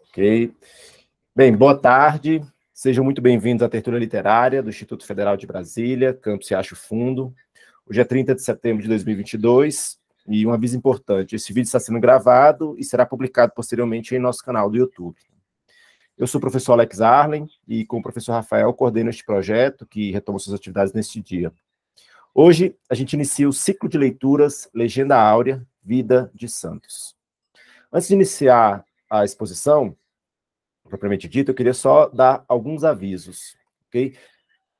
Ok. Bem, boa tarde. Sejam muito bem-vindos à Tertura Literária do Instituto Federal de Brasília, Campus Riacho Fundo. Hoje é 30 de setembro de 2022 e um aviso importante: esse vídeo está sendo gravado e será publicado posteriormente em nosso canal do YouTube. Eu sou o professor Alex Arlen e, com o professor Rafael, coordeno este projeto que retoma suas atividades neste dia. Hoje, a gente inicia o ciclo de leituras Legenda Áurea, Vida de Santos. Antes de iniciar à exposição, propriamente dita, eu queria só dar alguns avisos, ok?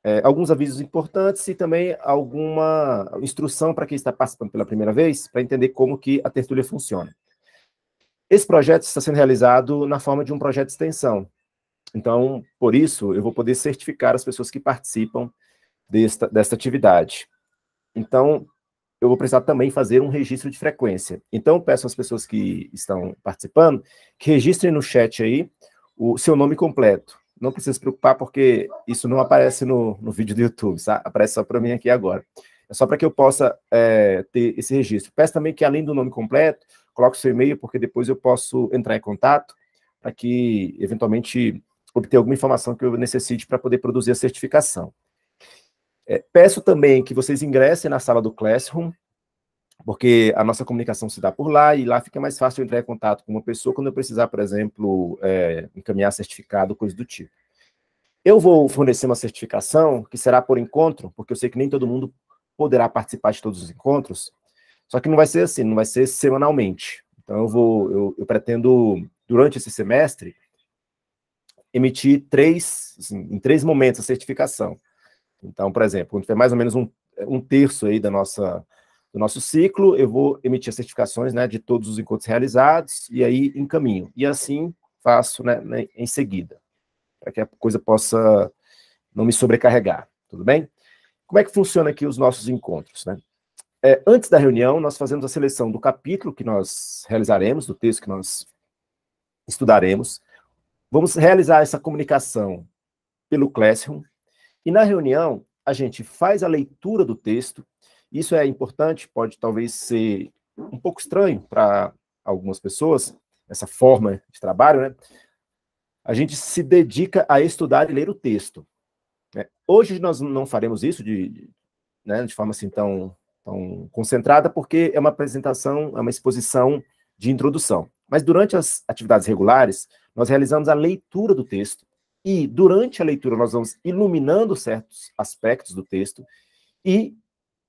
É, alguns avisos importantes e também alguma instrução para quem está participando pela primeira vez, para entender como que a tertúlia funciona. Esse projeto está sendo realizado na forma de um projeto de extensão. Então, por isso, eu vou poder certificar as pessoas que participam desta, desta atividade. Então, eu vou precisar também fazer um registro de frequência. Então, peço às pessoas que estão participando que registrem no chat aí o seu nome completo. Não precisa se preocupar, porque isso não aparece no, no vídeo do YouTube, sabe? Tá? aparece só para mim aqui agora. É só para que eu possa é, ter esse registro. Peço também que, além do nome completo, coloque o seu e-mail, porque depois eu posso entrar em contato para que, eventualmente, obter alguma informação que eu necessite para poder produzir a certificação. É, peço também que vocês ingressem na sala do Classroom, porque a nossa comunicação se dá por lá e lá fica mais fácil eu entrar em contato com uma pessoa quando eu precisar, por exemplo, é, encaminhar certificado, coisa do tipo. Eu vou fornecer uma certificação que será por encontro, porque eu sei que nem todo mundo poderá participar de todos os encontros, só que não vai ser assim, não vai ser semanalmente. Então eu vou, eu, eu pretendo durante esse semestre emitir três, assim, em três momentos a certificação. Então, por exemplo, quando tiver mais ou menos um, um terço aí da nossa, do nosso ciclo, eu vou emitir as certificações né, de todos os encontros realizados e aí encaminho. E assim faço né, né, em seguida, para que a coisa possa não me sobrecarregar, tudo bem? Como é que funciona aqui os nossos encontros, né? É, antes da reunião, nós fazemos a seleção do capítulo que nós realizaremos, do texto que nós estudaremos. Vamos realizar essa comunicação pelo Classroom, e na reunião, a gente faz a leitura do texto. Isso é importante, pode talvez ser um pouco estranho para algumas pessoas, essa forma de trabalho, né? A gente se dedica a estudar e ler o texto. Né? Hoje nós não faremos isso de, de, né, de forma assim tão, tão concentrada, porque é uma apresentação, é uma exposição de introdução. Mas durante as atividades regulares, nós realizamos a leitura do texto e durante a leitura nós vamos iluminando certos aspectos do texto e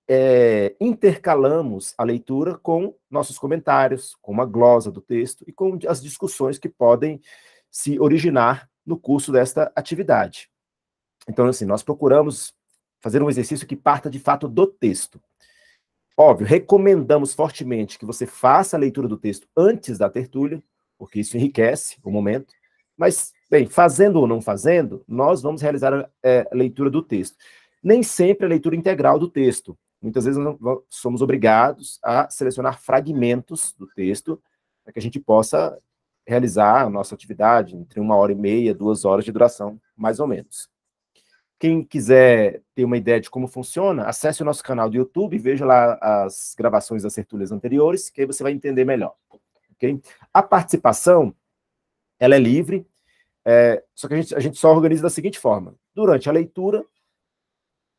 é, intercalamos a leitura com nossos comentários, com uma glosa do texto e com as discussões que podem se originar no curso desta atividade. Então, assim, nós procuramos fazer um exercício que parta de fato do texto. Óbvio, recomendamos fortemente que você faça a leitura do texto antes da tertúlia, porque isso enriquece o momento, mas Bem, fazendo ou não fazendo, nós vamos realizar a é, leitura do texto. Nem sempre é a leitura integral do texto. Muitas vezes nós somos obrigados a selecionar fragmentos do texto para que a gente possa realizar a nossa atividade entre uma hora e meia, duas horas de duração, mais ou menos. Quem quiser ter uma ideia de como funciona, acesse o nosso canal do YouTube, veja lá as gravações das tertúlias anteriores, que aí você vai entender melhor. Okay? A participação, ela é livre, é, só que a gente, a gente só organiza da seguinte forma: durante a leitura,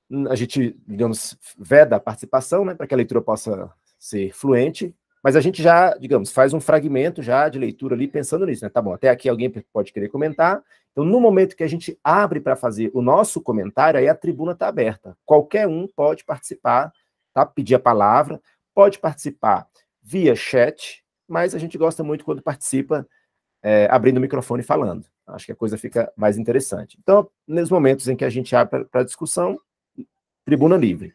hum, a gente, digamos, veda a participação, né, para que a leitura possa ser fluente, mas a gente já, digamos, faz um fragmento já de leitura ali pensando nisso, né? Tá bom, até aqui alguém pode querer comentar. Então, no momento que a gente abre para fazer o nosso comentário, aí a tribuna está aberta. Qualquer um pode participar, tá? Pedir a palavra, pode participar via chat, mas a gente gosta muito quando participa é, abrindo o microfone e falando. Acho que a coisa fica mais interessante. Então, nos momentos em que a gente abre para discussão, tribuna livre.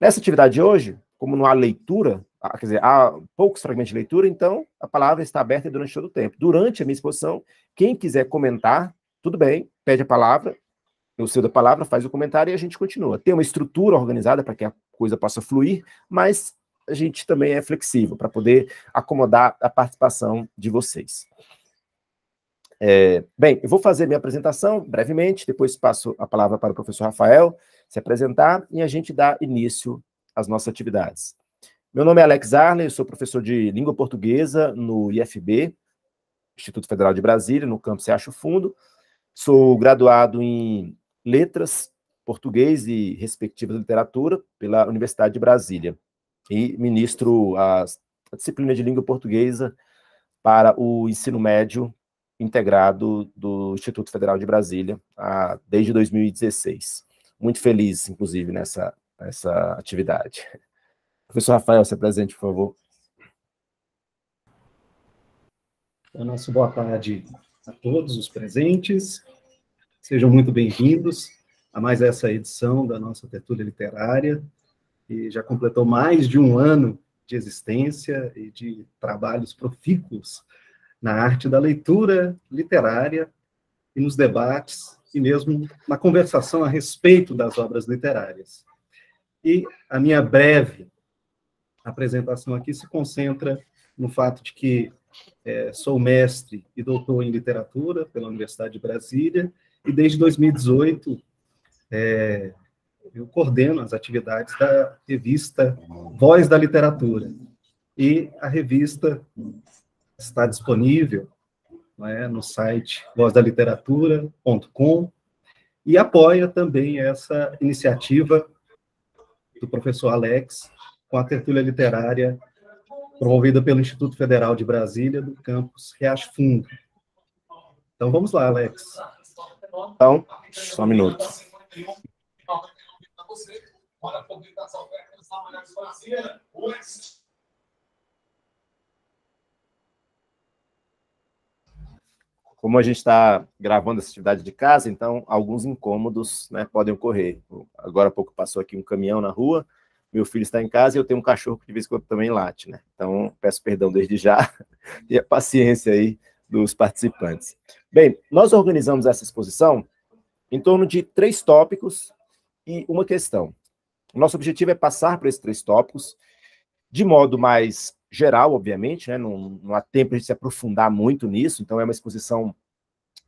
Nessa atividade de hoje, como não há leitura, ah, quer dizer, há poucos fragmentos de leitura, então a palavra está aberta durante todo o tempo. Durante a minha exposição, quem quiser comentar, tudo bem, pede a palavra, eu cedo a palavra, faz o comentário e a gente continua. Tem uma estrutura organizada para que a coisa possa fluir, mas a gente também é flexível para poder acomodar a participação de vocês. É, bem, eu vou fazer minha apresentação brevemente, depois passo a palavra para o professor Rafael se apresentar e a gente dá início às nossas atividades. Meu nome é Alex Arley, eu sou professor de língua portuguesa no IFB, Instituto Federal de Brasília, no campus Acho Fundo. Sou graduado em Letras, Português e respectivas literatura pela Universidade de Brasília e ministro a, a disciplina de língua portuguesa para o ensino médio integrado do Instituto Federal de Brasília a, ah, desde 2016. Muito feliz, inclusive, nessa, nessa atividade. Professor Rafael, se presente, por favor. A nosso boa tarde a todos os presentes. Sejam muito bem-vindos a mais essa edição da nossa tertúlia literária, e já completou mais de um ano de existência e de trabalhos profícuos na arte da leitura literária e nos debates e mesmo na conversação a respeito das obras literárias. E a minha breve apresentação aqui se concentra no fato de que é, sou mestre e doutor em literatura pela Universidade de Brasília e desde 2018 é, eu coordeno as atividades da revista Voz da Literatura. E a revista está disponível né, no site vozdaliteratura.com e apoia também essa iniciativa do professor Alex com a tertúlia literária promovida pelo Instituto Federal de Brasília do campus Riacho Fundo. Então vamos lá, Alex. Então, só um minuto você, olha a publicação o ex como a gente está gravando essa atividade de casa, então alguns incômodos né, podem ocorrer. Agora há pouco passou aqui um caminhão na rua, meu filho está em casa e eu tenho um cachorro que de vez em quando também late, né? Então peço perdão desde já e a paciência aí dos participantes. Bem, nós organizamos essa exposição em torno de três tópicos e uma questão. Nosso objetivo é passar por esses três tópicos de modo mais geral, obviamente, né? não, não há tempo de se aprofundar muito nisso, então é uma exposição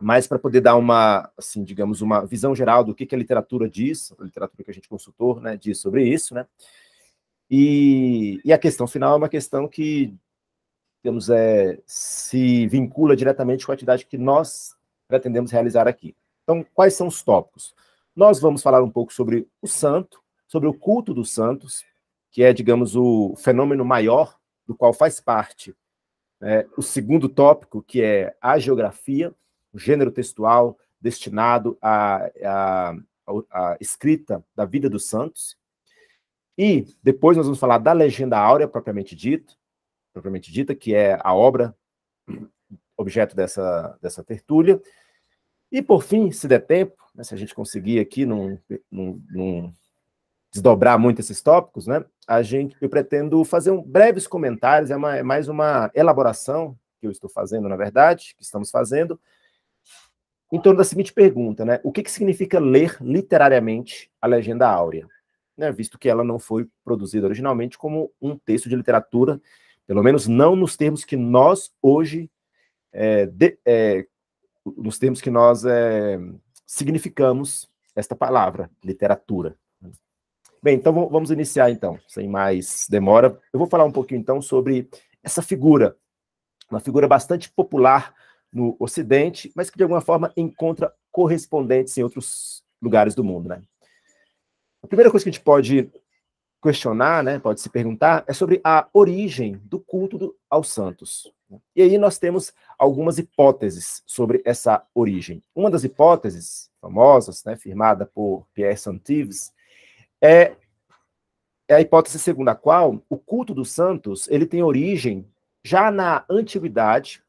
mais para poder dar uma, assim, digamos, uma visão geral do que, que a literatura diz, a literatura que a gente consultou, né, diz sobre isso, né? E, e a questão final é uma questão que, digamos, é, se vincula diretamente com a atividade que nós pretendemos realizar aqui. Então, quais são os tópicos? Nós vamos falar um pouco sobre o santo, sobre o culto dos santos, que é, digamos, o fenômeno maior do qual faz parte né, o segundo tópico, que é a geografia, o gênero textual destinado à, escrita da vida dos santos. E depois nós vamos falar da legenda áurea propriamente dita, propriamente dita, que é a obra objeto dessa, dessa tertúlia. E, por fim, se der tempo, né, se a gente conseguir aqui não, não, não desdobrar muito esses tópicos, né, a gente, eu pretendo fazer um, breves comentários, é, uma, é mais uma elaboração que eu estou fazendo, na verdade, que estamos fazendo, em torno da seguinte pergunta, né? O que, que significa ler literariamente a Legenda Áurea? Né, visto que ela não foi produzida originalmente como um texto de literatura, pelo menos não nos termos que nós hoje é, de, é, nos termos que nós é, significamos esta palavra, literatura. Bem, então vamos iniciar então, sem mais demora. Eu vou falar um pouquinho então sobre essa figura, uma figura bastante popular no Ocidente, mas que de alguma forma encontra correspondentes em outros lugares do mundo, né? A primeira coisa que a gente pode questionar, né, pode se perguntar, é sobre a origem do culto do, aos santos. E aí nós temos algumas hipóteses sobre essa origem. Uma das hipóteses famosas, né, firmada por Pierre Santives, é, é a hipótese segundo a qual o culto dos santos ele tem origem já na antiguidade,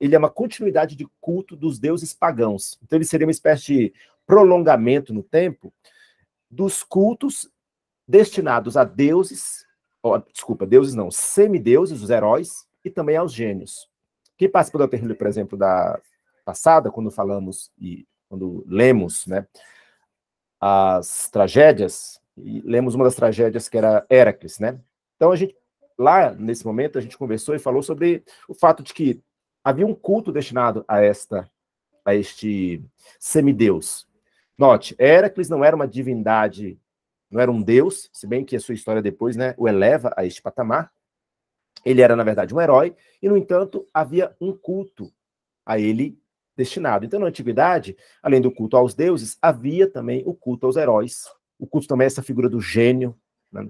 ele é uma continuidade de culto dos deuses pagãos. Então ele seria uma espécie de prolongamento no tempo dos cultos destinados a deuses, desculpa, deuses não, semideuses, os heróis, e também aos gênios que participou da terrível, por exemplo, da passada, quando falamos e quando lemos né, as tragédias, e lemos uma das tragédias que era Héracles, né? Então a gente, lá nesse momento, a gente conversou e falou sobre o fato de que havia um culto destinado a esta a este semideus. Note, Héracles não era uma divindade, não era um deus, se bem que a sua história depois, né, o eleva a este patamar, ele era, na verdade, um herói, e, no entanto, havia um culto a ele destinado. Então, na antiguidade, além do culto aos deuses, havia também o culto aos heróis. O culto também é essa figura do gênio, né?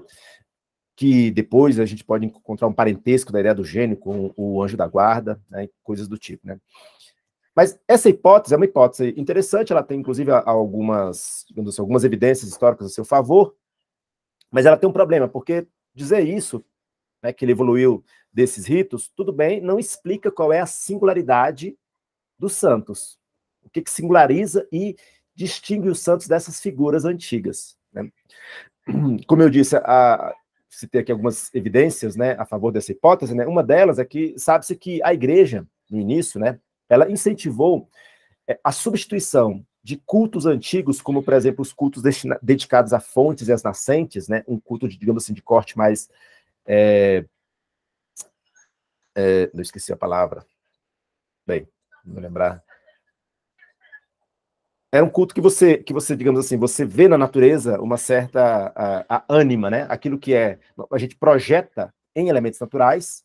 que depois a gente pode encontrar um parentesco da ideia do gênio com o anjo da guarda, né? coisas do tipo. Né? Mas essa hipótese é uma hipótese interessante, ela tem inclusive algumas, assim, algumas evidências históricas a seu favor, mas ela tem um problema, porque dizer isso né, que ele evoluiu desses ritos, tudo bem, não explica qual é a singularidade dos santos. O que, que singulariza e distingue os santos dessas figuras antigas. Né? Como eu disse, a, citei aqui algumas evidências né, a favor dessa hipótese. Né? Uma delas é que sabe-se que a igreja, no início, né, ela incentivou eh, a substituição de cultos antigos, como, por exemplo, os cultos dedicados a fontes e as nascentes, né, um culto, de, digamos assim, de corte mais é, é, eu esqueci a palavra. Bem, vou lembrar. Era um culto que você, que você, digamos assim, você vê na natureza uma certa a, a ânima, né? Aquilo que é, a gente projeta em elementos naturais.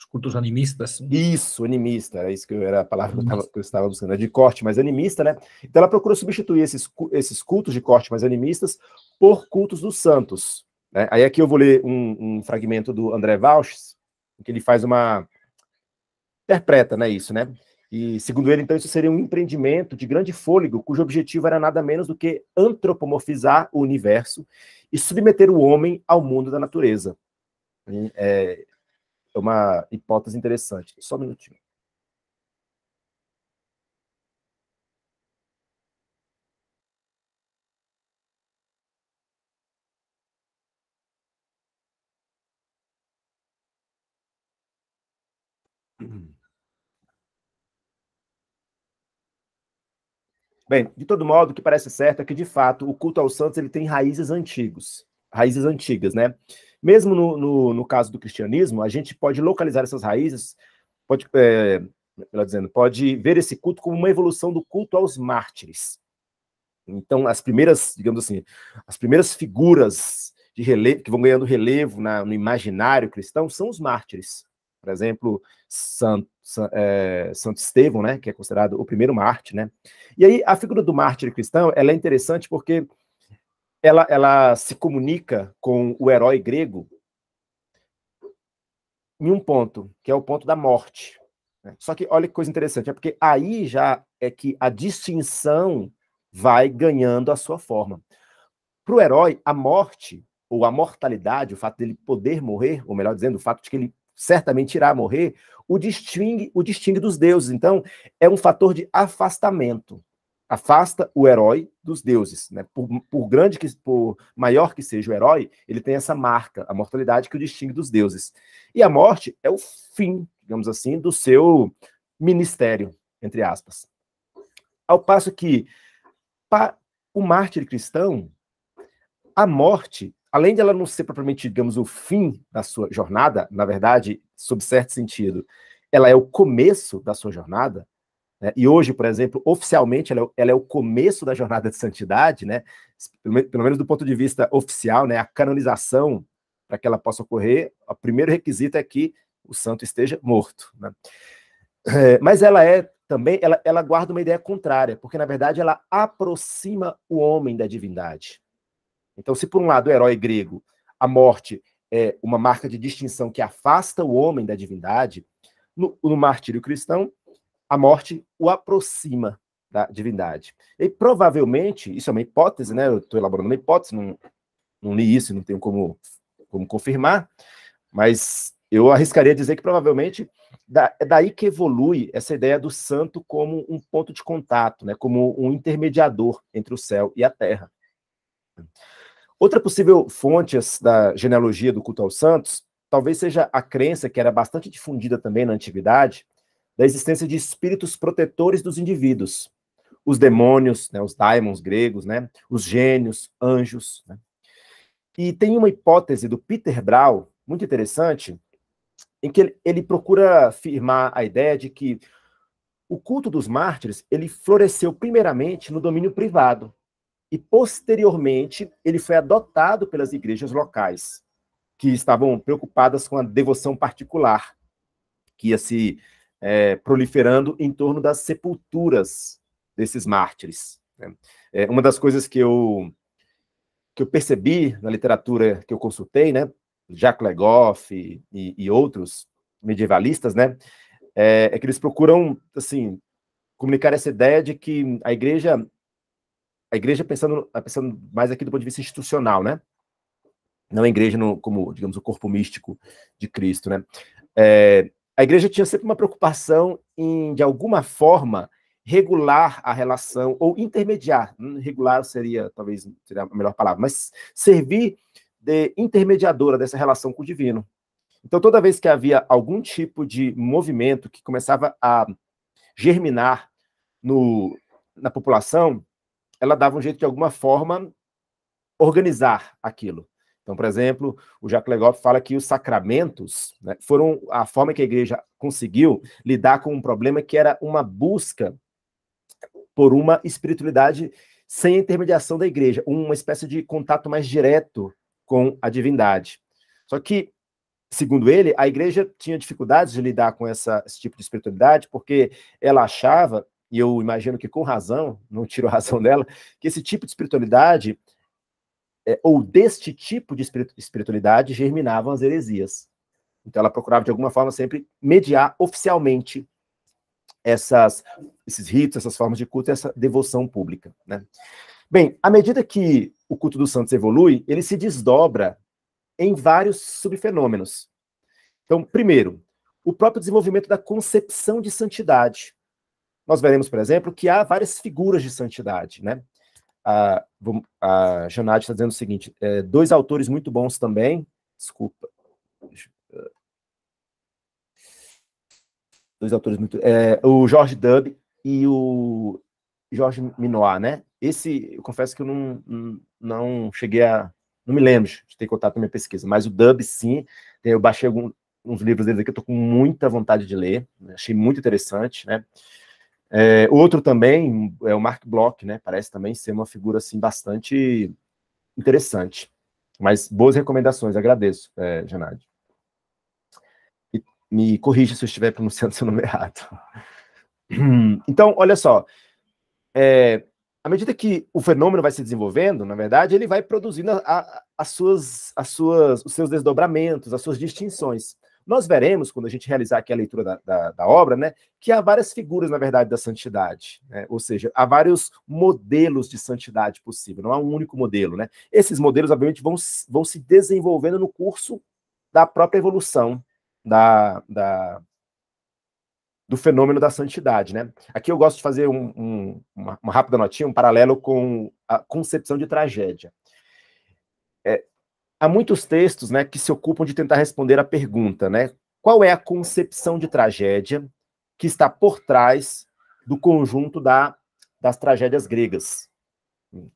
Os cultos animistas. Isso, animista, era é isso que eu, era a palavra que eu, tava, que eu, estava buscando, né? de corte mais animista, né? Então ela procura substituir esses, esses cultos de corte mais animistas por cultos dos santos. Né? Aí aqui eu vou ler um, um fragmento do André Vauches, que ele faz uma. interpreta né, isso, né? E segundo ele, então, isso seria um empreendimento de grande fôlego, cujo objetivo era nada menos do que antropomorfizar o universo e submeter o homem ao mundo da natureza. É, é uma hipótese interessante. Só um minutinho. Bem, de todo modo, o que parece certo é que, de fato, o culto aos santos ele tem raízes antigos, raízes antigas, né? Mesmo no, no, no caso do cristianismo, a gente pode localizar essas raízes, pode, é, dizendo, pode ver esse culto como uma evolução do culto aos mártires. Então, as primeiras, digamos assim, as primeiras figuras de relevo, que vão ganhando relevo na, no imaginário cristão são os mártires. Por exemplo, Santo, é, Santo Estevão, né, que é considerado o primeiro mártir. Né? E aí, a figura do mártir cristão ela é interessante porque ela, ela se comunica com o herói grego em um ponto, que é o ponto da morte. Né? Só que olha que coisa interessante, é porque aí já é que a distinção vai ganhando a sua forma. Para o herói, a morte ou a mortalidade, o fato dele poder morrer, ou melhor dizendo, o fato de que ele certamente irá morrer, o distingue, o distingue dos deuses. Então, é um fator de afastamento. Afasta o herói dos deuses. Né? Por, por grande que, por maior que seja o herói, ele tem essa marca, a mortalidade que o distingue dos deuses. E a morte é o fim, digamos assim, do seu ministério, entre aspas. Ao passo que, para o mártir cristão, a morte além de ela não ser propriamente, digamos, o fim da sua jornada, na verdade, sob certo sentido, ela é o começo da sua jornada, né? e hoje, por exemplo, oficialmente, ela é, ela é, o começo da jornada de santidade, né? pelo, pelo menos do ponto de vista oficial, né? a canonização, para que ela possa ocorrer, o primeiro requisito é que o santo esteja morto. Né? É, mas ela é também, ela, ela guarda uma ideia contrária, porque na verdade ela aproxima o homem da divindade. Então, se por um lado o herói grego, a morte é uma marca de distinção que afasta o homem da divindade, no, no martírio cristão, a morte o aproxima da divindade. E provavelmente, isso é uma hipótese, né? Eu estou elaborando uma hipótese, não, não li isso, não tenho como, como confirmar, mas eu arriscaria dizer que provavelmente da, é daí que evolui essa ideia do santo como um ponto de contato, né? como um intermediador entre o céu e a terra. Outra possível fonte da genealogia do culto aos santos talvez seja a crença, que era bastante difundida também na antiguidade, da existência de espíritos protetores dos indivíduos. Os demônios, né, os daimons gregos, né, os gênios, anjos. Né. E tem uma hipótese do Peter Brau, muito interessante, em que ele, ele procura afirmar a ideia de que o culto dos mártires ele floresceu primeiramente no domínio privado, e posteriormente ele foi adotado pelas igrejas locais, que estavam preocupadas com a devoção particular, que ia se é, proliferando em torno das sepulturas desses mártires. Né? É, uma das coisas que eu, que eu percebi na literatura que eu consultei, né, Jacques Legoff e, e, e outros medievalistas, né, é, é que eles procuram assim comunicar essa ideia de que a igreja a igreja pensando, pensando mais aqui do ponto de vista institucional, né? Não a igreja no, como, digamos, o corpo místico de Cristo, né? É, a igreja tinha sempre uma preocupação em, de alguma forma, regular a relação ou intermediar. Hum, regular seria, talvez, seria a melhor palavra, mas servir de intermediadora dessa relação com o divino. Então, toda vez que havia algum tipo de movimento que começava a germinar no, na população, ela dava um jeito de alguma forma organizar aquilo. Então, por exemplo, o Jacques Legoff fala que os sacramentos né, foram a forma que a igreja conseguiu lidar com um problema que era uma busca por uma espiritualidade sem a intermediação da igreja, uma espécie de contato mais direto com a divindade. Só que, segundo ele, a igreja tinha dificuldades de lidar com essa, esse tipo de espiritualidade porque ela achava e eu imagino que com razão, não tiro a razão dela, que esse tipo de espiritualidade, é, ou deste tipo de espiritualidade, germinavam as heresias. Então ela procurava, de alguma forma, sempre mediar oficialmente essas, esses ritos, essas formas de culto, essa devoção pública. Né? Bem, à medida que o culto dos santos evolui, ele se desdobra em vários subfenômenos. Então, primeiro, o próprio desenvolvimento da concepção de santidade nós veremos, por exemplo, que há várias figuras de santidade, né? A, a Janade está dizendo o seguinte, é, dois autores muito bons também, desculpa, dois autores muito, é, o Jorge Dub e o Jorge Minoir, né? Esse, eu confesso que eu não, não cheguei a, não me lembro de ter contato com a minha pesquisa, mas o Dub, sim, eu baixei alguns livros dele que eu estou com muita vontade de ler, achei muito interessante, né? É, outro também é o Mark Bloch, né? Parece também ser uma figura assim bastante interessante. Mas boas recomendações, agradeço, é, E, me corrija se eu estiver pronunciando seu nome errado. Então, olha só. É, à medida que o fenômeno vai se desenvolvendo, na verdade, ele vai produzindo a, a, as suas, as suas, os seus desdobramentos, as suas distinções. Nós veremos, quando a gente realizar aqui a leitura da, da, da obra, né, que há várias figuras, na verdade, da santidade. Né? Ou seja, há vários modelos de santidade possível, não há um único modelo. Né? Esses modelos, obviamente, vão, vão se desenvolvendo no curso da própria evolução da, da, do fenômeno da santidade, né? Aqui eu gosto de fazer um, um, uma, uma, rápida notinha, um paralelo com a concepção de tragédia. Há muitos textos né, que se ocupam de tentar responder a pergunta, né? Qual é a concepção de tragédia que está por trás do conjunto da, das tragédias gregas? Hum.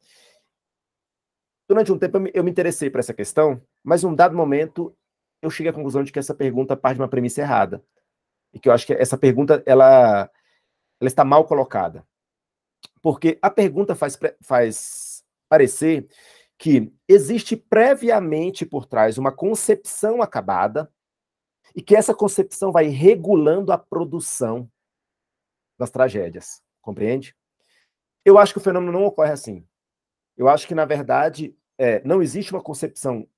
Durante um tempo eu me interessei por essa questão, mas um dado momento eu cheguei à conclusão de que essa pergunta parte de uma premissa errada. E que eu acho que essa pergunta ela, ela está mal colocada. Porque a pergunta faz, faz parecer que existe previamente por trás uma concepção acabada e que essa concepção vai regulando a produção das tragédias, compreende? Eu acho que o fenômeno não ocorre assim. Eu acho que, na verdade, é, não existe uma concepção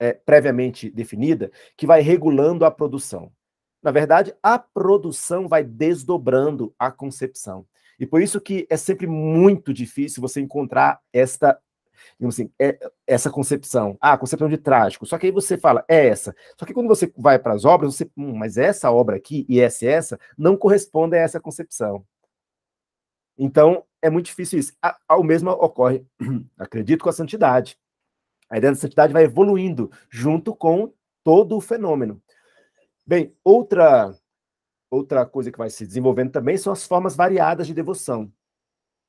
é, previamente definida que vai regulando a produção. Na verdade, a produção vai desdobrando a concepção. E por isso que é sempre muito difícil você encontrar esta digamos assim, é essa concepção. Ah, concepção de trágico. Só que aí você fala, é essa. Só que quando você vai para as obras, você, hum, mas essa obra aqui e essa e essa não correspondem a essa concepção. Então, é muito difícil isso. ao mesmo ocorre, acredito, com a santidade. A ideia da santidade vai evoluindo junto com todo o fenômeno. Bem, outra outra coisa que vai se desenvolvendo também são as formas variadas de devoção.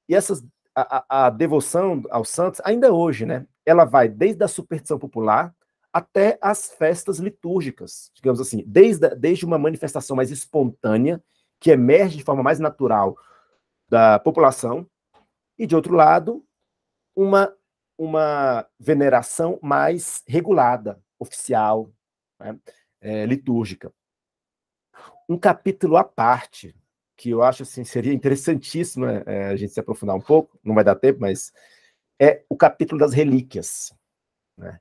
E essas a, a, devoção aos santos, ainda hoje, né? Ela vai desde a superstição popular até as festas litúrgicas, digamos assim, desde, desde uma manifestação mais espontânea, que emerge de forma mais natural da população, e de outro lado, uma, uma veneração mais regulada, oficial, né? é, litúrgica. Um capítulo à parte que eu acho assim, seria interessantíssimo né, é, a gente se aprofundar um pouco, não vai dar tempo, mas é o capítulo das relíquias. Né?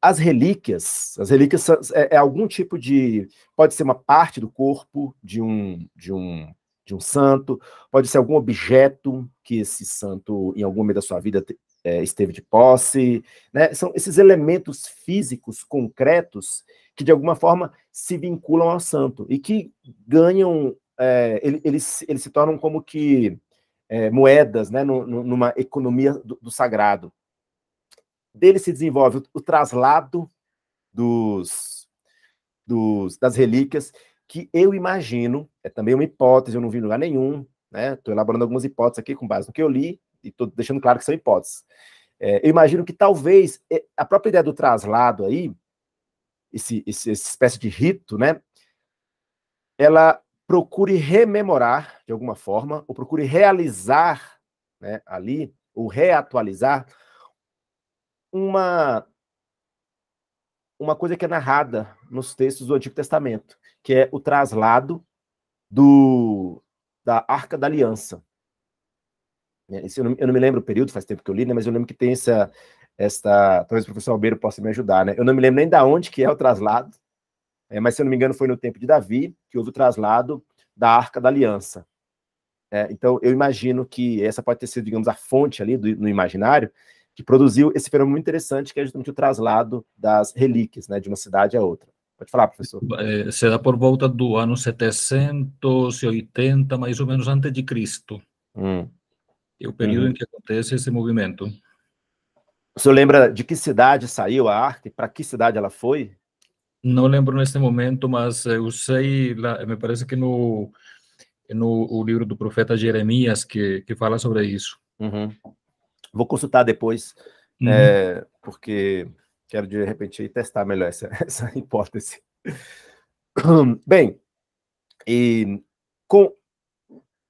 as relíquias, as relíquias é, é, algum tipo de, pode ser uma parte do corpo de um, de um, de um santo, pode ser algum objeto que esse santo em algum momento da sua vida é, esteve de posse, né? São esses elementos físicos concretos que de alguma forma se vinculam ao santo e que ganham é, ele, eles, eles se tornam como que é, moedas né, no, no, numa economia do, do, sagrado. Dele se desenvolve o, o traslado dos, dos, das relíquias, que eu imagino, é também uma hipótese, eu não vi em lugar nenhum, estou né, elaborando algumas hipóteses aqui com base no que eu li, e estou deixando claro que são hipóteses. É, eu imagino que talvez é, a própria ideia do traslado aí, esse, esse, essa espécie de rito, né? Ela procure rememorar de alguma forma, ou procure realizar né, ali, ou reatualizar, uma, uma coisa que é narrada nos textos do Antigo Testamento, que é o traslado do, da Arca da Aliança. É, eu não, eu não, me lembro o período, faz tempo que eu li, né, mas eu lembro que tem essa, esta, talvez o professor Albeiro possa me ajudar, né? Eu não me lembro nem da onde que é o traslado, é, mas, se eu não me engano, foi no tempo de Davi que houve o traslado da Arca da Aliança. É, então, eu imagino que essa pode ter sido, digamos, a fonte ali do, no imaginário que produziu esse fenômeno muito interessante, que é justamente o traslado das relíquias, né, de uma cidade a outra. Pode falar, professor. É, por volta do ano 780, mais ou menos antes de Cristo. Hum. É o período hum. em que acontece esse movimento. O senhor lembra de que cidade saiu a arca e para que cidade ela foi? Não lembro nesse momento, mas eu sei, me parece que no, no o livro do profeta Jeremias que, que fala sobre isso. Uhum. Vou consultar depois, uhum. é, porque quero de repente testar melhor essa, essa hipótese. Bem, e com,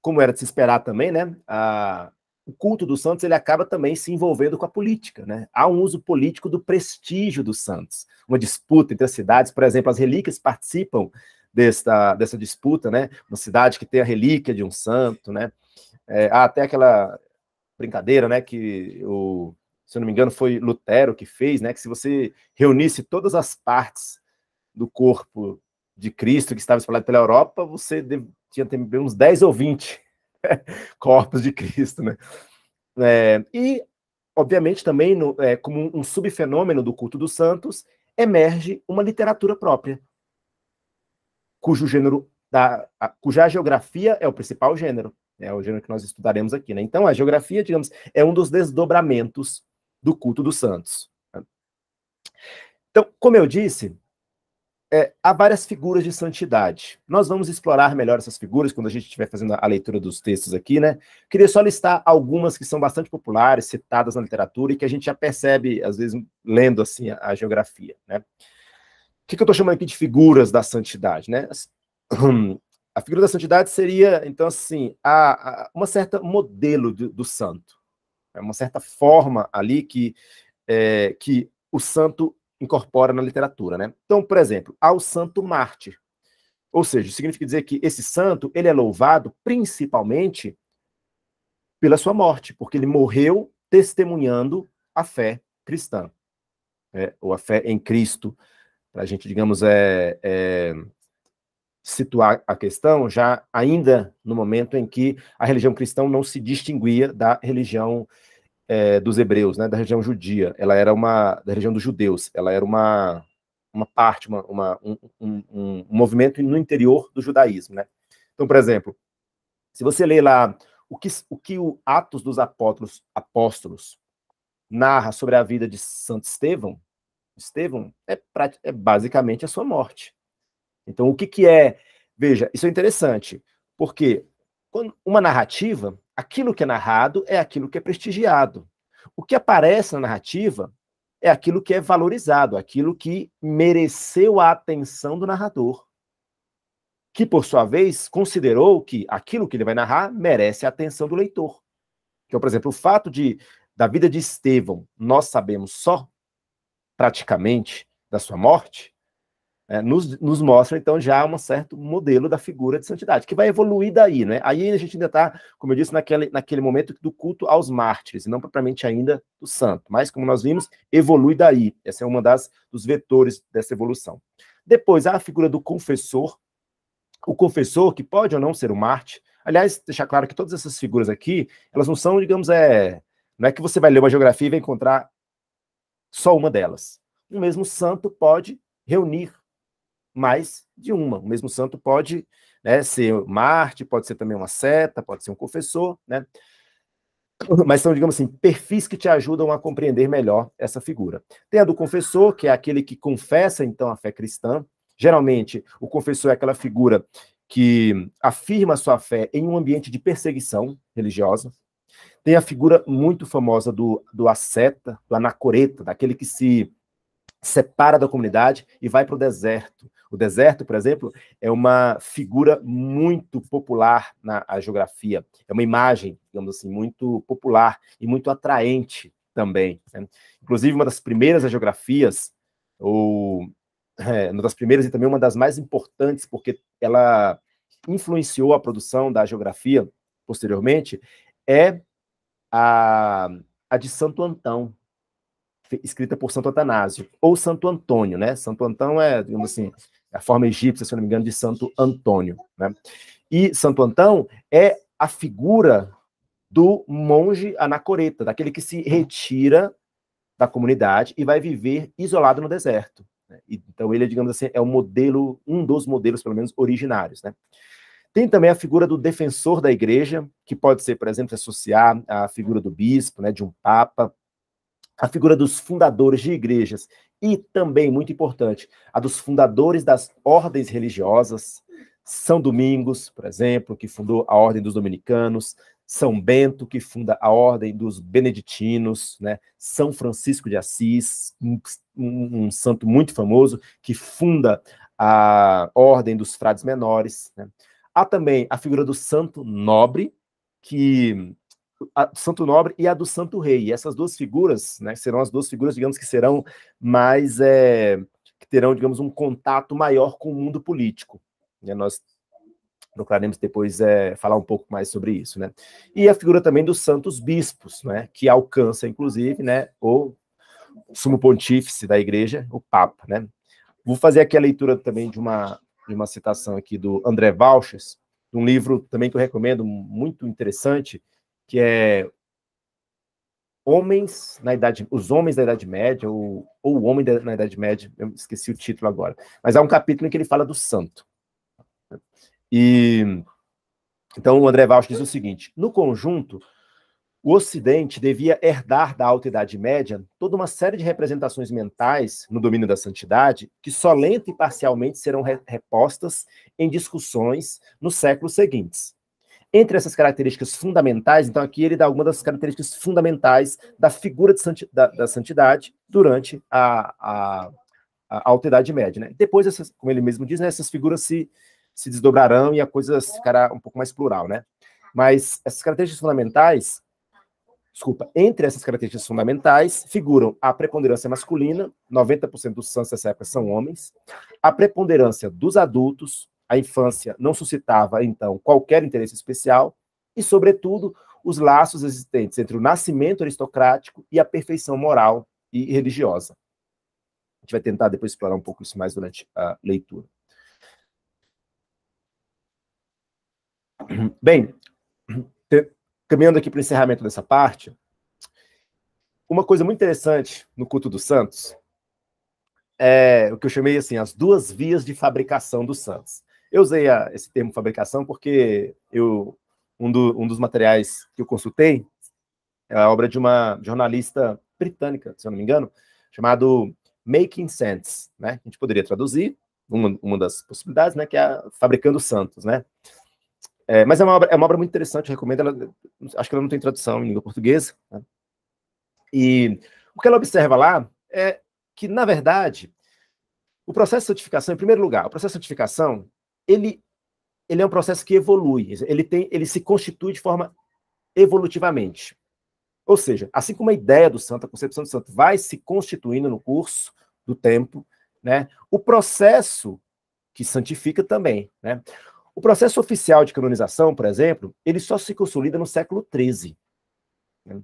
como era de se esperar também, né? A, o culto dos santos ele acaba também se envolvendo com a política. Né? Há um uso político do prestígio dos santos. Uma disputa entre as cidades, por exemplo, as relíquias participam desta, dessa disputa, né? Uma cidade que tem a relíquia de um santo, né? É, há até aquela brincadeira, né, que o, se eu não me engano, foi Lutero que fez, né, que se você reunisse todas as partes do corpo de Cristo que estava espalhado pela Europa, você tinha uns 10 ou 20 corpos de Cristo, né? É, e, obviamente, também, no, é, como um subfenômeno do culto dos santos, emerge uma literatura própria, cujo gênero, da, a, cuja geografia é o principal gênero, né? é o gênero que nós estudaremos aqui, né? Então, a geografia, digamos, é um dos desdobramentos do culto dos santos. Né? Então, como eu disse, é, há várias figuras de santidade. Nós vamos explorar melhor essas figuras quando a gente estiver fazendo a leitura dos textos aqui, né? Queria só listar algumas que são bastante populares, citadas na literatura e que a gente já percebe, às vezes, lendo assim a, a geografia, né? O que, que eu estou chamando aqui de figuras da santidade, né? A figura da santidade seria, então, assim, a, a uma certa modelo do, do santo, é uma certa forma ali que, é, que o santo incorpora na literatura, né? Então, por exemplo, ao santo mártir. Ou seja, significa dizer que esse santo, ele é louvado principalmente pela sua morte, porque ele morreu testemunhando a fé cristã, né? ou a fé em Cristo. Para a gente, digamos, é, é, situar a questão, já ainda no momento em que a religião cristã não se distinguia da religião cristã é, dos hebreus, né, da região judia. Ela era uma da região dos judeus. Ela era uma uma parte, uma, uma um, um, um, movimento no interior do judaísmo, né? Então, por exemplo, se você lê lá o que o, que o Atos dos Apóstolos, Apóstolos narra sobre a vida de Santo Estevão, Estevão é, é basicamente a sua morte. Então, o que que é? Veja, isso é interessante, porque quando uma narrativa Aquilo que é narrado é aquilo que é prestigiado. O que aparece na narrativa é aquilo que é valorizado, aquilo que mereceu a atenção do narrador, que, por sua vez, considerou que aquilo que ele vai narrar merece a atenção do leitor. Então, por exemplo, o fato de da vida de Estevão nós sabemos só, praticamente, da sua morte, é, nos, nos, mostra, então, já um certo modelo da figura de santidade, que vai evoluir daí, né? Aí a gente ainda está, como eu disse, naquele, naquele momento do culto aos mártires, e não propriamente ainda do santo. Mas, como nós vimos, evolui daí. Essa é uma das dos vetores dessa evolução. Depois, há a figura do confessor, o confessor, que pode ou não ser um mártir. Aliás, deixar claro que todas essas figuras aqui, elas não são, digamos, é. Não é que você vai ler uma geografia e vai encontrar só uma delas. O mesmo santo pode reunir mais de uma. O mesmo santo pode né, ser Marte, pode ser também uma seta, pode ser um confessor, né? Mas são, digamos assim, perfis que te ajudam a compreender melhor essa figura. Tem a do confessor, que é aquele que confessa, então, a fé cristã. Geralmente, o confessor é aquela figura que afirma sua fé em um ambiente de perseguição religiosa. Tem a figura muito famosa do, do asceta, do anacoreta, daquele que se separa da comunidade e vai para o deserto o deserto, por exemplo, é uma figura muito popular na geografia, é uma imagem, digamos assim, muito popular e muito atraente também. Né? Inclusive, uma das primeiras geografias, ou é, uma das primeiras e também uma das mais importantes, porque ela influenciou a produção da geografia posteriormente, é a, a de Santo Antão, escrita por Santo Atanásio, ou Santo Antônio, né? Santo Antão é, digamos assim, a forma egípcia, se não me engano, de Santo Antônio. Né? E Santo Antão é a figura do monge anacoreta, daquele que se retira da comunidade e vai viver isolado no deserto. Né? Então ele, digamos assim, é o um modelo, um dos modelos, pelo menos, originários. Né? Tem também a figura do defensor da igreja, que pode ser, por exemplo, associar à figura do bispo, né, de um papa, a figura dos fundadores de igrejas e também, muito importante, a dos fundadores das ordens religiosas. São Domingos, por exemplo, que fundou a Ordem dos Dominicanos, São Bento, que funda a Ordem dos Beneditinos, né? São Francisco de Assis, um, um, um santo muito famoso, que funda a Ordem dos Frades Menores. Né? Há também a figura do Santo Nobre, que a do Santo Nobre e a do Santo Rei. E essas duas figuras, né, serão as duas figuras, digamos, que serão mais, é, que terão, digamos, um contato maior com o mundo político. E né. nós procuraremos depois é, falar um pouco mais sobre isso, né? E a figura também dos santos bispos, né? Que alcança, inclusive, né? O sumo pontífice da igreja, o Papa, né? Vou fazer aqui a leitura também de uma, de uma citação aqui do André Valches, um livro também que eu recomendo, muito interessante, que é homens na idade, os homens da Idade Média ou, ou o homem da, na Idade Média, eu esqueci o título agora, mas há um capítulo em que ele fala do santo. E então o André Walsh diz o seguinte: no conjunto, o Ocidente devia herdar da Alta Idade Média toda uma série de representações mentais no domínio da santidade que só lenta e parcialmente serão repostas em discussões nos séculos seguintes. Entre essas características fundamentais, então aqui ele dá algumas das características fundamentais da figura santi, da, da, santidade durante a, a, a, Alta Idade Média. Né? Depois, essas, como ele mesmo diz, né, essas figuras se, se desdobrarão e a coisa ficará um pouco mais plural. Né? Mas essas características fundamentais, desculpa, entre essas características fundamentais figuram a preponderância masculina, 90% dos santos nessa época são homens, a preponderância dos adultos, a infância não suscitava, então, qualquer interesse especial, e, sobretudo, os laços existentes entre o nascimento aristocrático e a perfeição moral e religiosa. A gente vai tentar depois explorar um pouco isso mais durante a leitura. Bem, caminhando aqui para o encerramento dessa parte, uma coisa muito interessante no culto dos santos é o que eu chamei assim as duas vias de fabricação dos santos. Eu usei a, esse termo fabricação porque eu, um, do, um dos materiais que eu consultei é a obra de uma jornalista britânica, se eu não me engano, chamado Making Sense, né? A gente poderia traduzir uma, uma das possibilidades, né? Que é Fabricando Santos, né? É, mas é uma, obra, é uma obra muito interessante, recomendo. Ela, acho que ela não tem tradução em língua portuguesa. Né? E o que ela observa lá é que, na verdade, o processo de santificação, em primeiro lugar, o processo de santificação ele, ele é um processo que evolui, ele, tem, ele se constitui de forma evolutivamente. Ou seja, assim como a ideia do santo, a concepção do santo, vai se constituindo no curso do tempo, né, o processo que santifica também. Né? O processo oficial de canonização, por exemplo, ele só se consolida no século XIII. Né?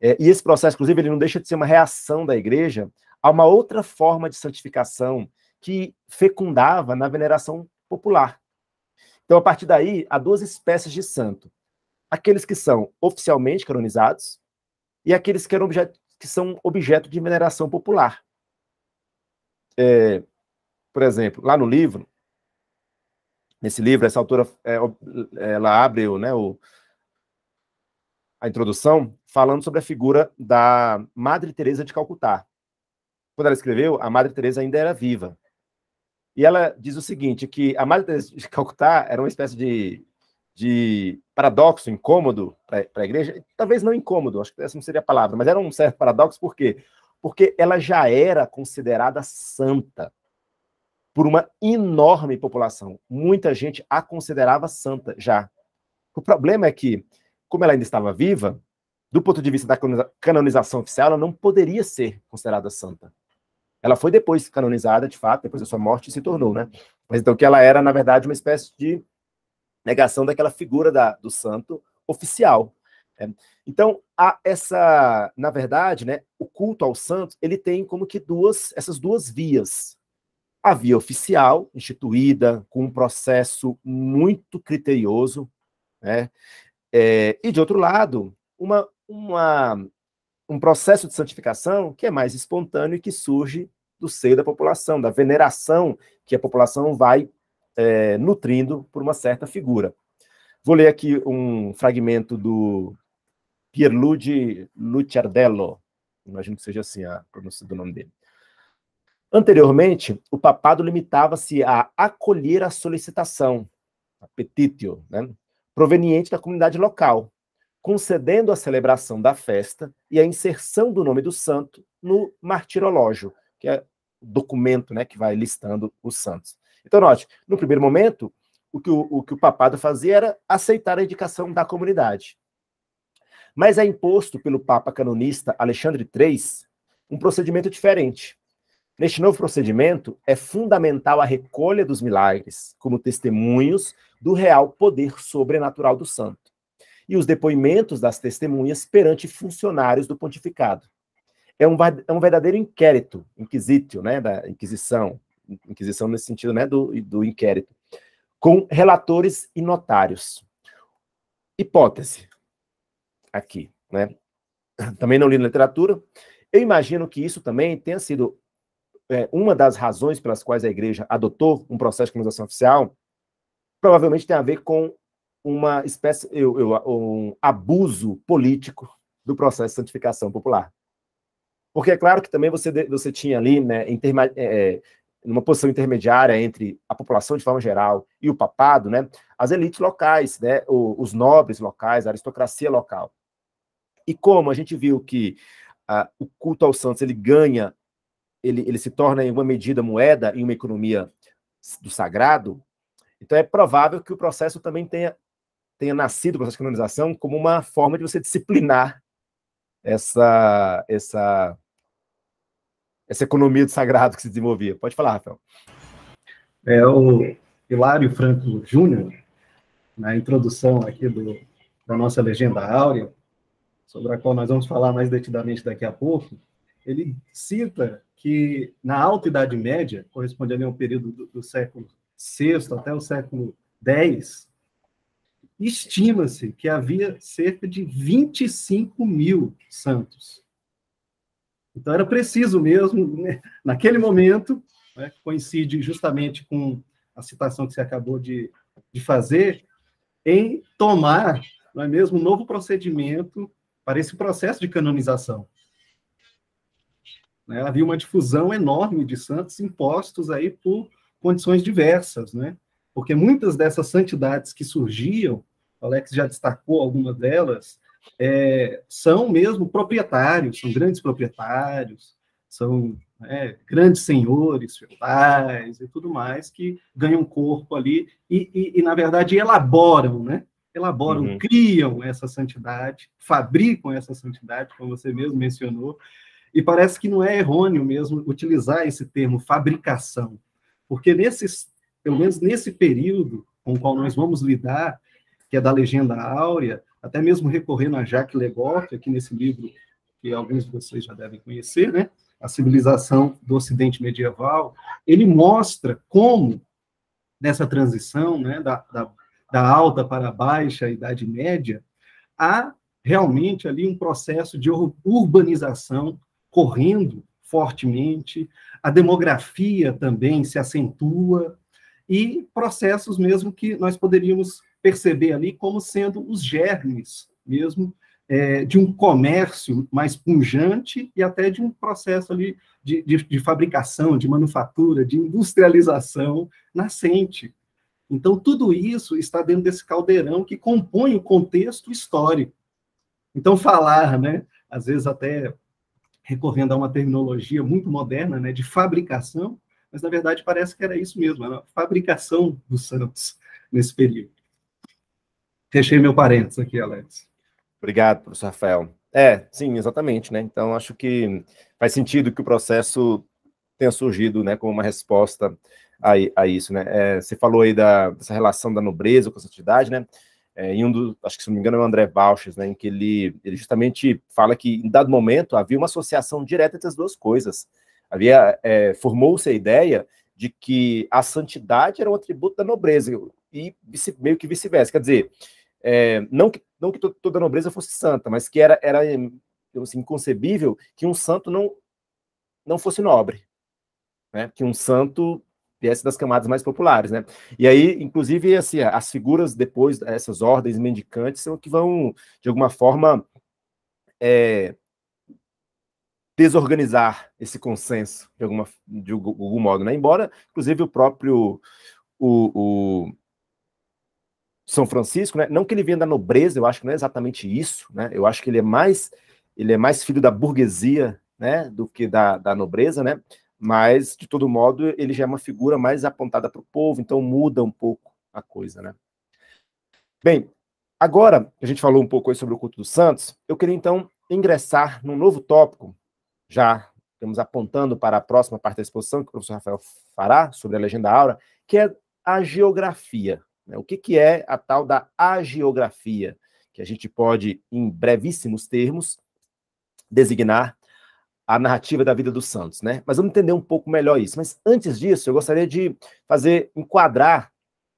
É, e esse processo, inclusive, ele não deixa de ser uma reação da igreja a uma outra forma de santificação que fecundava na veneração popular. Então, a partir daí, há duas espécies de santo: aqueles que são oficialmente canonizados e aqueles que, objeto, que são objeto de veneração popular. É, por exemplo, lá no livro, nesse livro, essa autora é, ela abre né, o, a introdução falando sobre a figura da Madre Teresa de Calcutá. Quando ela escreveu, a Madre Teresa ainda era viva. E ela diz o seguinte, que a Madre de Calcutá era uma espécie de, de paradoxo incômodo para a igreja, talvez não incômodo, acho que essa não seria a palavra, mas era um certo paradoxo, por quê? Porque ela já era considerada santa por uma enorme população. Muita gente a considerava santa já. O problema é que, como ela ainda estava viva, do ponto de vista da canonização oficial, ela não poderia ser considerada santa. Ela foi depois canonizada, de fato, depois da sua morte se tornou, né? Mas então que ela era, na verdade, uma espécie de negação daquela figura da, do santo oficial. Né? Então, há essa, na verdade, né, o culto ao santo, ele tem como que duas, essas duas vias. A via oficial, instituída, com um processo muito criterioso, né? É, e de outro lado, uma, uma um processo de santificação que é mais espontâneo e que surge do seio da população, da veneração que a população vai é, nutrindo por uma certa figura. Vou ler aqui um fragmento do Pierluigi Luciardello, imagino que seja assim a pronúncia do nome dele. Anteriormente, o papado limitava-se a acolher a solicitação, a petitio, né, proveniente da comunidade local, concedendo a celebração da festa e a inserção do nome do santo no martirológio, que é o documento né, que vai listando os santos. Então, note, no primeiro momento, o que o, o que o papado fazia era aceitar a indicação da comunidade. Mas é imposto pelo Papa canonista Alexandre III um procedimento diferente. Neste novo procedimento, é fundamental a recolha dos milagres como testemunhos do real poder sobrenatural do santo e os depoimentos das testemunhas perante funcionários do pontificado. É um, é um verdadeiro inquérito, inquisitio, né, da Inquisição, Inquisição nesse sentido, né, do, do inquérito, com relatores e notários. Hipótese, aqui, né, também não li na literatura, eu imagino que isso também tenha sido é, uma das razões pelas quais a igreja adotou um processo de canonização oficial, provavelmente tem a ver com uma espécie, eu, eu, um abuso político do processo de santificação popular. Porque é claro que também você, você tinha ali, né, interma, é, é, numa posição intermediária entre a população de forma geral e o papado, né, as elites locais, né, os nobres locais, a aristocracia local. E como a gente viu que o culto aos santos ele ganha, ele, ele se torna em uma medida moeda em uma economia do sagrado, então é provável que o processo também tenha tenha nascido o processo de canonização como uma forma de você disciplinar essa, essa, essa economia do sagrado que se desenvolvia. Pode falar, Rafael. É, o Hilário Franco Júnior, na introdução aqui do, da nossa legenda áurea, sobre a qual nós vamos falar mais detidamente daqui a pouco, ele cita que na Alta Idade Média, correspondendo a um período do, do século VI até o século X, estima-se que havia cerca de 25 mil santos. Então era preciso mesmo, né? naquele momento, né? coincide justamente com a citação que você acabou de, de fazer, em tomar, não é mesmo, um novo procedimento para esse processo de canonização. Né? Havia uma difusão enorme de santos impostos aí por condições diversas, né? porque muitas dessas santidades que surgiam, Alex já destacou algumas delas, é, são mesmo proprietários, são grandes proprietários, são né, grandes senhores feudais e tudo mais que ganham corpo ali e, e, e na verdade elaboram, né? Elaboram, uhum. criam essa santidade, fabricam essa santidade, como você mesmo mencionou, e parece que não é errôneo mesmo utilizar esse termo fabricação, porque nesses pelo menos nesse período com o qual nós vamos lidar, que é da legenda áurea, até mesmo recorrendo a Jacques Legoff, aqui nesse livro que alguns de vocês já devem conhecer, né? A Civilização do Ocidente Medieval, ele mostra como, nessa transição né, da, da, da alta para a baixa Idade Média, há realmente ali um processo de urbanização correndo fortemente, a demografia também se acentua, e processos mesmo que nós poderíamos perceber ali como sendo os germes mesmo é, de um comércio mais punjante e até de um processo ali de, de, de, fabricação, de manufatura, de industrialização nascente. Então, tudo isso está dentro desse caldeirão que compõe o contexto histórico. Então, falar, né, às vezes até recorrendo a uma terminologia muito moderna né, de fabricação, mas na verdade parece que era isso mesmo, era a fabricação do Santos nesse período. Fechei meu parênteses aqui, Alex. Obrigado, professor Rafael. É, sim, exatamente, né? Então acho que faz sentido que o processo tenha surgido, né, como uma resposta a, a isso, né? É, você falou aí da, dessa relação da nobreza com a santidade, né? É, em um dos acho que se não me engano é o André Bauches, né, em que ele, ele justamente fala que em dado momento havia uma associação direta entre as duas coisas, Havia é, formou-se a ideia de que a santidade era um atributo da nobreza e vice, meio que vice-versa. Quer dizer, é, não que não que toda nobreza fosse santa, mas que era era assim, inconcebível que um santo não não fosse nobre, né? Que um santo viesse das camadas mais populares, né? E aí, inclusive, assim, as figuras depois essas ordens mendicantes são que vão de alguma forma é, desorganizar esse consenso de, alguma, de algum modo, né? Embora, inclusive, o próprio o, o São Francisco, né? Não que ele venha da nobreza, eu acho que não é exatamente isso, né? Eu acho que ele é mais ele é mais filho da burguesia, né? Do que da, da nobreza, né? Mas de todo modo ele já é uma figura mais apontada para o povo, então muda um pouco a coisa, né? Bem, agora a gente falou um pouco sobre o culto dos santos. Eu queria então ingressar num novo tópico já estamos apontando para a próxima parte da exposição que o professor Rafael fará sobre a legenda aura, que é a geografia. Né? O que, que é a tal da agiografia, que a gente pode, em brevíssimos termos, designar a narrativa da vida dos santos, né? Mas vamos entender um pouco melhor isso. Mas antes disso, eu gostaria de fazer, enquadrar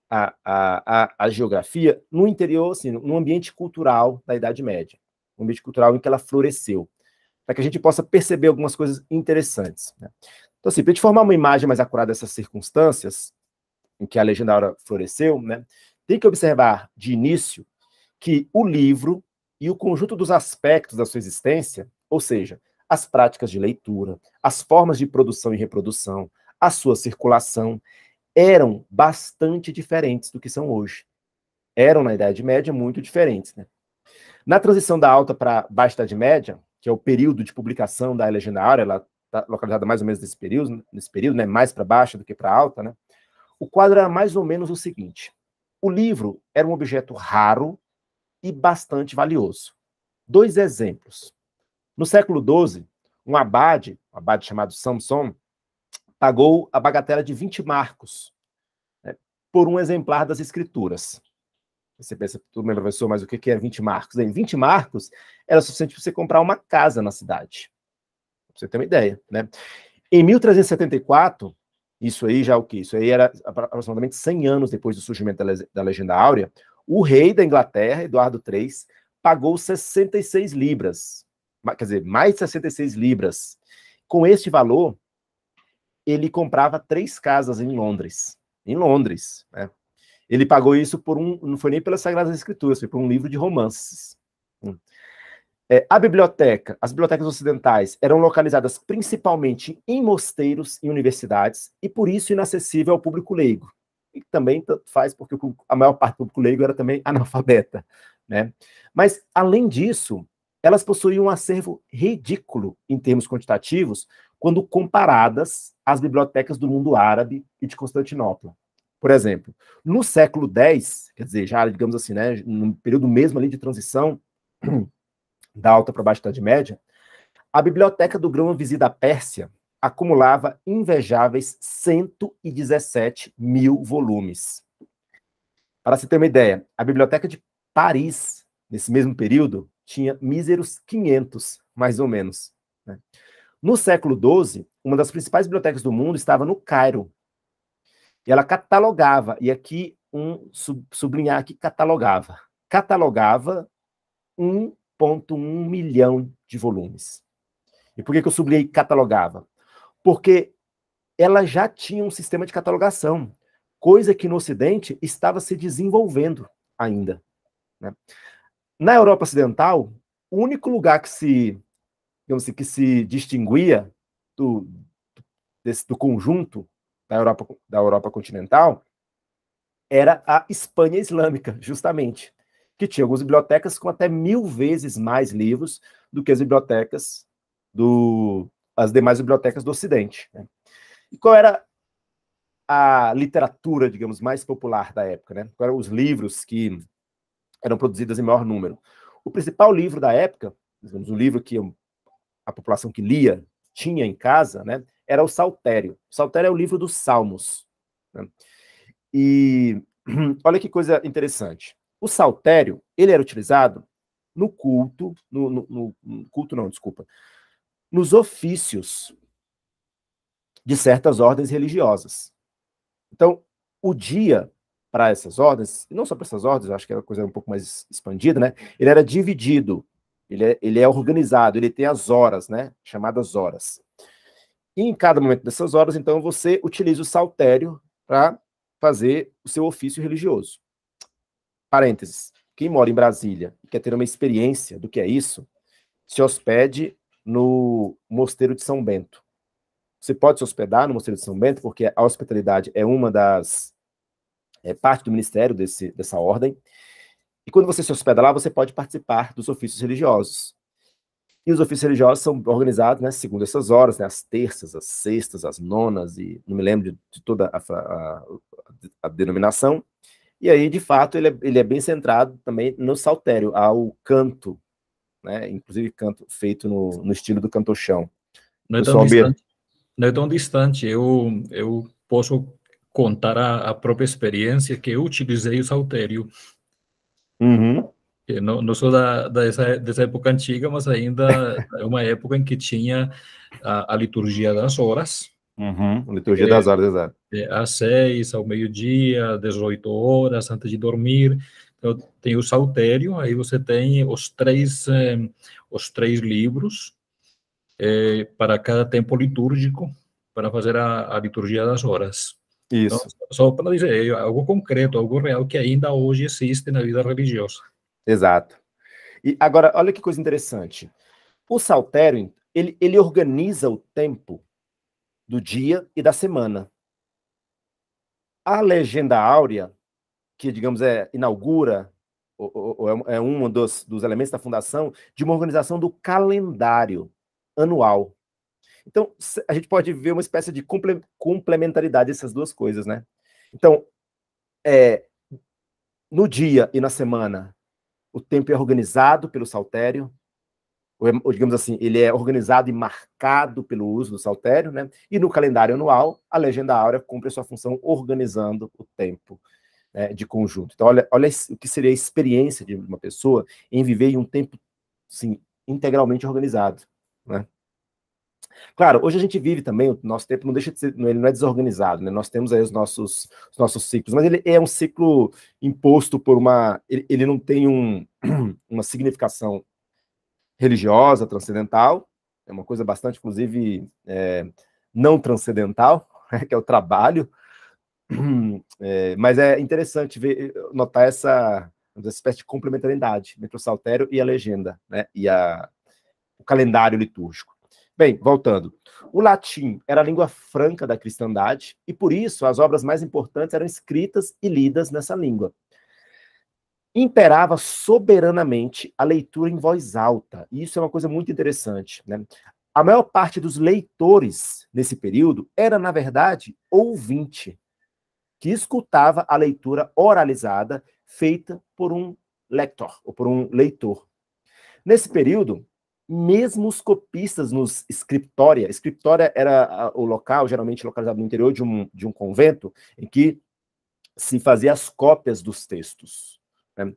a, a, a, a, geografia no interior, assim, no ambiente cultural da Idade Média, um ambiente cultural em que ela floresceu para que a gente possa perceber algumas coisas interessantes. Né? Então, assim, para a gente formar uma imagem mais acurada dessas circunstâncias em que a legendária floresceu, né, tem que observar de início que o livro e o conjunto dos aspectos da sua existência, ou seja, as práticas de leitura, as formas de produção e reprodução, a sua circulação, eram bastante diferentes do que são hoje. Eram, na Idade Média, muito diferentes. Né? Na transição da Alta para a Baixa Idade Média, que é o período de publicação da legendária, ela está localizada mais ou menos nesse período, nesse período né, mais para baixo do que para alta, né? o quadro era mais ou menos o seguinte: o livro era um objeto raro e bastante valioso. Dois exemplos. No século XII, um abade, um abade chamado Samson, pagou a bagatela de 20 marcos né, por um exemplar das escrituras. Você pensa, tu melhor professor, mas o que é 20 marcos? 20 marcos era suficiente para você comprar uma casa na cidade. Pra você ter uma ideia, né? Em 1374, isso aí já é o que? Isso aí era aproximadamente 100 anos depois do surgimento da, da Legenda Áurea, o rei da Inglaterra, Eduardo III, pagou 66 libras, quer dizer, mais 66 libras. Com esse valor, ele comprava três casas em Londres. Em Londres, né? Ele pagou isso por um, não foi nem pelas Sagradas Escrituras, foi por um livro de romances. Hum. É, a biblioteca, as bibliotecas ocidentais eram localizadas principalmente em mosteiros e universidades, e por isso inacessível ao público leigo. E também faz porque a maior parte do público leigo era também analfabeta. Né? Mas, além disso, elas possuíam um acervo ridículo em termos quantitativos quando comparadas às bibliotecas do mundo árabe e de Constantinopla. Por exemplo, no século X, quer dizer, já, digamos assim, né, no período mesmo ali de transição da alta para a baixa idade média, a biblioteca do grão vizir da Pérsia acumulava invejáveis 117 mil volumes. Para se ter uma ideia, a biblioteca de Paris, nesse mesmo período, tinha míseros 500, mais ou menos. Né? No século XII, uma das principais bibliotecas do mundo estava no Cairo, e ela catalogava, e aqui um sublinhar que catalogava. Catalogava 1,1 milhão de volumes. E por que, que eu sublinhei catalogava? Porque ela já tinha um sistema de catalogação, coisa que no Ocidente estava se desenvolvendo ainda. Né? Na Europa Ocidental, o único lugar que se, digamos assim, que se distinguia do, desse, do conjunto da Europa, da Europa continental era a Espanha Islâmica, justamente, que tinha algumas bibliotecas com até mil vezes mais livros do que as bibliotecas do as demais bibliotecas do Ocidente. Né? E qual era a literatura, digamos, mais popular da época? Né? Quais eram os livros que eram produzidos em maior número? O principal livro da época, digamos, o livro que a população que lia tinha em casa, né, era o Saltério. O Saltério é o livro dos Salmos. Né? E olha que coisa interessante. O Saltério, ele era utilizado no culto, no, no, no culto não, desculpa, nos ofícios de certas ordens religiosas. Então, o dia para essas ordens, e não só para essas ordens, acho que era é uma coisa um pouco mais expandida, né? Ele era dividido, ele é, ele é organizado, ele tem as horas, né? Chamadas horas. E em cada momento dessas horas, então, você utiliza o saltério para fazer o seu ofício religioso. Parênteses. Quem mora em Brasília e quer ter uma experiência do que é isso, se hospede no Mosteiro de São Bento. Você pode se hospedar no Mosteiro de São Bento, porque a hospitalidade é uma das. É parte do ministério desse, dessa ordem. E quando você se hospeda lá, você pode participar dos ofícios religiosos. E os ofícios religiosos são organizados, né, segundo essas horas, né, as terças, as sextas, as nonas, e não me lembro de, de toda a, a, a, denominação. E aí, de fato, ele é, ele é bem centrado também no saltério, ao canto, né, inclusive canto feito no, no estilo do cantochão. Não é, tão distante, não é tão distante, eu, eu posso contar a, a própria experiência que eu utilizei o saltério. Uhum não, não sou da, dessa, dessa época antiga, mas ainda é uma época em que tinha a, a liturgia das horas. Uhum, liturgia é, das horas, exato. É, é, às seis, ao meio-dia, 18 horas, antes de dormir. Então, tem o saltério, aí você tem os três, eh, os três livros eh, para cada tempo litúrgico, para fazer a, a liturgia das horas. Então, Isso. Então, só para dizer, é algo concreto, algo real que ainda hoje existe na vida religiosa. Exato. E agora, olha que coisa interessante. O saltério, ele, ele organiza o tempo do dia e da semana. A legenda áurea, que, digamos, é, inaugura, ou, ou é, é, um dos, dos elementos da fundação, de uma organização do calendário anual. Então, a gente pode ver uma espécie de complementaridade dessas duas coisas, né? Então, é, no dia e na semana, o tempo é organizado pelo saltério, ou, é, digamos assim, ele é organizado e marcado pelo uso do saltério, né? E no calendário anual, a legenda áurea cumpre sua função organizando o tempo né, de conjunto. Então, olha, olha o que seria a experiência de uma pessoa em viver em um tempo, assim, integralmente organizado, né? Claro, hoje a gente vive também, o nosso tempo não deixa de ser, ele não é desorganizado, né? Nós temos aí os nossos, os nossos ciclos, mas ele é um ciclo imposto por uma. Ele, ele não tem um, uma significação religiosa, transcendental, é uma coisa bastante, inclusive, é, não transcendental, né? que é o trabalho. É, mas é interessante ver, notar essa, essa espécie de complementaridade entre o saltério e a legenda, né? E a, o calendário litúrgico. Bem, voltando. O latim era a língua franca da cristandade e, por isso, as obras mais importantes eram escritas e lidas nessa língua. Imperava soberanamente a leitura em voz alta, e isso é uma coisa muito interessante. Né? A maior parte dos leitores nesse período era, na verdade, ouvinte, que escutava a leitura oralizada feita por um lector, ou por um leitor. Nesse período, mesmo os copistas nos escritória, escritória era o local, geralmente localizado no interior de um, de um convento, em que se fazia as cópias dos textos. Né?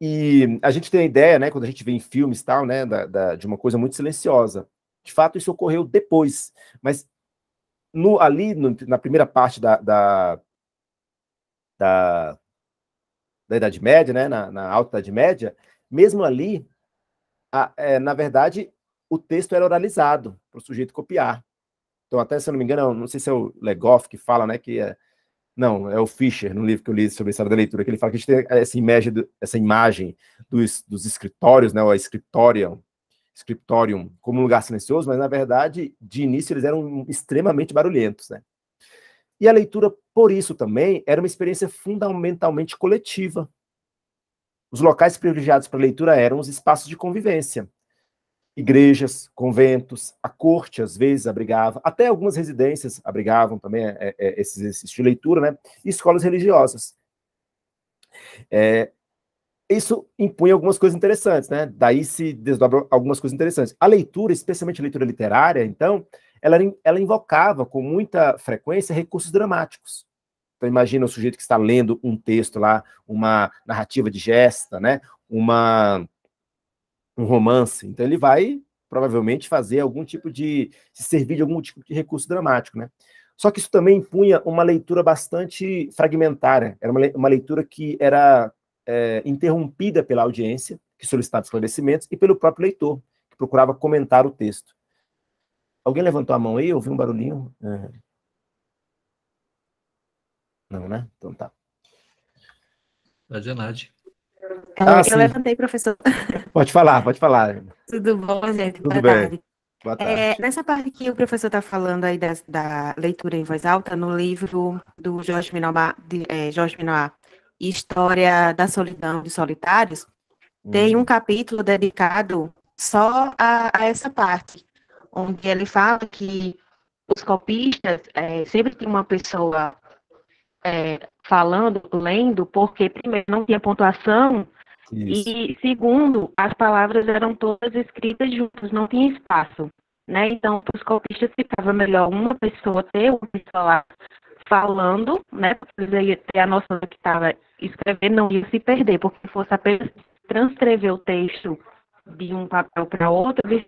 E a gente tem a ideia, né, quando a gente vê em filmes tal, né, da, da, de uma coisa muito silenciosa. De fato, isso ocorreu depois, mas no, ali, no, na primeira parte da, da, da, da Idade Média, né, na, na Alta Idade Média, mesmo ali, a, é, na verdade, o texto era oralizado para o sujeito copiar. Então, até se eu não me engano, não sei se é o Legoff que fala, né, que é, não, é o Fischer, no livro que eu li sobre a história da leitura, que ele fala que a gente tem essa imagem, essa imagem dos, dos escritórios, né, o escritório, scriptorium, como um lugar silencioso, mas, na verdade, de início eles eram extremamente barulhentos, né. E a leitura, por isso também, era uma experiência fundamentalmente coletiva. Os locais privilegiados para leitura eram os espaços de convivência. Igrejas, conventos, a corte às vezes abrigava, até algumas residências abrigavam também é, é, é, esses exercícios de leitura, né? E escolas religiosas. É, isso impunha algumas coisas interessantes, né? Daí se desdobram algumas coisas interessantes. A leitura, especialmente a leitura literária, então, ela, ela invocava com muita frequência recursos dramáticos. Então imagina o sujeito que está lendo um texto lá, uma narrativa de gesta, né? Uma um romance. Então ele vai provavelmente fazer algum tipo de se servir de algum tipo de recurso dramático, né? Só que isso também impunha uma leitura bastante fragmentária. Era uma, uma leitura que era é, interrompida pela audiência, que solicitava esclarecimentos, e pelo próprio leitor, que procurava comentar o texto. Alguém levantou a mão aí? Eu ouvi um barulhinho. É. Não, né? Então tá. Adianade. Ah, eu sim. levantei, professor. Pode falar, pode falar. Tudo bom, gente? Tudo Boa bem. Tarde. Boa tarde. É, nessa parte que o professor está falando aí da, da, leitura em voz alta, no livro do Jorge Minoir, de, é, Jorge História da Solidão de Solitários, hum. tem um capítulo dedicado só a, a, essa parte, onde ele fala que os copistas é, sempre tem uma pessoa é, falando, lendo, porque primeiro não tinha pontuação Isso. e segundo as palavras eram todas escritas juntas, não tinha espaço, né? Então para os copistas ficava melhor uma pessoa ter uma pessoa lá falando, né? Precisa ter a noção que estava escrevendo, não ia se perder, porque se fosse apenas transcrever o texto de um papel para outro, eles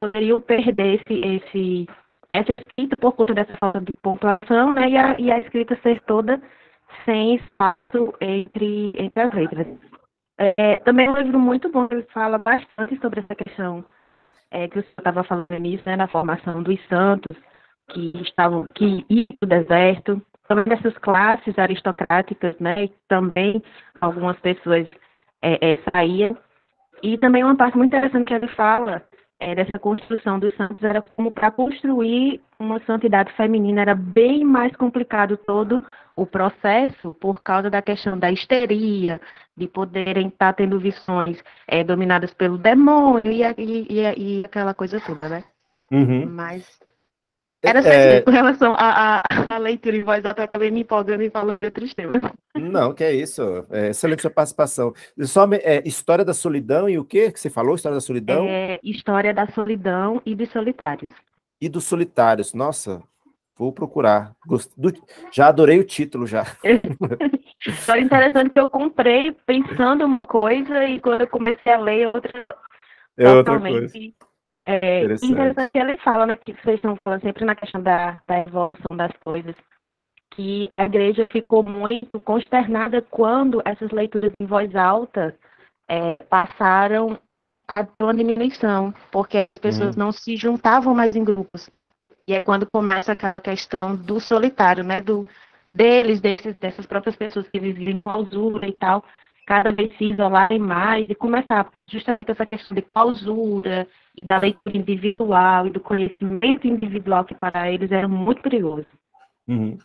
poderiam perder esse, esse é escrita por conta dessa falta de pontuação, né? E a, e a escrita ser toda sem espaço entre, entre as letras. É, também é um livro muito bom, ele fala bastante sobre essa questão é, que o senhor estava falando nisso, né, na formação dos santos que estavam que iam para o deserto, também dessas classes aristocráticas, né, e também algumas pessoas é, é, saíam. E também uma parte muito interessante que ele fala é, dessa construção dos santos era como para construir uma santidade feminina era bem mais complicado todo o processo por causa da questão da histeria, de poderem estar tá tendo visões é, dominadas pelo demônio e, e, e, e, aquela coisa toda, né? Uhum. Mas era só é, é... com relação à, leitura em voz alta, também acabei me empolgando e falando de outros temas. Não, que é isso. É, excelente sua participação. Só é, História da Solidão e o quê que você falou? História da Solidão? É, história da Solidão e dos Solitários. E dos Solitários. Nossa, vou procurar. Gost... Do... Já adorei o título, já. história interessante que eu comprei pensando uma coisa e quando eu comecei a ler, outra... É outra totalmente... coisa. É interessante. que ele fala, né, que vocês estão falando sempre na questão da, da evolução das coisas, que a igreja ficou muito consternada quando essas leituras em voz alta é, passaram a ter uma diminuição, porque as pessoas uhum. não se juntavam mais em grupos. E é quando começa aquela questão do solitário, né, do, deles, desses, dessas próprias pessoas que viviam em clausura e tal, cada vez se isolarem mais e começar justamente essa questão de clausura, da leitura individual e do conhecimento individual, que para eles era muito perigoso. Uhum.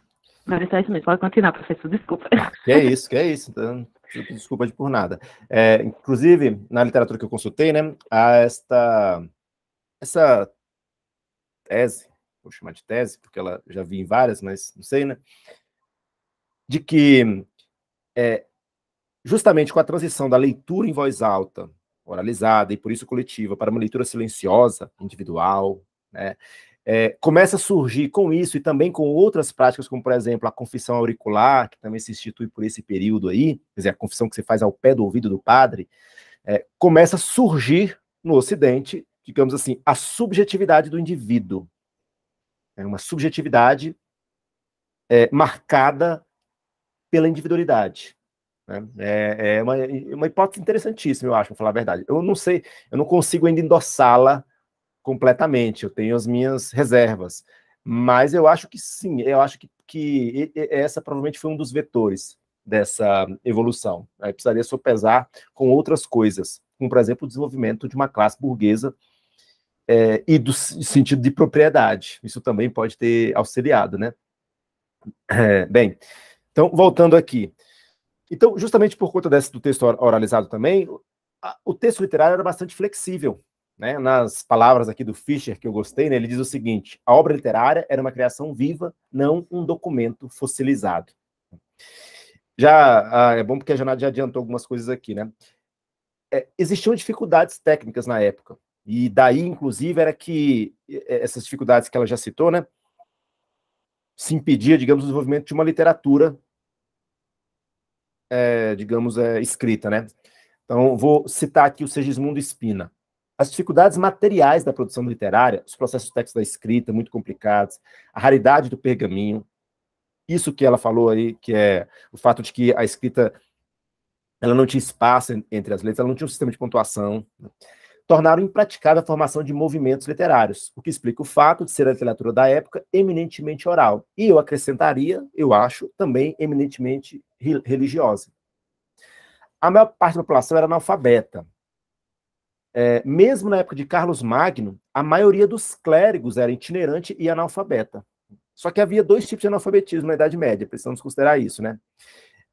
Mas é só isso mesmo, pode continuar, professor, desculpa. Que é isso, que é isso, então, desculpa de por nada. É, inclusive, na literatura que eu consultei, né, há esta, essa tese, vou chamar de tese, porque ela já vi em várias, mas não sei, né, de que é, justamente com a transição da leitura em voz alta, oralizada e por isso coletiva, para uma leitura silenciosa, individual, né? É, começa a surgir com isso e também com outras práticas, como por exemplo a confissão auricular, que também se institui por esse período aí, quer dizer, a confissão que você faz ao pé do ouvido do padre, é, começa a surgir no Ocidente, digamos assim, a subjetividade do indivíduo. É uma subjetividade é, marcada pela individualidade. Né? É, é uma, uma, hipótese interessantíssima, eu acho, para falar a verdade. Eu não sei, eu não consigo ainda endossá-la completamente, eu tenho as minhas reservas. Mas eu acho que sim, eu acho que, que essa provavelmente foi um dos vetores dessa evolução. Aí né? precisaria sopesar com outras coisas, como, por exemplo, o desenvolvimento de uma classe burguesa é, e do sentido de propriedade. Isso também pode ter auxiliado, né? É, bem, então, voltando aqui. Então, justamente por conta desse, do texto oralizado também, a, o texto literário era bastante flexível. Né? Nas palavras aqui do Fischer, que eu gostei, né? ele diz o seguinte: a obra literária era uma criação viva, não um documento fossilizado. Já ah, é bom porque a Janade já adiantou algumas coisas aqui, né? É, existiam dificuldades técnicas na época. E daí, inclusive, era que essas dificuldades que ela já citou, né? Se impedia, digamos, o desenvolvimento de uma literatura é, digamos, é, escrita, né? Então, vou citar aqui o Segismundo Espina. As dificuldades materiais da produção literária, os processos textos da escrita muito complicados, a raridade do pergaminho, isso que ela falou aí, que é o fato de que a escrita ela não tinha espaço entre as letras, ela não tinha um sistema de pontuação. Né? tornaram impraticável a formação de movimentos literários, o que explica o fato de ser a literatura da época eminentemente oral, e eu acrescentaria, eu acho, também eminentemente religiosa. A maior parte da população era analfabeta. É, mesmo na época de Carlos Magno, a maioria dos clérigos era itinerante e analfabeta. Só que havia dois tipos de analfabetismo na Idade Média, precisamos considerar isso, né?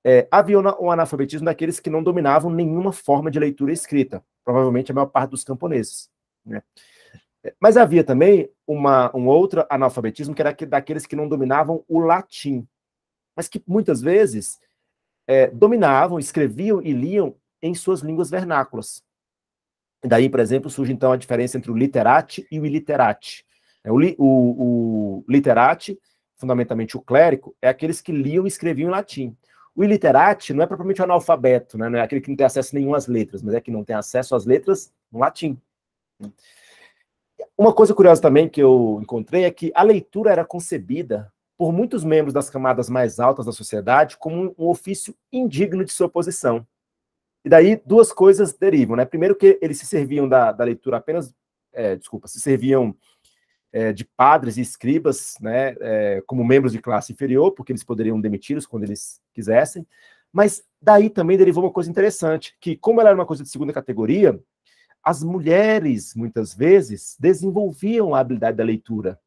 é, havia um analfabetismo daqueles que não dominavam nenhuma forma de leitura escrita, provavelmente a maior parte dos camponeses. Né? É, mas havia também uma, um outro analfabetismo, que era daqueles que não dominavam o latim, mas que muitas vezes é, dominavam, escreviam e liam em suas línguas vernáculas. Daí, por exemplo, surge então a diferença entre o literate e o iliterate. É, o, o, o literate, fundamentalmente o clérico, é aqueles que liam e escreviam em latim. O iliterate não é propriamente o analfabeto, né? não é aquele que não tem acesso a nenhuma letras, mas é que não tem acesso às letras no latim. Né? Uma coisa curiosa também que eu encontrei é que a leitura era concebida por muitos membros das camadas mais altas da sociedade como um ofício indigno de sua posição. E daí duas coisas derivam, né? Primeiro que eles se serviam da, da leitura apenas, é, desculpa, se serviam é, de padres e escribas né, é, como membros de classe inferior, porque eles poderiam demiti-los quando eles quisessem. Mas daí também derivou uma coisa interessante, que como ela era uma coisa de segunda categoria, as mulheres, muitas vezes, desenvolviam a habilidade da leitura.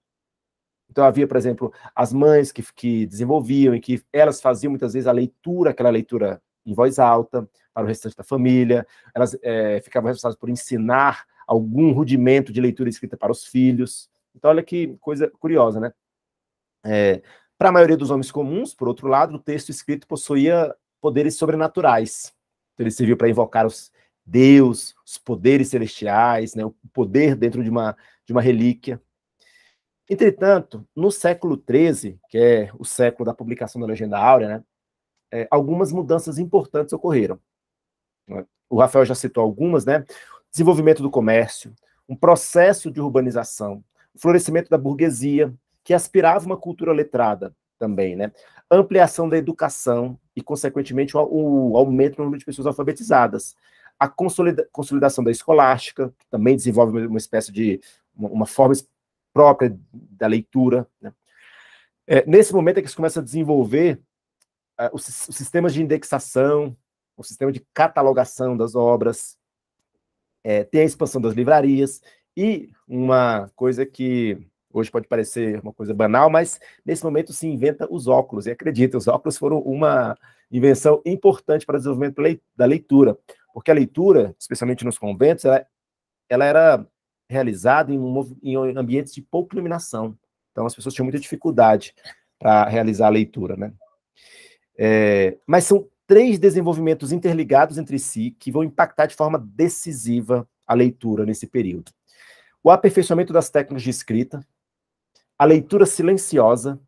Então havia, por exemplo, as mães que, que desenvolviam e que elas faziam muitas vezes a leitura, aquela leitura em voz alta, para o restante da família, elas é, ficavam responsáveis por ensinar algum rudimento de leitura escrita para os filhos. Então, olha que coisa curiosa, né? É, Para a maioria dos homens comuns, por outro lado, o texto escrito possuía poderes sobrenaturais. Então, ele serviu para invocar os Deus, os poderes celestiais, né, o poder dentro de uma, de uma relíquia. Entretanto, no século XIII, que é o século da publicação da Legenda Áurea, né, é, algumas mudanças importantes ocorreram. O Rafael já citou algumas, né? Desenvolvimento do comércio, um processo de urbanização, florescimento da burguesia, que aspirava uma cultura letrada também, né? ampliação da educação e, consequentemente, o aumento no número de pessoas alfabetizadas, a consolida consolidação da escolástica, que também desenvolve uma espécie de uma, uma forma própria da leitura. Né? É, nesse momento é que se começa a desenvolver ah, os, os sistemas de indexação, o sistema de catalogação das obras, é, tem a expansão das livrarias e uma coisa que hoje pode parecer uma coisa banal, mas nesse momento se inventa os óculos. E acredita, os óculos foram uma invenção importante para o desenvolvimento da leitura, porque a leitura, especialmente nos conventos, ela, ela era realizada em, um, em ambientes de pouca iluminação. Então as pessoas tinham muita dificuldade para realizar a leitura, né? É, mas são três desenvolvimentos interligados entre si que vão impactar de forma decisiva a leitura nesse período o aperfeiçoamento das técnicas de escrita, a leitura silenciosa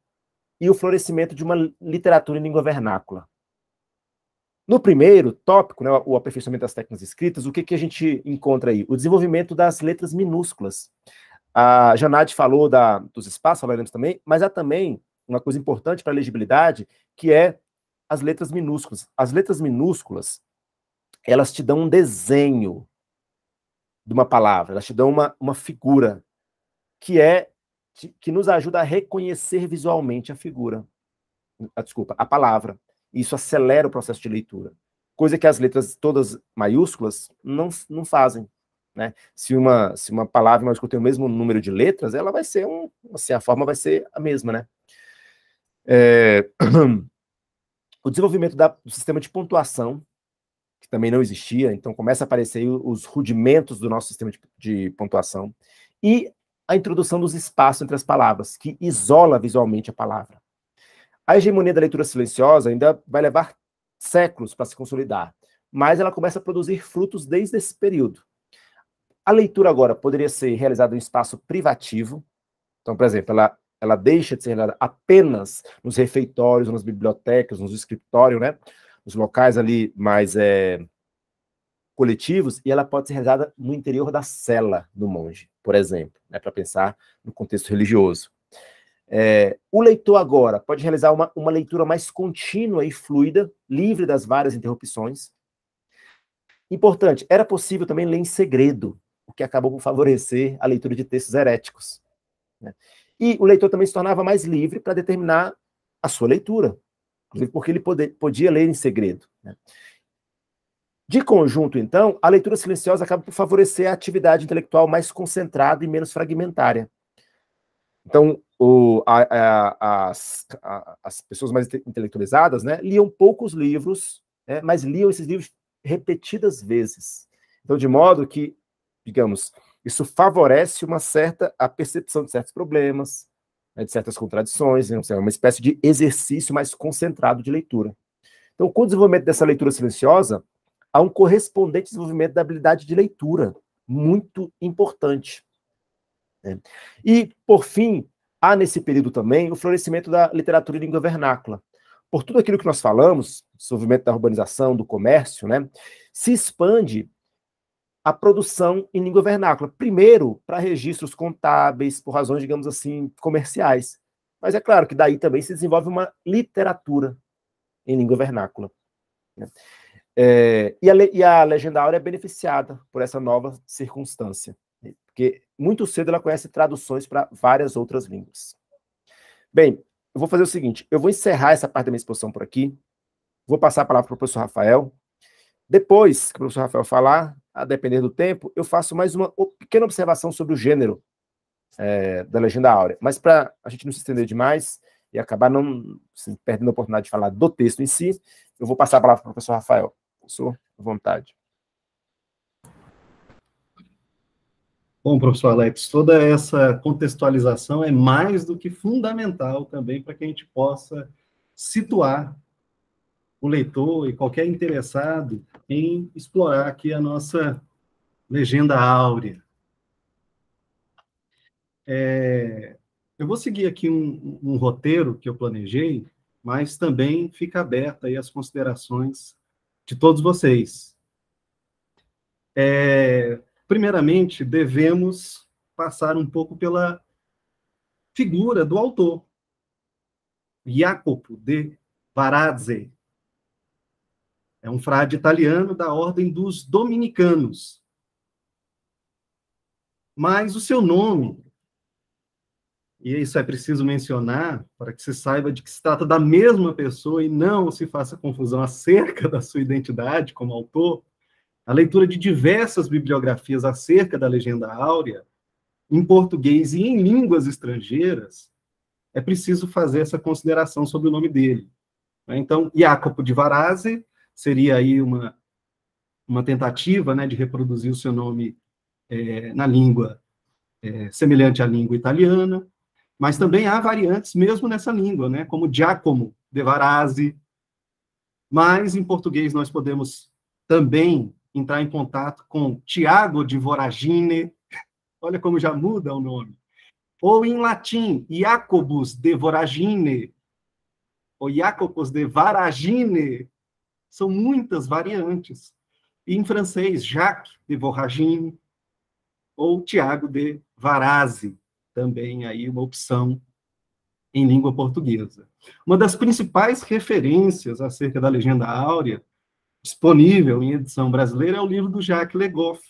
e o florescimento de uma literatura em língua vernácula. No primeiro tópico, né, o aperfeiçoamento das técnicas escritas, o que, que a gente encontra aí? O desenvolvimento das letras minúsculas. A Janade falou da, dos espaços, falaremos também, mas há também uma coisa importante para a legibilidade, que é as letras minúsculas. As letras minúsculas, elas te dão um desenho de uma palavra, elas te dão uma, uma figura que é que nos ajuda a reconhecer visualmente a figura, a, ah, desculpa, a palavra. Isso acelera o processo de leitura, coisa que as letras todas maiúsculas não, não fazem. Né? Se uma se uma palavra maiúscula tem o mesmo número de letras, ela vai ser um, assim, a forma vai ser a mesma, né? É... O desenvolvimento da, do sistema de pontuação que também não existia, então começa a aparecer aí os rudimentos do nosso sistema de, de pontuação, e a introdução dos espaços entre as palavras, que isola visualmente a palavra. A hegemonia da leitura silenciosa ainda vai levar séculos para se consolidar, mas ela começa a produzir frutos desde esse período. A leitura agora poderia ser realizada em um espaço privativo, então, por exemplo, ela, ela deixa de ser realizada apenas nos refeitórios, nas bibliotecas, nos escritórios, né? os locais ali mais é, coletivos, e ela pode ser rezada no interior da cela do monge, por exemplo, né, para pensar no contexto religioso. É, o leitor agora pode realizar uma, uma leitura mais contínua e fluida, livre das várias interrupções. Importante, era possível também ler em segredo, o que acabou por favorecer a leitura de textos heréticos. Né? E o leitor também se tornava mais livre para determinar a sua leitura, inclusive porque ele poder, podia ler em segredo. Né? De conjunto, então, a leitura silenciosa acaba por favorecer a atividade intelectual mais concentrada e menos fragmentária. Então, o, a, a, as, a, as, pessoas mais intelectualizadas né, liam poucos livros, né, mas liam esses livros repetidas vezes. Então, de modo que, digamos, isso favorece uma certa a percepção de certos problemas, né, de certas contradições, né, uma espécie de exercício mais concentrado de leitura. Então, com o desenvolvimento dessa leitura silenciosa, há um correspondente desenvolvimento da habilidade de leitura, muito importante. Né? E, por fim, há nesse período também o florescimento da literatura em língua vernácula. Por tudo aquilo que nós falamos, desenvolvimento da urbanização, do comércio, né, se expande a produção em língua vernácula. Primeiro, para registros contábeis, por razões, digamos assim, comerciais. Mas é claro que daí também se desenvolve uma literatura em língua vernácula. Né? É, e, a, e a legenda áurea é beneficiada por essa nova circunstância, né? porque muito cedo ela conhece traduções para várias outras línguas. Bem, eu vou fazer o seguinte: eu vou encerrar essa parte da minha exposição por aqui, vou passar a palavra para o professor Rafael. Depois que o professor Rafael falar, a depender do tempo, eu faço mais uma pequena observação sobre o gênero é, da Legenda Áurea. Mas para a gente não se estender demais e acabar não assim, perdendo a oportunidade de falar do texto em si, eu vou passar a palavra para o professor Rafael. Professor, à vontade. Bom, professor Alex, toda essa contextualização é mais do que fundamental também para que a gente possa situar o leitor e qualquer interessado em explorar aqui a nossa legenda áurea. É, eu vou seguir aqui um, um, roteiro que eu planejei, mas também fica aberta aí as considerações de todos vocês. É, primeiramente, devemos passar um pouco pela figura do autor, Jacopo de Varadze, é um frade italiano da ordem dos dominicanos. Mas o seu nome, e isso é preciso mencionar, para que se saiba de que se trata da mesma pessoa e não se faça confusão acerca da sua identidade como autor, a leitura de diversas bibliografias acerca da legenda áurea, em português e em línguas estrangeiras, é preciso fazer essa consideração sobre o nome dele. Né? Então, Jacopo de Varazze seria aí uma, uma tentativa né, de reproduzir o seu nome é, na língua é, semelhante à língua italiana, mas também há variantes mesmo nessa língua, né, como Giacomo de Varazzi, mas em português nós podemos também entrar em contato com Tiago de Voragine, olha como já muda o nome, ou em latim, Jacobus de Voragine, ou Jacobus de Varagine, são muitas variantes. E em francês, Jacques de Voragine ou Tiago de Varazzi, também aí uma opção em língua portuguesa. Uma das principais referências acerca da legenda áurea disponível em edição brasileira é o livro do Jacques Legoff,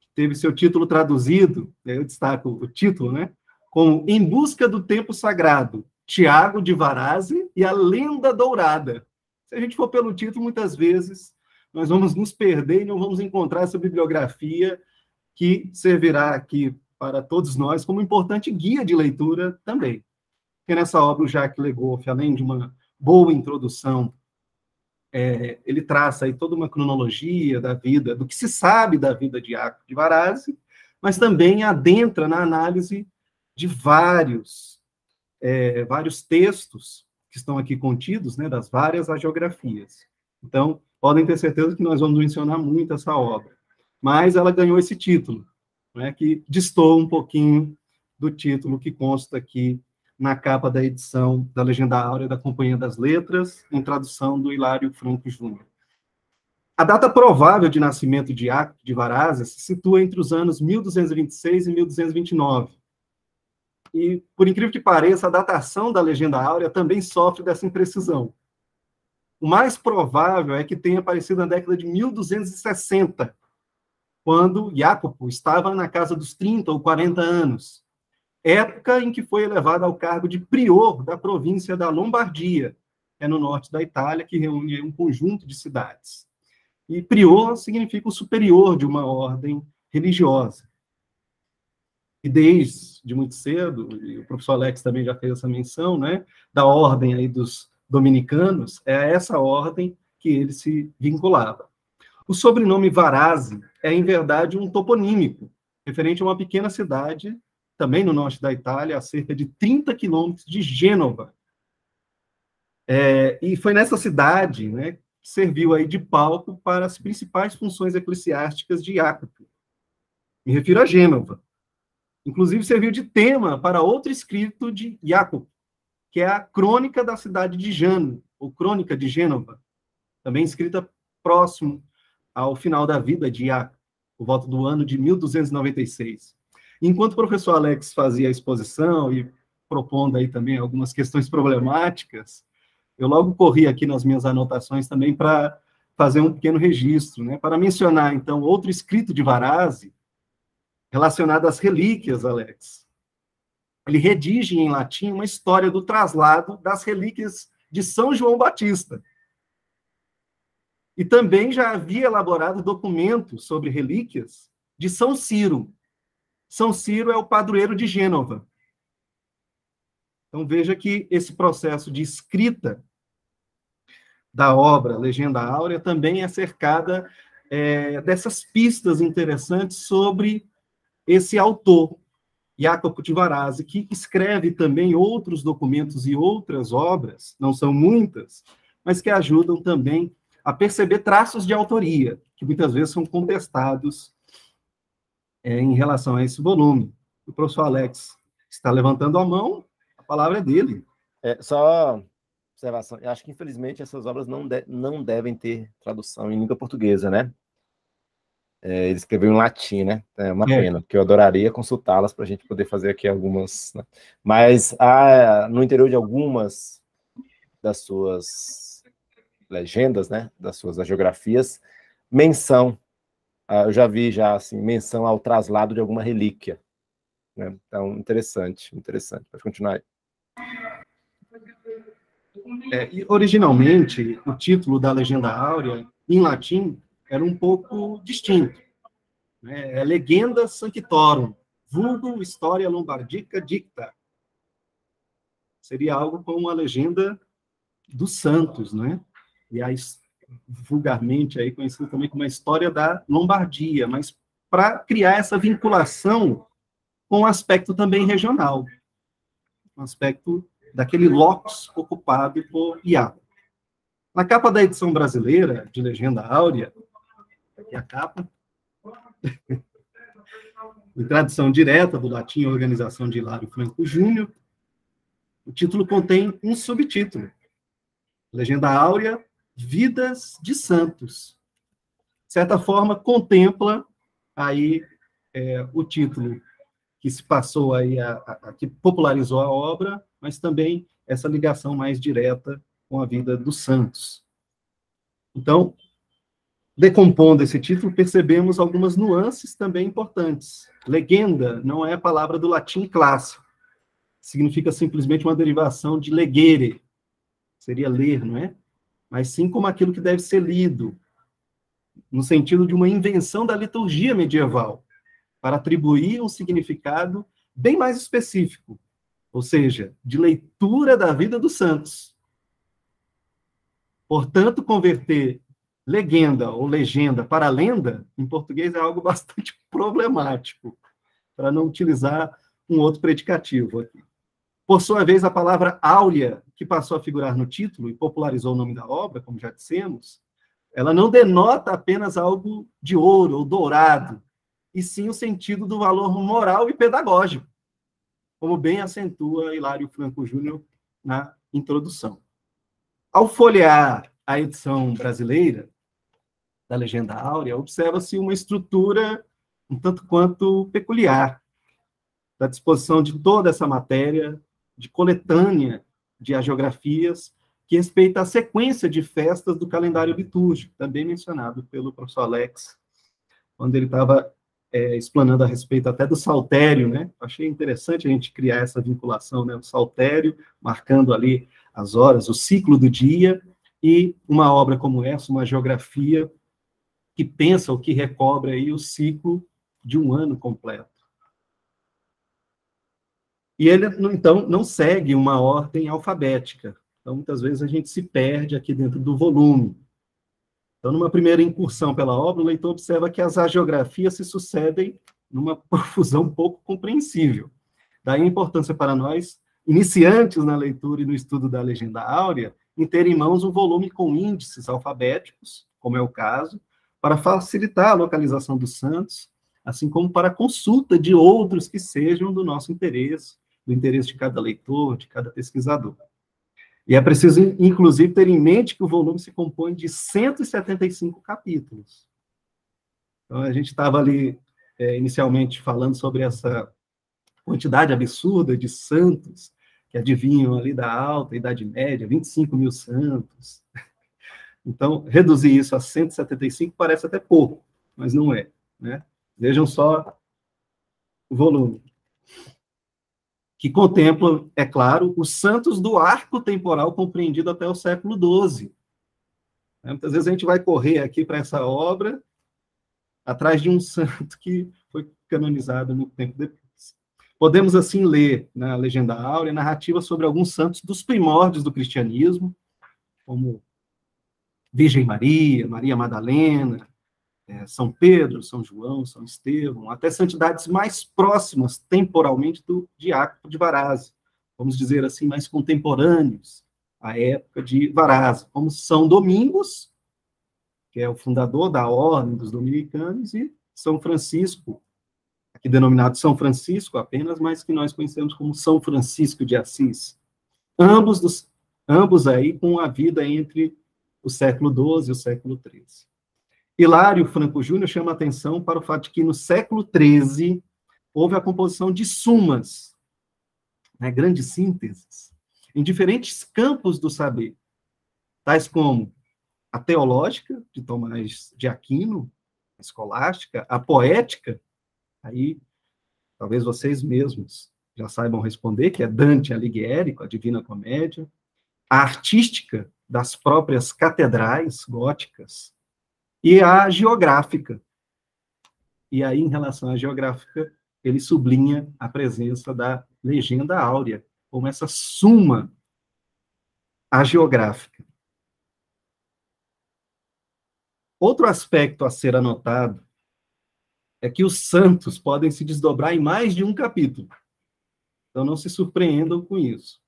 que teve seu título traduzido, né, eu destaco o título, né, como Em Busca do Tempo Sagrado, Tiago de Varazzi e a Lenda Dourada, se a gente for pelo título, muitas vezes nós vamos nos perder e não vamos encontrar essa bibliografia que servirá aqui para todos nós como importante guia de leitura também. Porque nessa obra, o Jacques Legoff, além de uma boa introdução, é, ele traça aí toda uma cronologia da vida, do que se sabe da vida de Jacob de Varazzi, mas também adentra na análise de vários, é, vários textos que estão aqui contidos, né, das várias geografias. Então, podem ter certeza que nós vamos mencionar muito essa obra. Mas ela ganhou esse título, né, que distou um pouquinho do título que consta aqui na capa da edição da Legenda Áurea da Companhia das Letras, em tradução do Hilário Franco Júnior. A data provável de nascimento de Acto de Varazes se situa entre os anos 1226 e 1229, e, por incrível que pareça, a datação da legenda áurea também sofre dessa imprecisão. O mais provável é que tenha aparecido na década de 1260, quando Jacopo estava na casa dos 30 ou 40 anos, época em que foi elevado ao cargo de prior da província da Lombardia, é no norte da Itália, que reúne um conjunto de cidades. E prior significa o superior de uma ordem religiosa e desde muito cedo, e o professor Alex também já fez essa menção, né, da ordem aí dos dominicanos, é a essa ordem que ele se vinculava. O sobrenome Varazzi é, em verdade, um toponímico, referente a uma pequena cidade, também no norte da Itália, a cerca de 30 quilômetros de Gênova. É, e foi nessa cidade né, que serviu aí de palco para as principais funções eclesiásticas de Jacopo. Me refiro a Gênova, Inclusive, serviu de tema para outro escrito de Jacob, que é a Crônica da Cidade de Jano, ou Crônica de Gênova, também escrita próximo ao final da vida de Jacob, o voto do ano de 1296. Enquanto o professor Alex fazia a exposição e propondo aí também algumas questões problemáticas, eu logo corri aqui nas minhas anotações também para fazer um pequeno registro, né, para mencionar, então, outro escrito de Varazzi, relacionada às relíquias, Alex. Ele redige em latim uma história do traslado das relíquias de São João Batista. E também já havia elaborado documentos sobre relíquias de São Ciro. São Ciro é o padroeiro de Gênova. Então veja que esse processo de escrita da obra Legenda Áurea também é cercada é, dessas pistas interessantes sobre esse autor, Jacopo Putivarazi, que escreve também outros documentos e outras obras, não são muitas, mas que ajudam também a perceber traços de autoria, que muitas vezes são contestados é, em relação a esse volume. O professor Alex está levantando a mão, a palavra é dele. É, só observação, eu acho que infelizmente essas obras não, de, não devem ter tradução em língua portuguesa, né? É, ele escreveu em latim, né? É uma é. pena, porque eu adoraria consultá-las para a gente poder fazer aqui algumas. Né? Mas há, ah, no interior de algumas das suas legendas, né? Das suas geografias, menção. Ah, eu já vi já assim, menção ao traslado de alguma relíquia. Né? Então, interessante, interessante. Pode continuar aí. É, originalmente, o título da Legenda Áurea, em latim, era um pouco distinto. Né? É legenda sanctorum, vulgo história lombardica dicta. Seria algo como a legenda dos santos, né? E aí, vulgarmente aí conhecido também como a história da Lombardia, mas para criar essa vinculação com o um aspecto também regional, um aspecto daquele locus ocupado por Iago. Na capa da edição brasileira de Legenda Áurea, aqui é a capa. em tradução direta do latim Organização de Hilário Franco Júnior, o título contém um subtítulo. Legenda Áurea, Vidas de Santos. De certa forma, contempla aí é, o título que se passou aí, a, a, a, que popularizou a obra, mas também essa ligação mais direta com a vida dos santos. Então, Decompondo esse título, percebemos algumas nuances também importantes. Legenda não é a palavra do latim clássico. Significa simplesmente uma derivação de legere. Seria ler, não é? Mas sim como aquilo que deve ser lido, no sentido de uma invenção da liturgia medieval, para atribuir um significado bem mais específico, ou seja, de leitura da vida dos santos. Portanto, converter legenda ou legenda para lenda, em português é algo bastante problemático, para não utilizar um outro predicativo aqui. Por sua vez, a palavra áurea, que passou a figurar no título e popularizou o nome da obra, como já dissemos, ela não denota apenas algo de ouro ou dourado, e sim o sentido do valor moral e pedagógico, como bem acentua Hilário Franco Júnior na introdução. Ao folhear a edição brasileira, da legenda áurea, observa-se uma estrutura um tanto quanto peculiar da disposição de toda essa matéria, de coletânea de agiografias, que respeita a sequência de festas do calendário litúrgico, também mencionado pelo professor Alex, quando ele estava é, explanando a respeito até do saltério, né? Achei interessante a gente criar essa vinculação, né? O saltério, marcando ali as horas, o ciclo do dia, e uma obra como essa, uma geografia, que pensa ou que recobre aí o ciclo de um ano completo. E ele, então, não segue uma ordem alfabética. Então, muitas vezes a gente se perde aqui dentro do volume. Então, numa primeira incursão pela obra, o leitor observa que as agiografias se sucedem numa profusão pouco compreensível. Daí a importância para nós, iniciantes na leitura e no estudo da legenda áurea, em ter em mãos um volume com índices alfabéticos, como é o caso, para facilitar a localização dos santos, assim como para a consulta de outros que sejam do nosso interesse, do interesse de cada leitor, de cada pesquisador. E é preciso, inclusive, ter em mente que o volume se compõe de 175 capítulos. Então, a gente estava ali, é, inicialmente, falando sobre essa quantidade absurda de santos que adivinham ali da Alta Idade Média, 25 mil santos, então, reduzir isso a 175 parece até pouco, mas não é. Né? Vejam só o volume. Que contempla, é claro, os santos do arco temporal compreendido até o século XII. Né? Muitas vezes a gente vai correr aqui para essa obra atrás de um santo que foi canonizado muito tempo depois. Podemos, assim, ler na né, Legenda Áurea narrativa sobre alguns santos dos primórdios do cristianismo, como Virgem Maria, Maria Madalena, é, São Pedro, São João, São Estevão, até santidades mais próximas temporalmente do diácono de Varazze, vamos dizer assim, mais contemporâneos à época de Varazze, como São Domingos, que é o fundador da Ordem dos Dominicanos, e São Francisco, aqui denominado São Francisco apenas, mas que nós conhecemos como São Francisco de Assis. Ambos, dos, ambos aí com a vida entre o século XII e o século XIII. Hilário Franco Júnior chama atenção para o fato de que no século XIII houve a composição de sumas, né, grandes sínteses, em diferentes campos do saber, tais como a teológica, de Tomás de Aquino, a escolástica, a poética, aí talvez vocês mesmos já saibam responder, que é Dante Alighieri, com a Divina Comédia, a artística, das próprias catedrais góticas e a geográfica. E aí, em relação à geográfica, ele sublinha a presença da legenda áurea, como essa suma a geográfica. Outro aspecto a ser anotado é que os santos podem se desdobrar em mais de um capítulo. Então, não se surpreendam com isso.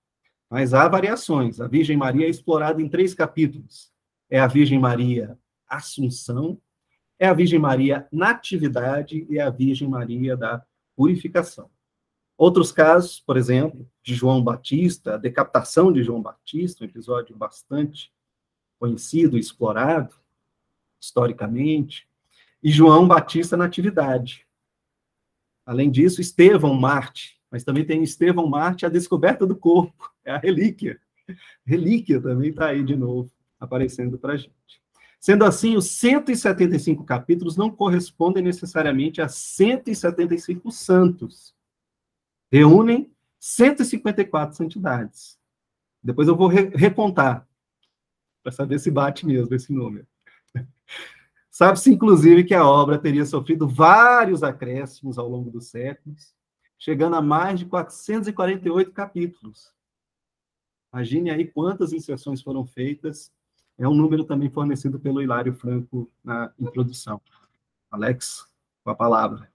Mas há variações. A Virgem Maria é explorada em três capítulos. É a Virgem Maria Assunção, é a Virgem Maria Natividade e é a Virgem Maria da Purificação. Outros casos, por exemplo, de João Batista, a decapitação de João Batista, um episódio bastante conhecido, explorado historicamente, e João Batista Natividade. Além disso, Estevão Marte, mas também tem Estevão Marte, a descoberta do corpo, é a relíquia. Relíquia também está aí de novo aparecendo para a gente. Sendo assim, os 175 capítulos não correspondem necessariamente a 175 santos. Reúnem 154 santidades. Depois eu vou re recontar, para saber se bate mesmo esse número. Sabe-se, inclusive, que a obra teria sofrido vários acréscimos ao longo dos séculos, chegando a mais de 448 capítulos, Imagine aí quantas inserções foram feitas. É um número também fornecido pelo Hilário Franco na introdução. Alex, com a palavra.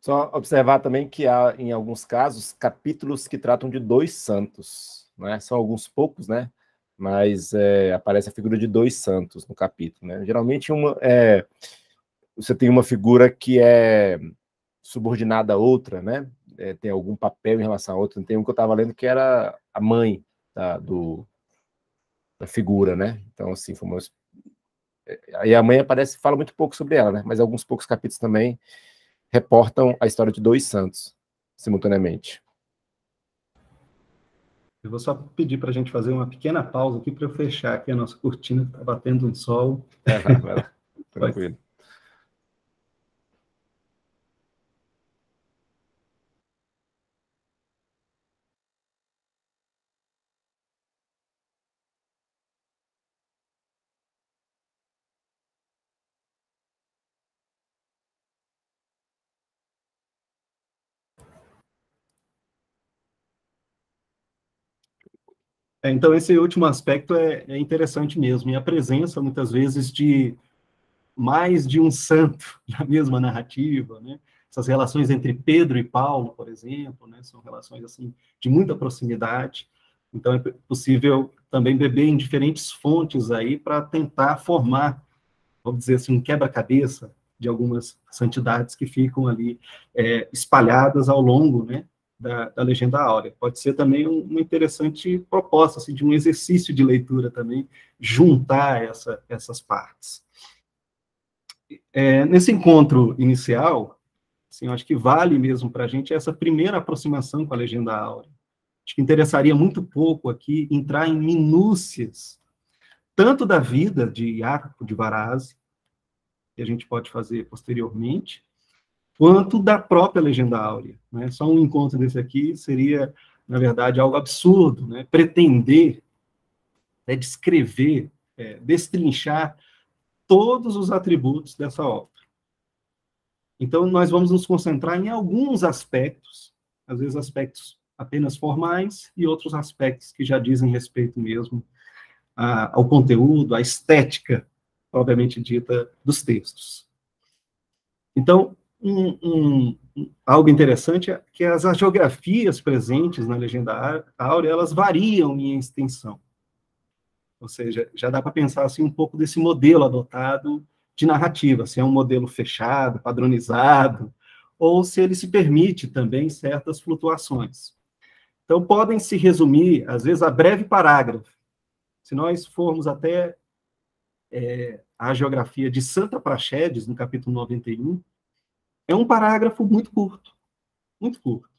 Só observar também que há, em alguns casos, capítulos que tratam de dois santos. Né? São alguns poucos, né? Mas é, aparece a figura de dois santos no capítulo. Né? Geralmente, uma, é, você tem uma figura que é subordinada a outra, né? é, tem algum papel em relação a outro. Tem um que eu estava lendo que era a mãe da, do, da figura, né? Então, assim, foi uma... E é, a mãe aparece, fala muito pouco sobre ela, né? Mas alguns poucos capítulos também reportam a história de dois santos simultaneamente. Eu vou só pedir para a gente fazer uma pequena pausa aqui para eu fechar aqui a nossa cortina, está batendo um sol. É, tranquilo. É, então, esse último aspecto é, é, interessante mesmo, e a presença, muitas vezes, de mais de um santo na mesma narrativa, né? Essas relações entre Pedro e Paulo, por exemplo, né? São relações, assim, de muita proximidade. Então, é possível também beber em diferentes fontes aí para tentar formar, vamos dizer assim, um quebra-cabeça de algumas santidades que ficam ali é, espalhadas ao longo, né? da, da legenda áurea. Pode ser também um, uma interessante proposta, assim, de um exercício de leitura também, juntar essa, essas partes. É, nesse encontro inicial, assim, eu acho que vale mesmo para a gente essa primeira aproximação com a legenda áurea. Acho que interessaria muito pouco aqui entrar em minúcias, tanto da vida de Jacopo de Varazzi, que a gente pode fazer posteriormente, quanto da própria legenda áurea. Né? Só um encontro desse aqui seria, na verdade, algo absurdo, né? pretender né, descrever, é, destrinchar todos os atributos dessa obra. Então, nós vamos nos concentrar em alguns aspectos, às vezes aspectos apenas formais e outros aspectos que já dizem respeito mesmo a, ao conteúdo, à estética, propriamente dita, dos textos. Então, um, um, algo interessante é que as geografias presentes na legenda áurea, elas variam em extensão. Ou seja, já dá para pensar assim, um pouco desse modelo adotado de narrativa, se é um modelo fechado, padronizado, ou se ele se permite também certas flutuações. Então, podem se resumir, às vezes, a breve parágrafo. Se nós formos até é, a geografia de Santa Praxedes, no capítulo 91, é um parágrafo muito curto, muito curto.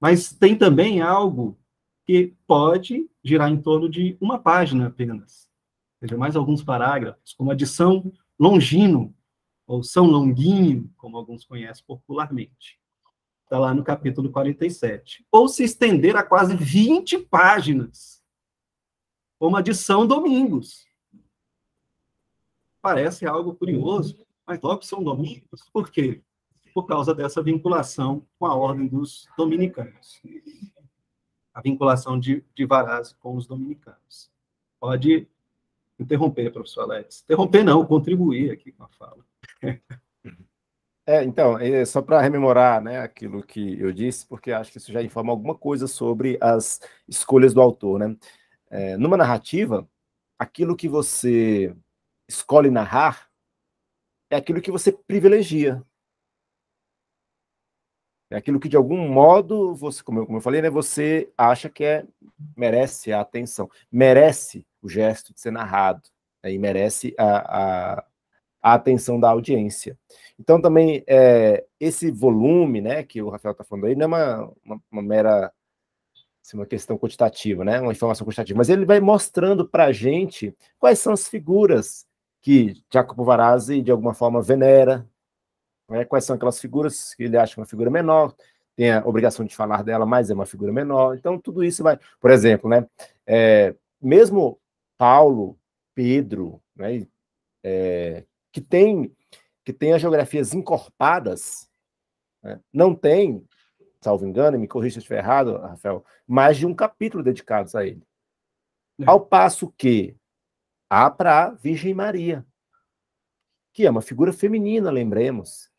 Mas tem também algo que pode girar em torno de uma página apenas. Ou seja, mais alguns parágrafos, como a de São Longino, ou São Longuinho, como alguns conhecem popularmente. Está lá no capítulo 47. Ou se estender a quase 20 páginas, como a de São Domingos. Parece algo curioso, mas logo São Domingos, por quê? por causa dessa vinculação com a ordem dos dominicanos. A vinculação de, de com os dominicanos. Pode interromper, professor Alex. Interromper não, contribuir aqui com a fala. É, então, é só para rememorar né, aquilo que eu disse, porque acho que isso já informa alguma coisa sobre as escolhas do autor. Né? É, numa narrativa, aquilo que você escolhe narrar é aquilo que você privilegia. É aquilo que, de algum modo, você, como eu, como eu falei, né, você acha que é, merece a atenção, merece o gesto de ser narrado, né, e merece a, a, a, atenção da audiência. Então, também, é, esse volume né, que o Rafael está falando aí não é uma, uma, uma mera assim, uma questão quantitativa, né, uma informação quantitativa, mas ele vai mostrando para a gente quais são as figuras que Jacopo Varazzi, de alguma forma, venera, né? Quais são aquelas figuras que ele acha uma figura menor, tem a obrigação de falar dela, mas é uma figura menor. Então, tudo isso vai. Por exemplo, né? É, mesmo Paulo, Pedro, né? É, que tem que tem as geografias encorpadas, né? não tem, salvo engano, me corrija se estiver errado, Rafael, mais de um capítulo dedicados a ele. É. Ao passo que há para a Virgem Maria, que é uma figura feminina, lembremos.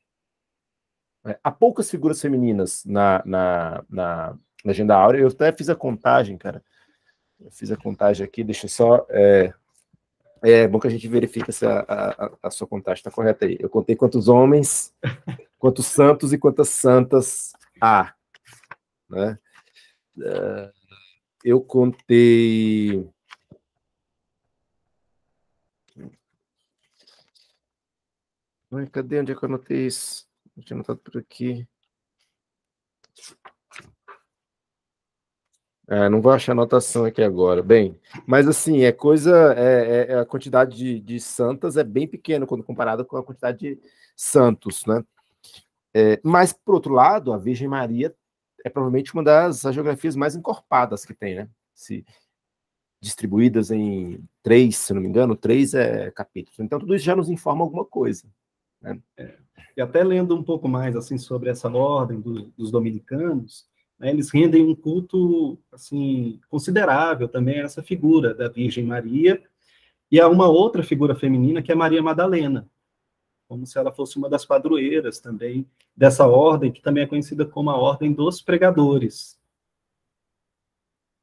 É, há poucas figuras femininas na, na, na, na Agenda Áurea. Eu até fiz a contagem, cara. Eu fiz a contagem aqui, deixa só. É, é bom que a gente verifica se a, a, a sua contagem está correta aí. Eu contei quantos homens, quantos santos e quantas santas há. Né? É, eu contei. Cadê onde é que eu anotei isso? Eu tinha por aqui. É, não vou achar anotação aqui agora. Bem, mas assim, é coisa. É, é, é a quantidade de, de, santas é bem pequena quando comparada com a quantidade de santos, né? É, mas, por outro lado, a Virgem Maria é provavelmente uma das geografias mais encorpadas que tem, né? Se, distribuídas em três, se não me engano, três é, capítulos. Então, tudo isso já nos informa alguma coisa. Né? É. E até lendo um pouco mais assim sobre essa ordem do, dos dominicanos, né, eles rendem um culto assim considerável também a essa figura da Virgem Maria e a uma outra figura feminina que é Maria Madalena, como se ela fosse uma das padroeiras também dessa ordem que também é conhecida como a ordem dos pregadores.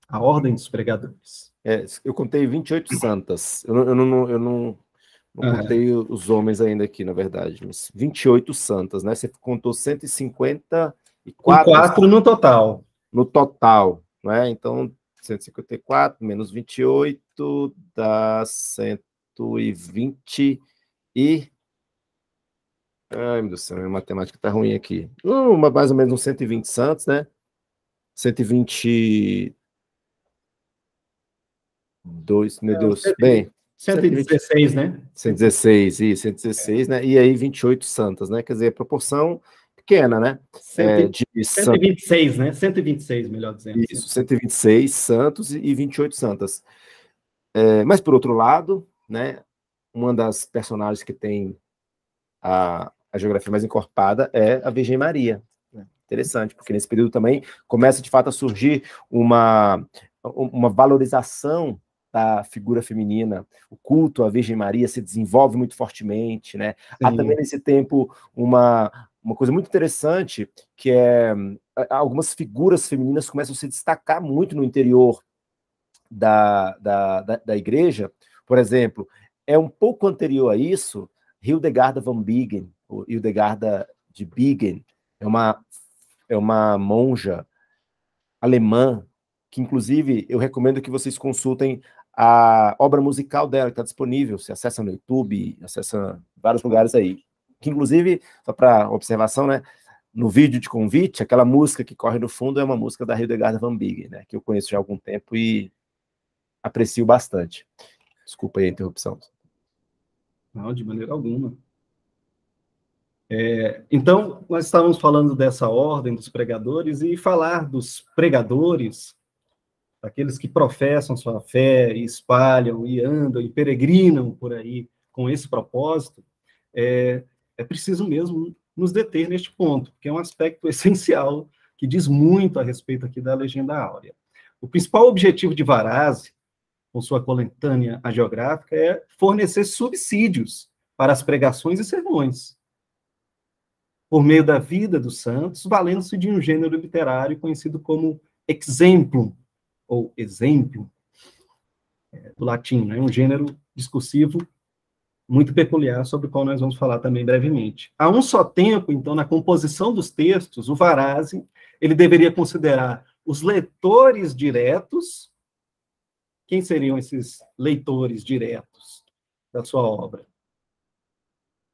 A ordem dos pregadores. É, eu contei 28 santas. Eu eu não, eu não não uhum. contei os homens ainda aqui, na verdade, mas 28 santas, né? Você contou 154. E quatro no total. No total, né? Então, 154 menos 28 dá 120 e... Ai, meu Deus do céu, minha matemática tá ruim aqui. Uh, um mais ou menos uns 120 santos, né? 120 dois, meu é, Deus. Bem, 116, né? 116, isso, 116, é. né? E aí 28 santas, né? Quer dizer, a proporção pequena, né? É, cento é, de 126, santos. né? 126, melhor dizendo. Isso, 126 santos e 28 santas. É, mas, por outro lado, né? Uma das personagens que tem a, a geografia mais encorpada é a Virgem Maria. Né? Interessante, porque nesse período também começa, de fato, a surgir uma, uma valorização retratar a figura feminina. O culto à Virgem Maria se desenvolve muito fortemente, né? Sim. Há também nesse tempo uma, uma coisa muito interessante que é algumas figuras femininas começam a se destacar muito no interior da, da, da, da igreja. Por exemplo, é um pouco anterior a isso, Hildegarda von Bingen, ou Hildegarda de Bingen, é uma, é uma monja alemã que inclusive eu recomendo que vocês consultem a obra musical dela, que está disponível, se acessa no YouTube, acessa em vários lugares aí. Que, inclusive, só para observação, né? No vídeo de convite, aquela música que corre no fundo é uma música da Hildegarda Van Big, né? Que eu conheço já há algum tempo e aprecio bastante. Desculpa aí a interrupção. Não, de maneira alguma. É, então, nós estávamos falando dessa ordem dos pregadores e falar dos pregadores daqueles que professam sua fé e espalham e andam e peregrinam por aí com esse propósito, é, é preciso mesmo nos deter neste ponto, que é um aspecto essencial que diz muito a respeito aqui da legenda áurea. O principal objetivo de Varazzi, com sua coletânea geográfica, é fornecer subsídios para as pregações e sermões, por meio da vida dos santos, valendo-se de um gênero literário conhecido como exemplum, ou exemplo, é, do latim, né? um gênero discursivo muito peculiar, sobre o qual nós vamos falar também brevemente. A um só tempo, então, na composição dos textos, o Varazzi, ele deveria considerar os leitores diretos, quem seriam esses leitores diretos da sua obra?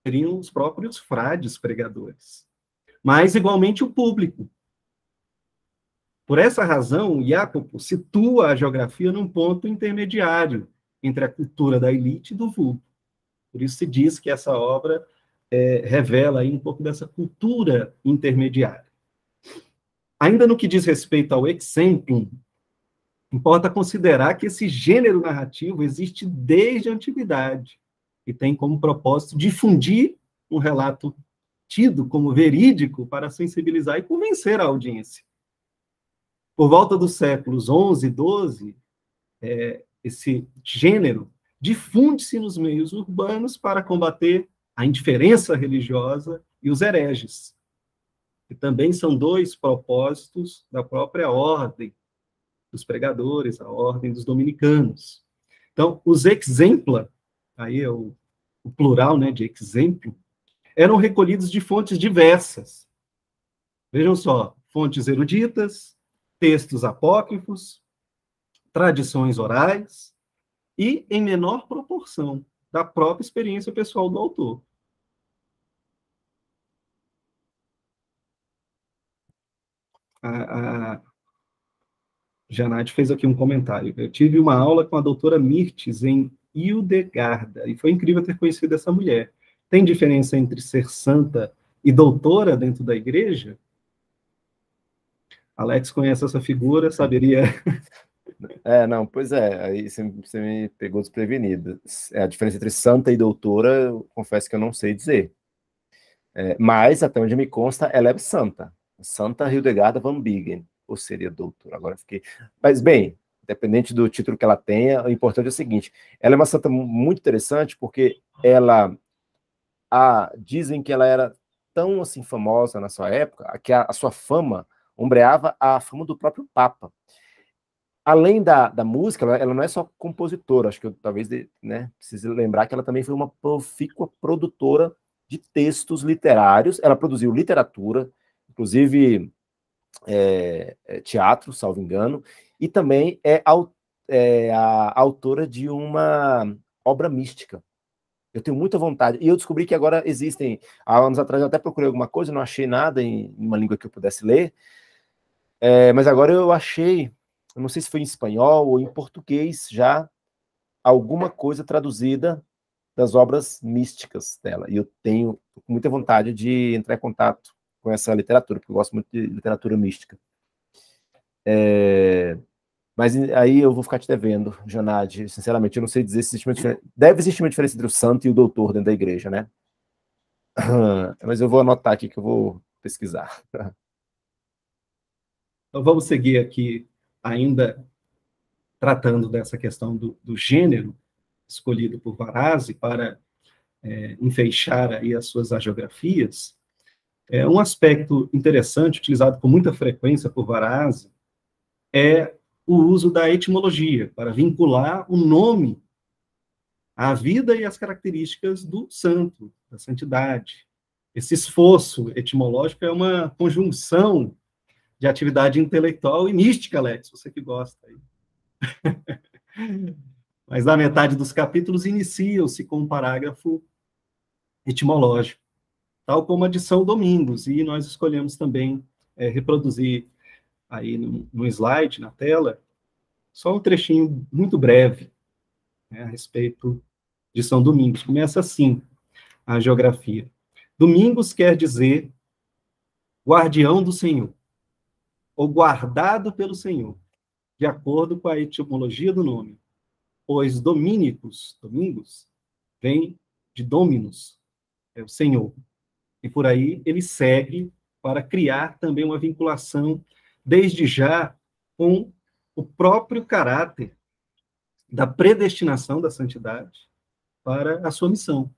Seriam os próprios frades pregadores, mas igualmente o público, por essa razão, Jacopo situa a geografia num ponto intermediário entre a cultura da elite e do vulgo. Por isso se diz que essa obra é, revela aí um pouco dessa cultura intermediária. Ainda no que diz respeito ao exemplum, importa considerar que esse gênero narrativo existe desde a antiguidade e tem como propósito difundir um relato tido como verídico para sensibilizar e convencer a audiência por volta dos séculos 11 e 12, é, esse gênero difunde-se nos meios urbanos para combater a indiferença religiosa e os hereges, que também são dois propósitos da própria ordem dos pregadores, a ordem dos dominicanos. Então, os exempla, aí é o, o plural né, de exemplo, eram recolhidos de fontes diversas. Vejam só, fontes eruditas, textos apócrifos, tradições orais e, em menor proporção, da própria experiência pessoal do autor. A, a Janate fez aqui um comentário. Eu tive uma aula com a doutora Mirtes em Hildegarda, e foi incrível ter conhecido essa mulher. Tem diferença entre ser santa e doutora dentro da igreja? Alex conhece essa figura, saberia. É, não, pois é, aí você, me pegou desprevenido. É, a diferença entre santa e doutora, confesso que eu não sei dizer. É, mas, até onde me consta, ela é santa. Santa Hildegarda van Bingen, ou seria doutora, agora fiquei... Mas, bem, independente do título que ela tenha, o importante é o seguinte, ela é uma santa muito interessante porque ela... A, dizem que ela era tão, assim, famosa na sua época, que a, a sua fama ombreava a fama do próprio Papa. Além da, da música, ela, ela não é só compositora, acho que eu, talvez né, precise lembrar que ela também foi uma profícua produtora de textos literários, ela produziu literatura, inclusive é, é teatro, salvo engano, e também é, é a autora de uma obra mística, eu tenho muita vontade. E eu descobri que agora existem. Há anos atrás eu até procurei alguma coisa, não achei nada em uma língua que eu pudesse ler, é, mas agora eu achei, eu não sei se foi em espanhol ou em português já, alguma coisa traduzida das obras místicas dela. E eu tenho muita vontade de entrar em contato com essa literatura, porque eu gosto muito de literatura mística. É, mas aí eu vou ficar te devendo, Janade, sinceramente, eu não sei dizer se existe uma diferença. Deve existir uma diferença entre o santo e o doutor dentro da igreja, né? Mas eu vou anotar aqui que eu vou pesquisar. Então, vamos seguir aqui, ainda tratando dessa questão do, do gênero escolhido por Varazzi para é, enfeixar aí as suas agiografias. É, um aspecto interessante, utilizado com muita frequência por Varazzi, é o uso da etimologia para vincular o nome à vida e às características do santo, da santidade. Esse esforço etimológico é uma conjunção de atividade intelectual e mística, Alex, você que gosta. Mas na metade dos capítulos iniciam-se com um parágrafo etimológico, tal como a de São Domingos, e nós escolhemos também é, reproduzir aí no, no, slide, na tela, só um trechinho muito breve né, a respeito de São Domingos. Começa assim a geografia. Domingos quer dizer guardião do Senhor ou guardado pelo Senhor, de acordo com a etimologia do nome, pois domínicos, domingos, vem de dominus, é o Senhor. E por aí ele segue para criar também uma vinculação, desde já, com o próprio caráter da predestinação da santidade para a sua missão,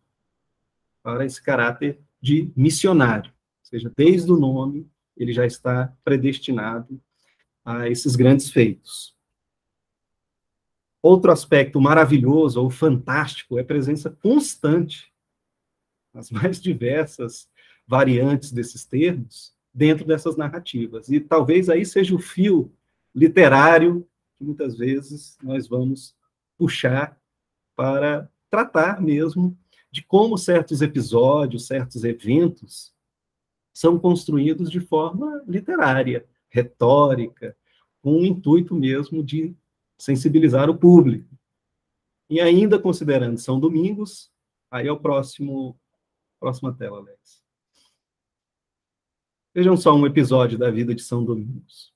para esse caráter de missionário, ou seja, desde o nome ele já está predestinado a esses grandes feitos. Outro aspecto maravilhoso ou fantástico é a presença constante nas mais diversas variantes desses termos dentro dessas narrativas. E talvez aí seja o fio literário que muitas vezes nós vamos puxar para tratar mesmo de como certos episódios, certos eventos são construídos de forma literária, retórica, com o intuito mesmo de sensibilizar o público. E ainda considerando São Domingos, aí é o próximo, próxima tela, Alex. Vejam só um episódio da vida de São Domingos.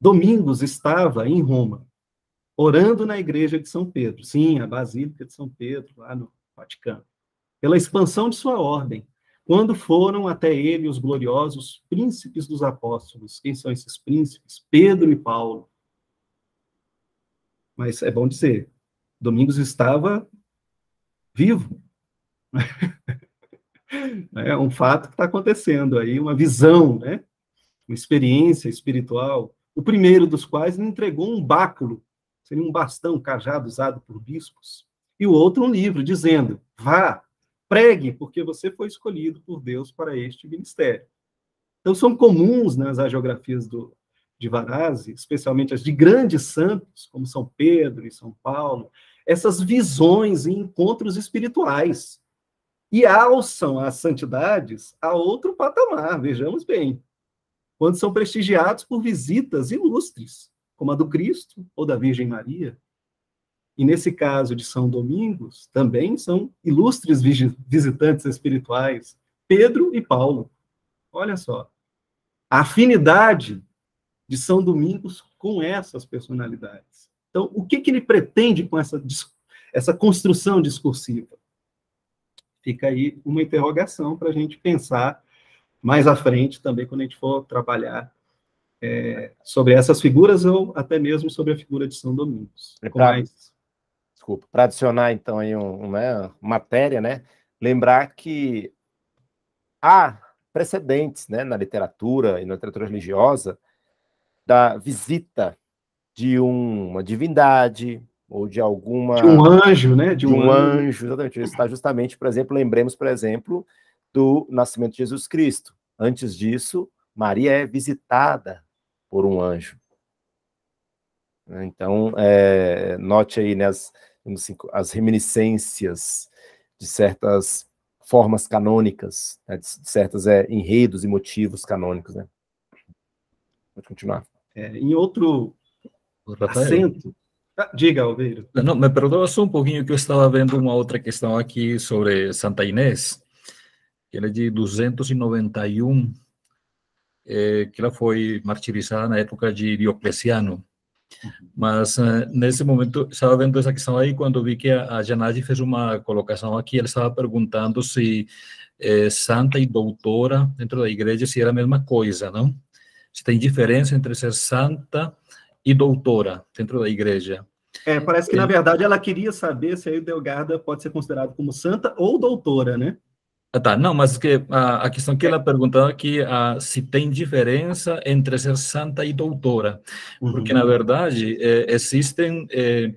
Domingos estava em Roma, orando na igreja de São Pedro, sim, a Basílica de São Pedro, lá no Vaticano, pela expansão de sua ordem, quando foram até ele os gloriosos príncipes dos apóstolos? Quem são esses príncipes? Pedro e Paulo. Mas é bom dizer, Domingos estava vivo. É um fato que está acontecendo aí, uma visão, né? uma experiência espiritual, o primeiro dos quais entregou um báculo, seria um bastão, um cajado usado por bispos, e o outro um livro, dizendo, vá, Pregue, porque você foi escolhido por Deus para este ministério. Então, são comuns nas né, agiografias do, de Varazzi, especialmente as de grandes santos, como São Pedro e São Paulo, essas visões e encontros espirituais. E alçam as santidades a outro patamar, vejamos bem. Quando são prestigiados por visitas ilustres, como a do Cristo ou da Virgem Maria, e nesse caso de São Domingos, também são ilustres visitantes espirituais, Pedro e Paulo. Olha só, a afinidade de São Domingos com essas personalidades. Então, o que, que ele pretende com essa, essa construção discursiva? Fica aí uma interrogação para a gente pensar mais à frente também, quando a gente for trabalhar é, sobre essas figuras ou até mesmo sobre a figura de São Domingos. É pra, mais desculpa, para adicionar então aí um, né, matéria, né? Lembrar que há precedentes, né, na literatura e na literatura religiosa da visita de uma divindade ou de alguma de um anjo, né? De um, de um anjo, exatamente. Está justamente, por exemplo, lembremos, por exemplo, do nascimento de Jesus Cristo. Antes disso, Maria é visitada por um anjo. Então, é, note aí, né, assim, as reminiscências de certas formas canônicas, né, de, certos é, enredos e motivos canônicos. Né? Pode continuar. É, em outro Rafael. acento. Ah, diga, Alveiro. Não, me perdoa só um pouquinho que eu estava vendo uma outra questão aqui sobre Santa Inês, que ela é de 291, eh, que ela foi martirizada na época de Diocleciano. Mas eh, nesse momento estava vendo essa questão aí quando vi que a, a Janadi fez uma colocação aqui, ela estava perguntando se eh, santa e doutora dentro da igreja se era a mesma coisa, não? Se tem diferença entre ser santa e doutora dentro da igreja. É, parece que na verdade ela queria saber se a Delgada pode ser considerada como santa ou doutora, né? Ah, tá, não, mas que a, a questão que é. ela perguntava aqui é se tem diferença entre ser santa e doutora, uhum. porque na verdade é, existem, é,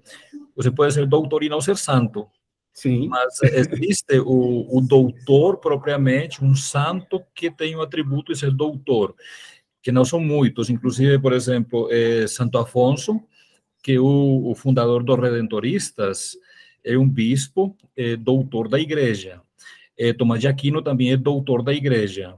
você pode ser doutor e não ser santo. Sim. Mas existe o, o doutor propriamente, um santo que tem o atributo de ser doutor, que não são muitos. Inclusive, por exemplo, é, Santo Afonso, que o, o fundador dos Redentoristas é um bispo, é, doutor da Igreja. É, Tomás de Aquino também é doutor da igreja.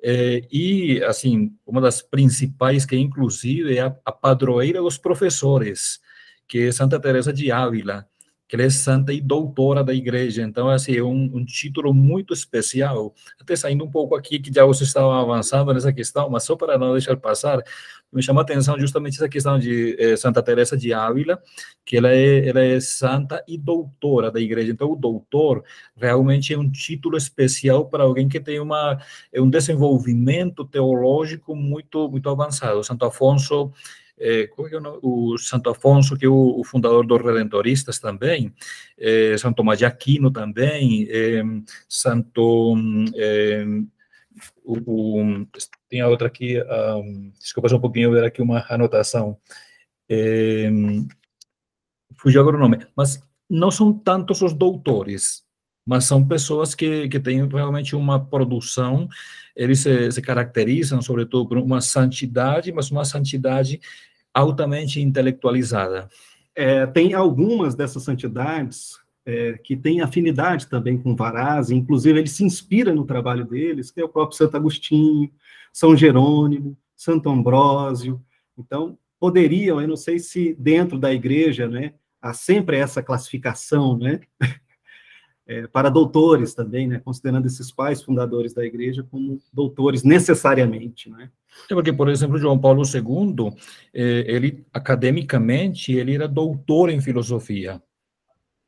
É, e, assim, uma das principais, que inclusive é a, a padroeira dos professores, que é Santa Teresa de Ávila, que ela é santa e doutora da igreja. Então, assim, é um, um título muito especial. Até saindo um pouco aqui, que já você estava avançando nessa questão, mas só para não deixar passar, me chama a atenção justamente essa questão de eh, Santa Teresa de Ávila, que ela é, ela é santa e doutora da igreja. Então, o doutor realmente é um título especial para alguém que tem uma, é um desenvolvimento teológico muito, muito avançado. Santo Afonso eh, é, é o Santo Afonso, que é o, o fundador dos Redentoristas também, é, Tomás de Aquino também, é, Santo... O, o, tem a outra aqui, um, ah, desculpa só um pouquinho, ver aqui uma anotação. fugiu agora o nome, mas não são tantos os doutores, mas são pessoas que, que têm realmente uma produção, eles se, se caracterizam, sobretudo, por uma santidade, mas uma santidade altamente intelectualizada. É, tem algumas dessas santidades é, que têm afinidade também com Varaz, inclusive ele se inspira no trabalho deles, que é o próprio Santo Agostinho, São Jerônimo, Santo Ambrósio. Então, poderiam, eu não sei se dentro da igreja, né, há sempre essa classificação, né, é, para doutores também, né, considerando esses pais fundadores da igreja como doutores necessariamente, né? É porque, por exemplo, João Paulo II, é, ele academicamente ele era doutor em filosofia.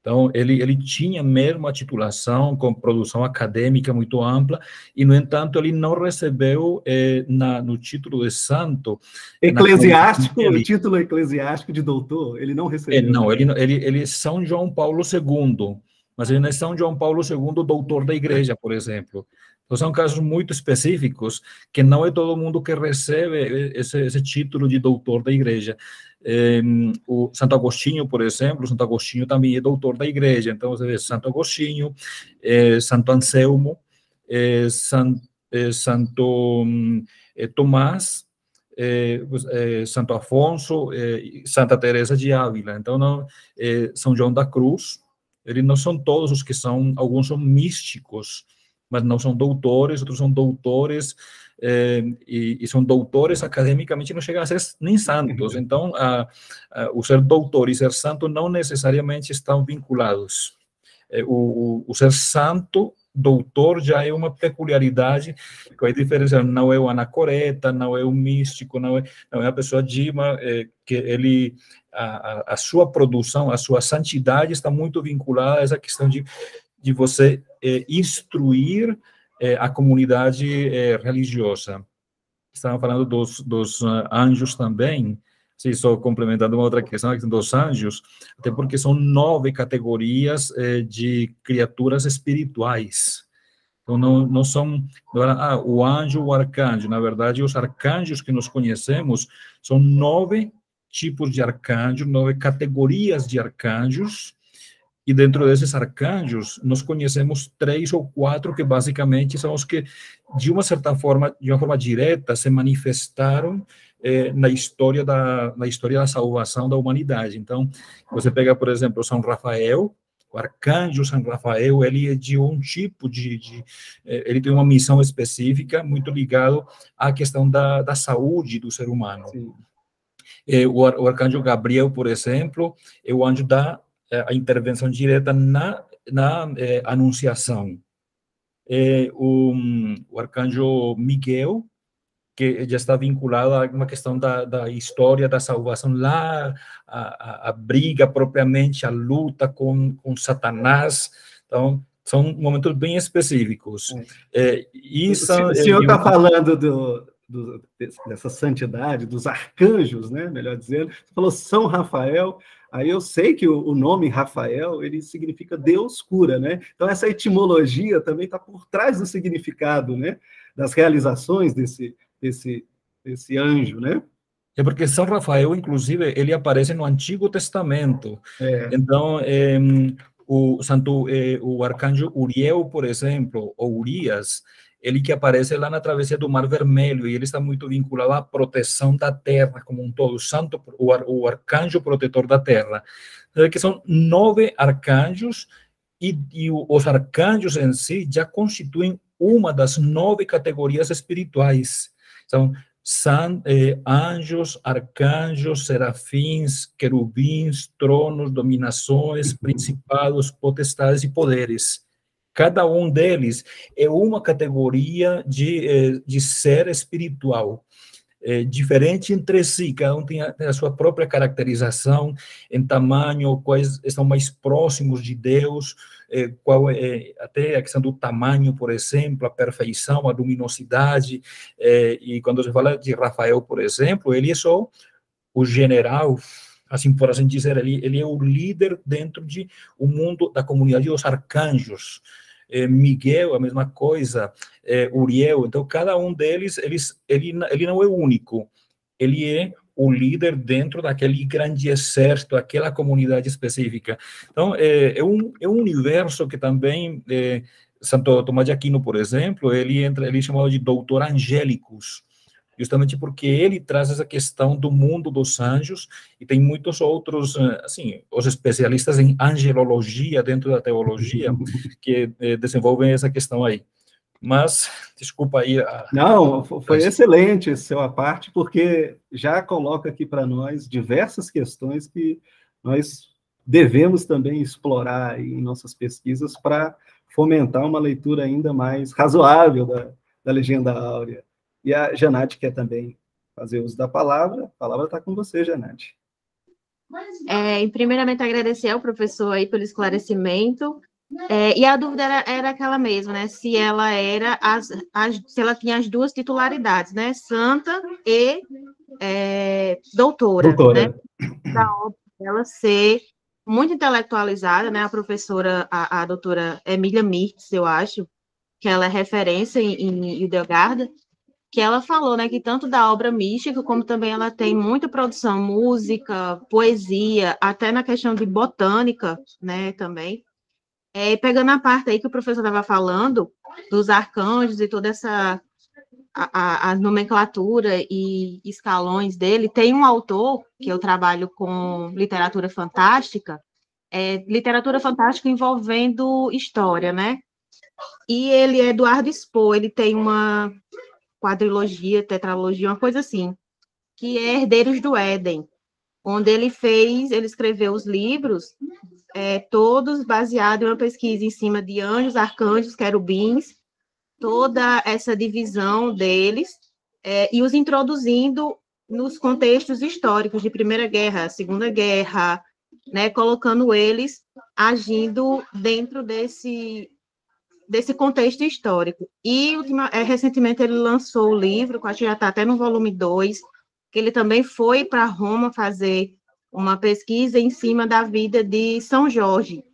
Então, ele ele tinha mesmo a titulação com produção acadêmica muito ampla e, no entanto, ele não recebeu eh, na, no título de santo eclesiástico, na... ele... o título eclesiástico de doutor, ele não recebeu. É, não, ele ele ele é São João Paulo II mas ainda é São João Paulo II, doutor da igreja, por exemplo. Então, são casos muito específicos que não é todo mundo que recebe esse, esse título de doutor da igreja. É, o Santo Agostinho, por exemplo, Santo Agostinho também é doutor da igreja. Então, você vê Santo Agostinho, é, Santo Anselmo, é, San, é, Santo é, Tomás, é, Santo Afonso, Santa Teresa de Ávila. Então, não, São João da Cruz, eles não são todos os que são, alguns são místicos, mas não são doutores, outros são doutores, eh, e, e, são doutores academicamente, não chegam a ser nem santos. Uhum. Então, a, a, o ser doutor e ser santo não necessariamente estão vinculados. Eh, o, o, o ser santo doutor já é uma peculiaridade, com a diferença não é o anacoreta, não é o místico, não é, não é a pessoa dima, é, que ele, a, a sua produção, a sua santidade está muito vinculada a essa questão de, de você é, instruir é, a comunidade é, religiosa. Estavam falando dos, dos ah, anjos também, Sim, só complementando uma outra questão aqui dos anjos, até porque são nove categorias eh, de criaturas espirituais. Então, não, não são ah, o anjo, o arcanjo. Na verdade, os arcanjos que nós conhecemos são nove tipos de arcanjos, nove categorias de arcanjos. E dentro desses arcanjos, nós conhecemos três ou quatro que basicamente são os que, de uma certa forma, de uma forma direta, se manifestaram é, na história da na história da salvação da humanidade. Então, você pega, por exemplo, São Rafael, o arcanjo São Rafael, ele é de um tipo de, de é, ele tem uma missão específica muito ligado à questão da, da saúde do ser humano. É, o, o arcanjo Gabriel, por exemplo, é o anjo da é, a intervenção direta na na é, anunciação. É, o, o arcanjo Miguel que já está vinculado a uma questão da, da história da salvação lá, a, a, a, briga propriamente, a luta com, com Satanás. Então, são momentos bem específicos. É. É, o senhor está falando do, do, dessa santidade, dos arcanjos, né? melhor dizendo. Você falou São Rafael, Aí eu sei que o, nome Rafael ele significa Deus cura, né? Então essa etimologia também está por trás do significado, né? Das realizações desse esse, esse anjo, né? É porque São Rafael, inclusive, ele aparece no Antigo Testamento. É. Então, é, o santo, é, o arcanjo Uriel, por exemplo, ou Urias, ele que aparece lá na travessia do Mar Vermelho, e ele está muito vinculado à proteção da terra como um todo, o santo, o, ar, o arcanjo protetor da terra. Eh, que são nove arcanjos, e, e os arcanjos em si já constituem uma das nove categorias espirituais. Então, san, eh, anjos, arcanjos, serafins, querubins, tronos, dominações, uhum. principados, potestades e poderes. Cada um deles é uma categoria de, eh, de ser espiritual é, diferente entre si, cada um tem a, tem a, sua própria caracterização em tamanho, quais estão mais próximos de Deus, é, qual é, até a questão do tamanho, por exemplo, a perfeição, a luminosidade, é, e quando se fala de Rafael, por exemplo, ele é só o general, assim por assim dizer, ele, ele é o líder dentro de o um mundo da comunidade dos arcanjos, é, Miguel, a mesma coisa, é, Uriel. Então, cada um deles, eles, ele, ele não é único, ele é o líder dentro daquele grande exército, aquela comunidade específica. Então, é, é um, é um universo que também, é, Santo Tomás de Aquino, por exemplo, ele, entra, ele é chamado de doutor angélicos, justamente porque ele traz essa questão do mundo dos anjos e tem muitos outros, eh, assim, os especialistas em angelologia dentro da teologia que eh, desenvolvem essa questão aí. Mas, desculpa aí. A... Não, foi excelente seu a parte, porque já coloca aqui para nós diversas questões que nós devemos também explorar em nossas pesquisas para fomentar uma leitura ainda mais razoável da, da Legenda Áurea. E a Janate quer também fazer uso da palavra. A palavra está com você, Janate. É, primeiramente, agradecer ao professor aí pelo esclarecimento. É, e a dúvida era, era, aquela mesma, né? Se ela era as, as, se ela tinha as duas titularidades, né? Santa e é, doutora. Doutora. Né? ela ser muito intelectualizada, né? A professora, a, a doutora Emília Mirtz, eu acho, que ela é referência em, em Hildegarda, que ela falou, né, que tanto da obra mística como também ela tem muita produção, música, poesia, até na questão de botânica, né, também. É, pegando a parte aí que o professor estava falando dos arcanjos e toda essa a, a, a, nomenclatura e escalões dele, tem um autor que eu trabalho com literatura fantástica, é, literatura fantástica envolvendo história, né? E ele é Eduardo Spohr, ele tem uma quadrilogia, tetralogia, uma coisa assim, que é Herdeiros do Éden, onde ele fez, ele escreveu os livros, é, todos baseados em uma pesquisa em cima de anjos, arcanjos, querubins, toda essa divisão deles, é, e os introduzindo nos contextos históricos de Primeira Guerra, Segunda Guerra, né, colocando eles agindo dentro desse desse contexto histórico. E ultima, é, recentemente ele lançou o livro, que acho que já está até no volume 2, que ele também foi para Roma fazer uma pesquisa em cima da vida de São Jorge,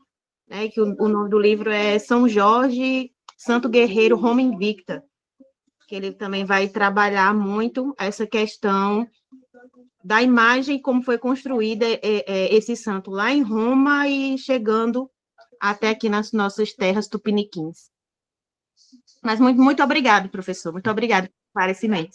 né, que o, o, nome do livro é São Jorge, Santo Guerreiro, Roma Invicta, que ele também vai trabalhar muito essa questão da imagem, como foi construída é, é, esse santo lá em Roma e chegando até aqui nas nossas terras tupiniquins. Mas muito, muito obrigado, professor. Muito obrigado pelo esclarecimento.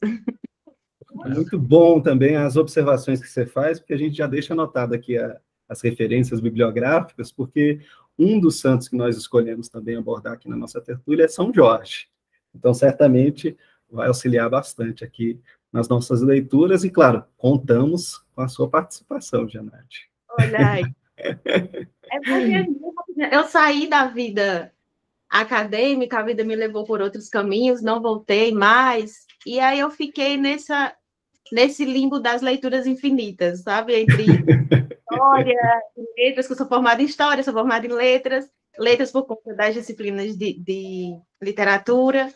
Muito bom também as observações que você faz, porque a gente já deixa anotado aqui a, as referências bibliográficas, porque um dos santos que nós escolhemos também abordar aqui na nossa tertúlia é São Jorge. Então, certamente vai auxiliar bastante aqui nas nossas leituras e, claro, contamos com a sua participação, Janete. Olha aí. É porque eu saí da vida acadêmica, a vida me levou por outros caminhos, não voltei mais. E aí eu fiquei nessa nesse limbo das leituras infinitas, sabe? Entre história letras, que eu sou formada em história, sou formada em letras, letras por conta das disciplinas de, de literatura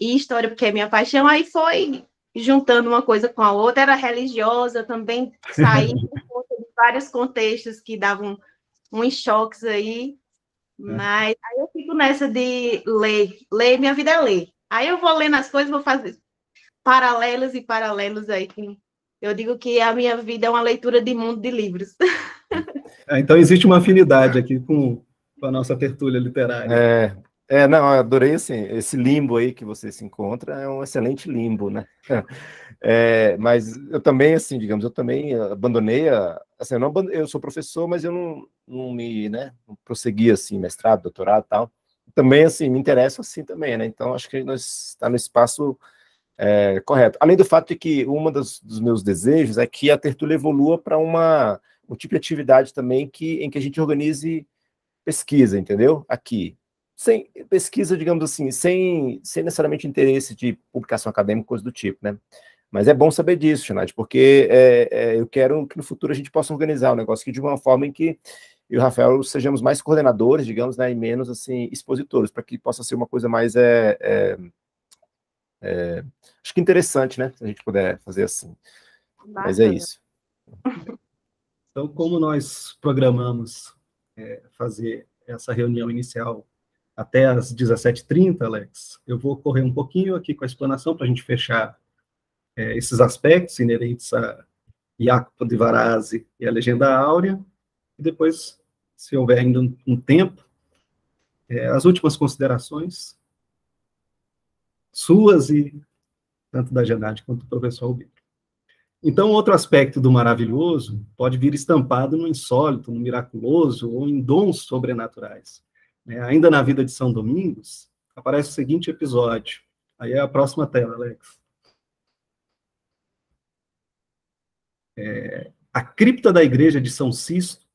e história, porque é minha paixão. Aí foi juntando uma coisa com a outra, era religiosa também, saí por conta de vários contextos que davam uns choques aí, é. mas aí eu fico nessa de ler, ler, minha vida é ler. Aí eu vou lendo as coisas, vou fazer paralelos e paralelos aí. Eu digo que a minha vida é uma leitura de mundo de livros. É, então existe uma afinidade aqui com, com a nossa tertúlia literária. É, é, não, adorei assim, esse limbo aí que você se encontra, é um excelente limbo, né? É, mas eu também, assim, digamos, eu também abandonei a, assim, eu, não, eu sou professor, mas eu não, não me, né, não prossegui, assim, mestrado, doutorado e tal. Também, assim, me interessa assim também, né? Então, acho que nós está no espaço é, correto. Além do fato de que um dos, dos meus desejos é que a tertúlia evolua para uma um tipo de atividade também que em que a gente organize pesquisa, entendeu? Aqui. Sem pesquisa, digamos assim, sem, sem necessariamente interesse de publicação acadêmica, coisa do tipo, né? Mas é bom saber disso, Chinat, porque é, é, eu quero que no futuro a gente possa organizar o um negócio aqui de uma forma em que eu e o Rafael sejamos mais coordenadores, digamos, né, e menos assim expositores, para que possa ser uma coisa mais é, é, é acho que interessante, né? Se a gente puder fazer assim. Mas é isso. Então, como nós programamos é, fazer essa reunião inicial até às 17h30, Alex, eu vou correr um pouquinho aqui com a explanação para a gente fechar é, esses aspectos inerentes a Jacopo de Varase e a Legenda Áurea, e depois, se houver ainda um, um tempo, é, as últimas considerações suas e tanto da Janade quanto do professor Albino. Então, outro aspecto do maravilhoso pode vir estampado no insólito, no miraculoso ou em dons sobrenaturais. Né? ainda na vida de São Domingos, aparece o seguinte episódio. Aí é a próxima tela, Alex. é, a cripta da igreja de São Sisto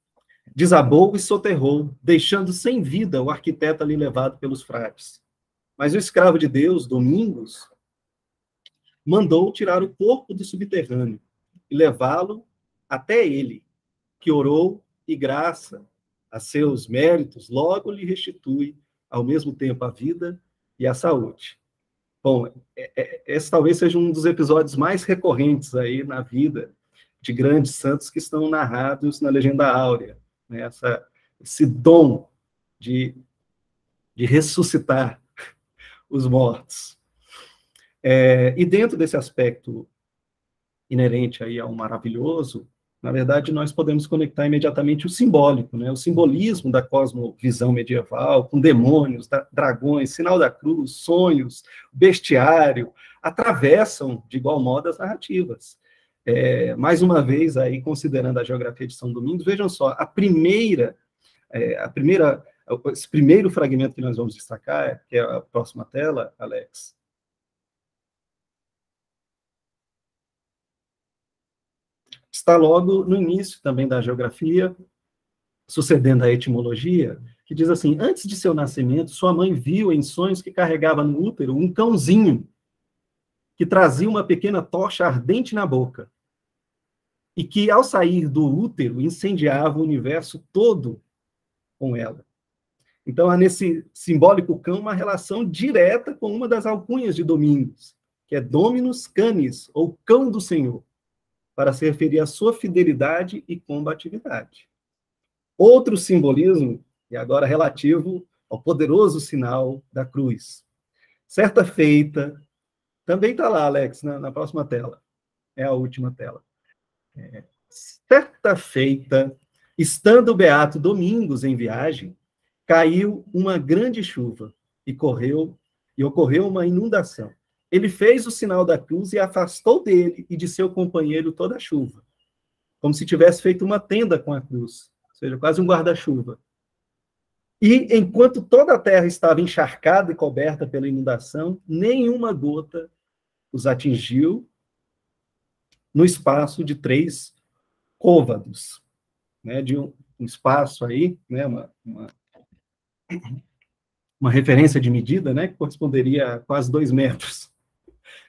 desabou e soterrou, deixando sem vida o arquiteto ali levado pelos frades. Mas o escravo de Deus, Domingos, mandou tirar o corpo do subterrâneo e levá-lo até ele, que orou e graça a seus méritos logo lhe restitui ao mesmo tempo a vida e a saúde. Bom, é, é, esse talvez seja um dos episódios mais recorrentes aí na vida de grandes santos que estão narrados na legenda áurea. Né? Essa, esse dom de, de ressuscitar os mortos. É, e dentro desse aspecto inerente aí ao maravilhoso, na verdade, nós podemos conectar imediatamente o simbólico, né? o simbolismo da cosmovisão medieval, com demônios, da, dragões, sinal da cruz, sonhos, bestiário, atravessam de igual modo as narrativas. É, mais uma vez, aí considerando a geografia de São Domingos, vejam só, a primeira, é, a primeira, esse primeiro fragmento que nós vamos destacar, que é a próxima tela, Alex, está logo no início também da geografia, sucedendo a etimologia, que diz assim: Antes de seu nascimento, sua mãe viu em sonhos que carregava no útero um cãozinho que trazia uma pequena tocha ardente na boca e que, ao sair do útero, incendiava o universo todo com ela. Então, há nesse simbólico cão uma relação direta com uma das alcunhas de Domingos, que é Dominus Canis, ou Cão do Senhor, para se referir à sua fidelidade e combatividade. Outro simbolismo, e agora relativo ao poderoso sinal da cruz. Certa feita, também está lá, Alex, na, na, próxima tela. É a última tela. É, certa feita, estando o Beato Domingos em viagem, caiu uma grande chuva e correu e ocorreu uma inundação. Ele fez o sinal da cruz e afastou dele e de seu companheiro toda a chuva, como se tivesse feito uma tenda com a cruz, ou seja, quase um guarda-chuva. E enquanto toda a terra estava encharcada e coberta pela inundação, nenhuma gota os atingiu no espaço de três côvados, né, de um, espaço aí, né, uma, uma, uma, referência de medida, né, que corresponderia a quase dois metros.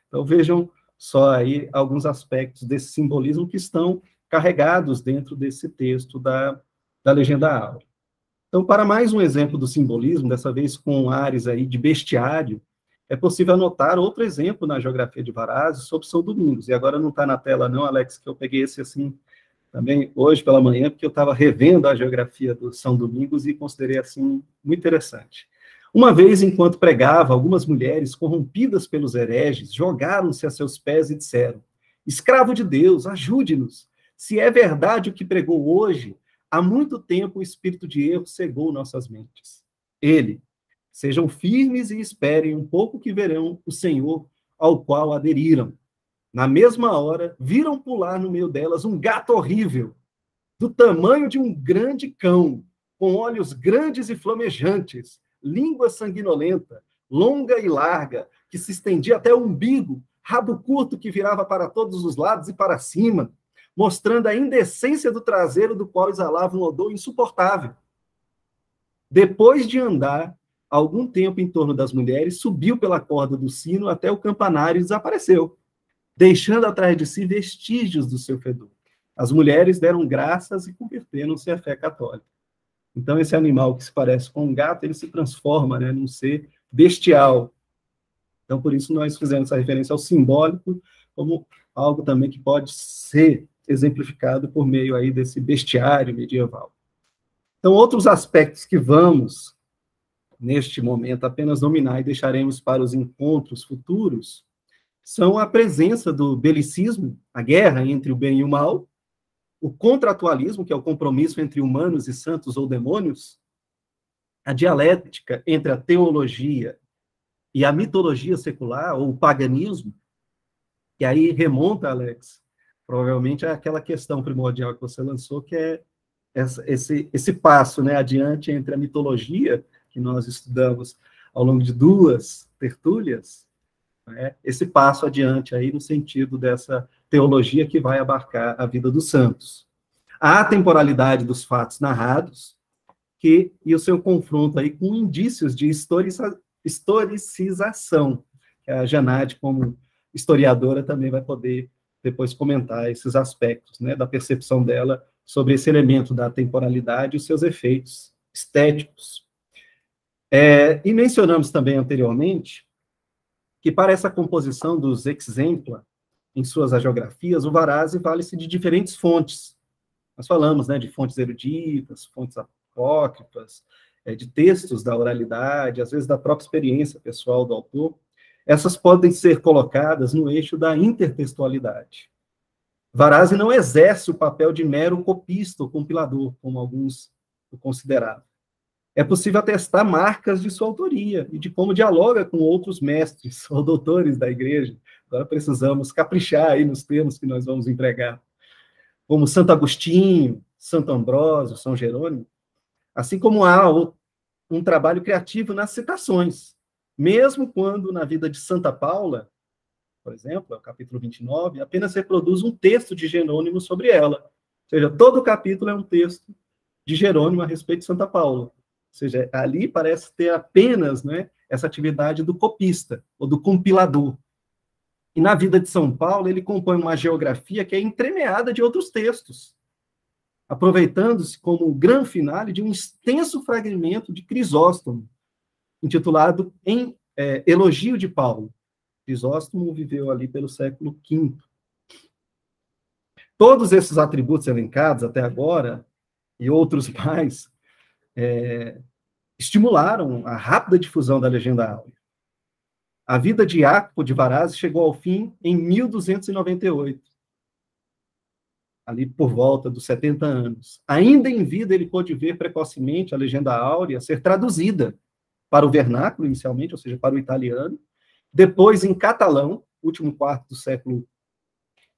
Então vejam só aí alguns aspectos desse simbolismo que estão carregados dentro desse texto da, da legenda áurea. Então, para mais um exemplo do simbolismo, dessa vez com ares aí de bestiário, é possível anotar outro exemplo na geografia de Varazes sobre São Domingos. E agora não está na tela não, Alex, que eu peguei esse assim também hoje pela manhã, porque eu estava revendo a geografia do São Domingos e considerei assim muito interessante. Uma vez, enquanto pregava, algumas mulheres, corrompidas pelos hereges, jogaram-se a seus pés e disseram: Escravo de Deus, ajude-nos. Se é verdade o que pregou hoje, há muito tempo o espírito de erro cegou nossas mentes. Ele, Sejam firmes e esperem um pouco que verão o Senhor ao qual aderiram. Na mesma hora, viram pular no meio delas um gato horrível, do tamanho de um grande cão, com olhos grandes e flamejantes, língua sanguinolenta, longa e larga, que se estendia até o umbigo, rabo curto que virava para todos os lados e para cima, mostrando a indecência do traseiro do qual exalava um odor insuportável. Depois de andar algum tempo em torno das mulheres, subiu pela corda do sino até o campanário e desapareceu, deixando atrás de si vestígios do seu fedor. As mulheres deram graças e converteram-se à fé católica. Então, esse animal que se parece com um gato, ele se transforma né, num ser bestial. Então, por isso, nós fizemos essa referência ao simbólico como algo também que pode ser exemplificado por meio aí desse bestiário medieval. Então, outros aspectos que vamos neste momento apenas nominar e deixaremos para os encontros futuros, são a presença do belicismo, a guerra entre o bem e o mal, o contratualismo, que é o compromisso entre humanos e santos ou demônios, a dialética entre a teologia e a mitologia secular, ou o paganismo, que aí remonta, Alex, provavelmente àquela é questão primordial que você lançou, que é esse, esse passo né, adiante entre a mitologia que nós estudamos ao longo de duas tertúlias, né, esse passo adiante aí no sentido dessa teologia que vai abarcar a vida dos santos. A temporalidade dos fatos narrados que, e o seu confronto aí com indícios de historiza, historicização, que a Janade, como historiadora, também vai poder depois comentar esses aspectos né, da percepção dela sobre esse elemento da temporalidade e os seus efeitos estéticos é, e mencionamos também anteriormente que para essa composição dos exempla, em suas agiografias, o Varazzi vale-se de diferentes fontes. Nós falamos né, de fontes eruditas, fontes apócrifas, é, de textos da oralidade, às vezes da própria experiência pessoal do autor. Essas podem ser colocadas no eixo da intertextualidade. Varazzi não exerce o papel de mero copista ou compilador, como alguns o consideravam é possível atestar marcas de sua autoria e de como dialoga com outros mestres ou doutores da igreja. Agora precisamos caprichar aí nos termos que nós vamos empregar. Como Santo Agostinho, Santo Ambrósio, São Jerônimo. Assim como há um trabalho criativo nas citações, mesmo quando na vida de Santa Paula, por exemplo, o capítulo 29, apenas reproduz um texto de Jerônimo sobre ela. Ou seja, todo o capítulo é um texto de Jerônimo a respeito de Santa Paula. Ou seja, ali parece ter apenas né, essa atividade do copista ou do compilador. E na vida de São Paulo, ele compõe uma geografia que é entremeada de outros textos, aproveitando-se como o grande finale de um extenso fragmento de Crisóstomo, intitulado Em é, Elogio de Paulo. Crisóstomo viveu ali pelo século V. Todos esses atributos elencados até agora, e outros mais, é, estimularam a rápida difusão da legenda áurea. A vida de Jacopo de Varazes chegou ao fim em 1298, ali por volta dos 70 anos. Ainda em vida, ele pôde ver precocemente a legenda áurea ser traduzida para o vernáculo, inicialmente, ou seja, para o italiano, depois em catalão, último quarto do século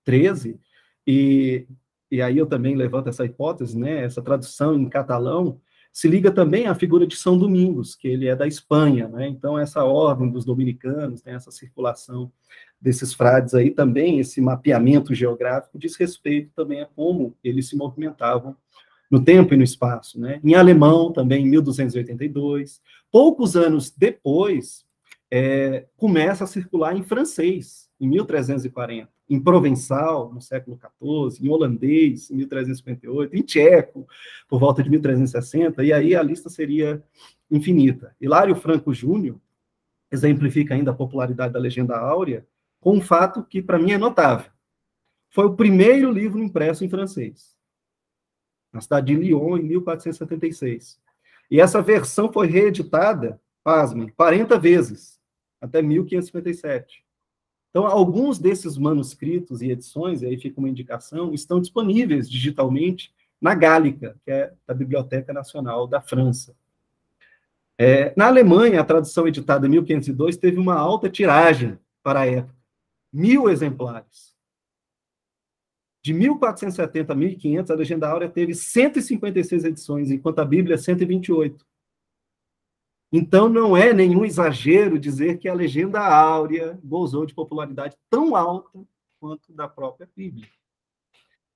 XIII, e, e aí eu também levanto essa hipótese, né, essa tradução em catalão se liga também à figura de São Domingos, que ele é da Espanha, né? Então, essa ordem dos dominicanos, tem né? essa circulação desses frades aí também, esse mapeamento geográfico diz respeito também a como eles se movimentavam no tempo e no espaço, né? Em alemão também, em 1282. Poucos anos depois, é, começa a circular em francês, em 1340 em provençal, no século XIV, em holandês, em 1358, em tcheco, por volta de 1360, e aí a lista seria infinita. Hilário Franco Júnior exemplifica ainda a popularidade da legenda áurea com um fato que, para mim, é notável. Foi o primeiro livro impresso em francês, na cidade de Lyon, em 1476. E essa versão foi reeditada, pasmem, 40 vezes, até 1557. Então, alguns desses manuscritos e edições, aí fica uma indicação, estão disponíveis digitalmente na Gálica, que é da Biblioteca Nacional da França. É, na Alemanha, a tradução editada em 1502 teve uma alta tiragem para a época, mil exemplares. De 1470 a 1500, a Legenda Áurea teve 156 edições, enquanto a Bíblia 128. Então, não é nenhum exagero dizer que a legenda áurea gozou de popularidade tão alta quanto da própria Bíblia.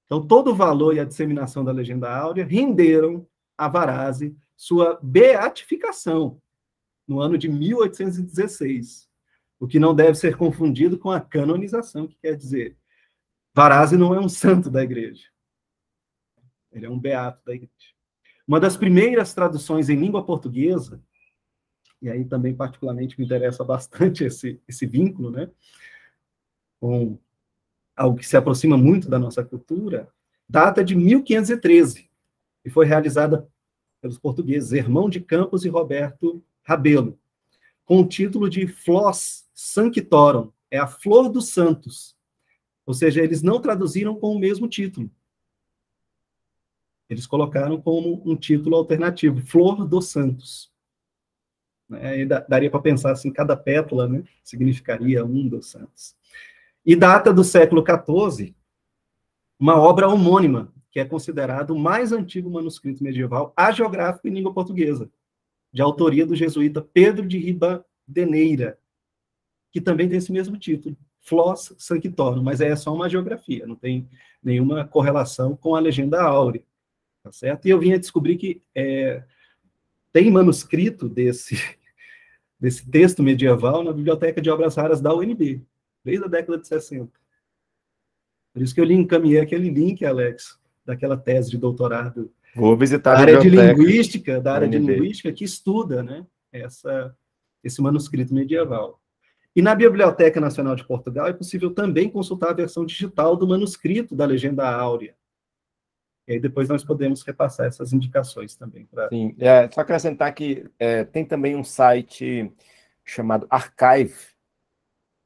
Então, todo o valor e a disseminação da legenda áurea renderam a Varase sua beatificação no ano de 1816, o que não deve ser confundido com a canonização, que quer dizer, Varase não é um santo da igreja. Ele é um beato da igreja. Uma das primeiras traduções em língua portuguesa e aí também particularmente me interessa bastante esse, esse vínculo, né, com algo que se aproxima muito da nossa cultura, data de 1513, e foi realizada pelos portugueses Irmão de Campos e Roberto Rabelo, com o título de Flos Sanctorum, é a flor dos santos. Ou seja, eles não traduziram com o mesmo título. Eles colocaram como um título alternativo, Flor dos Santos. Né? E daria para pensar assim, cada pétala né, significaria um dos santos. E data do século XIV, uma obra homônima, que é considerado o mais antigo manuscrito medieval agiográfico em língua portuguesa, de autoria do jesuíta Pedro de Ribadeneira, que também tem esse mesmo título, Flos Sanctorum, mas é só uma geografia, não tem nenhuma correlação com a legenda áurea, tá certo? E eu vim a descobrir que é, tem manuscrito desse, desse texto medieval na Biblioteca de Obras Raras da UNB, desde a década de 60. Por isso que eu lhe encaminhei aquele link, Alex, daquela tese de doutorado. Vou visitar a área de linguística, da área de linguística que estuda, né, essa esse manuscrito medieval. E na Biblioteca Nacional de Portugal é possível também consultar a versão digital do manuscrito da Legenda Áurea, e aí depois nós podemos repassar essas indicações também. Pra... Sim, é, só acrescentar que é, tem também um site chamado Archive.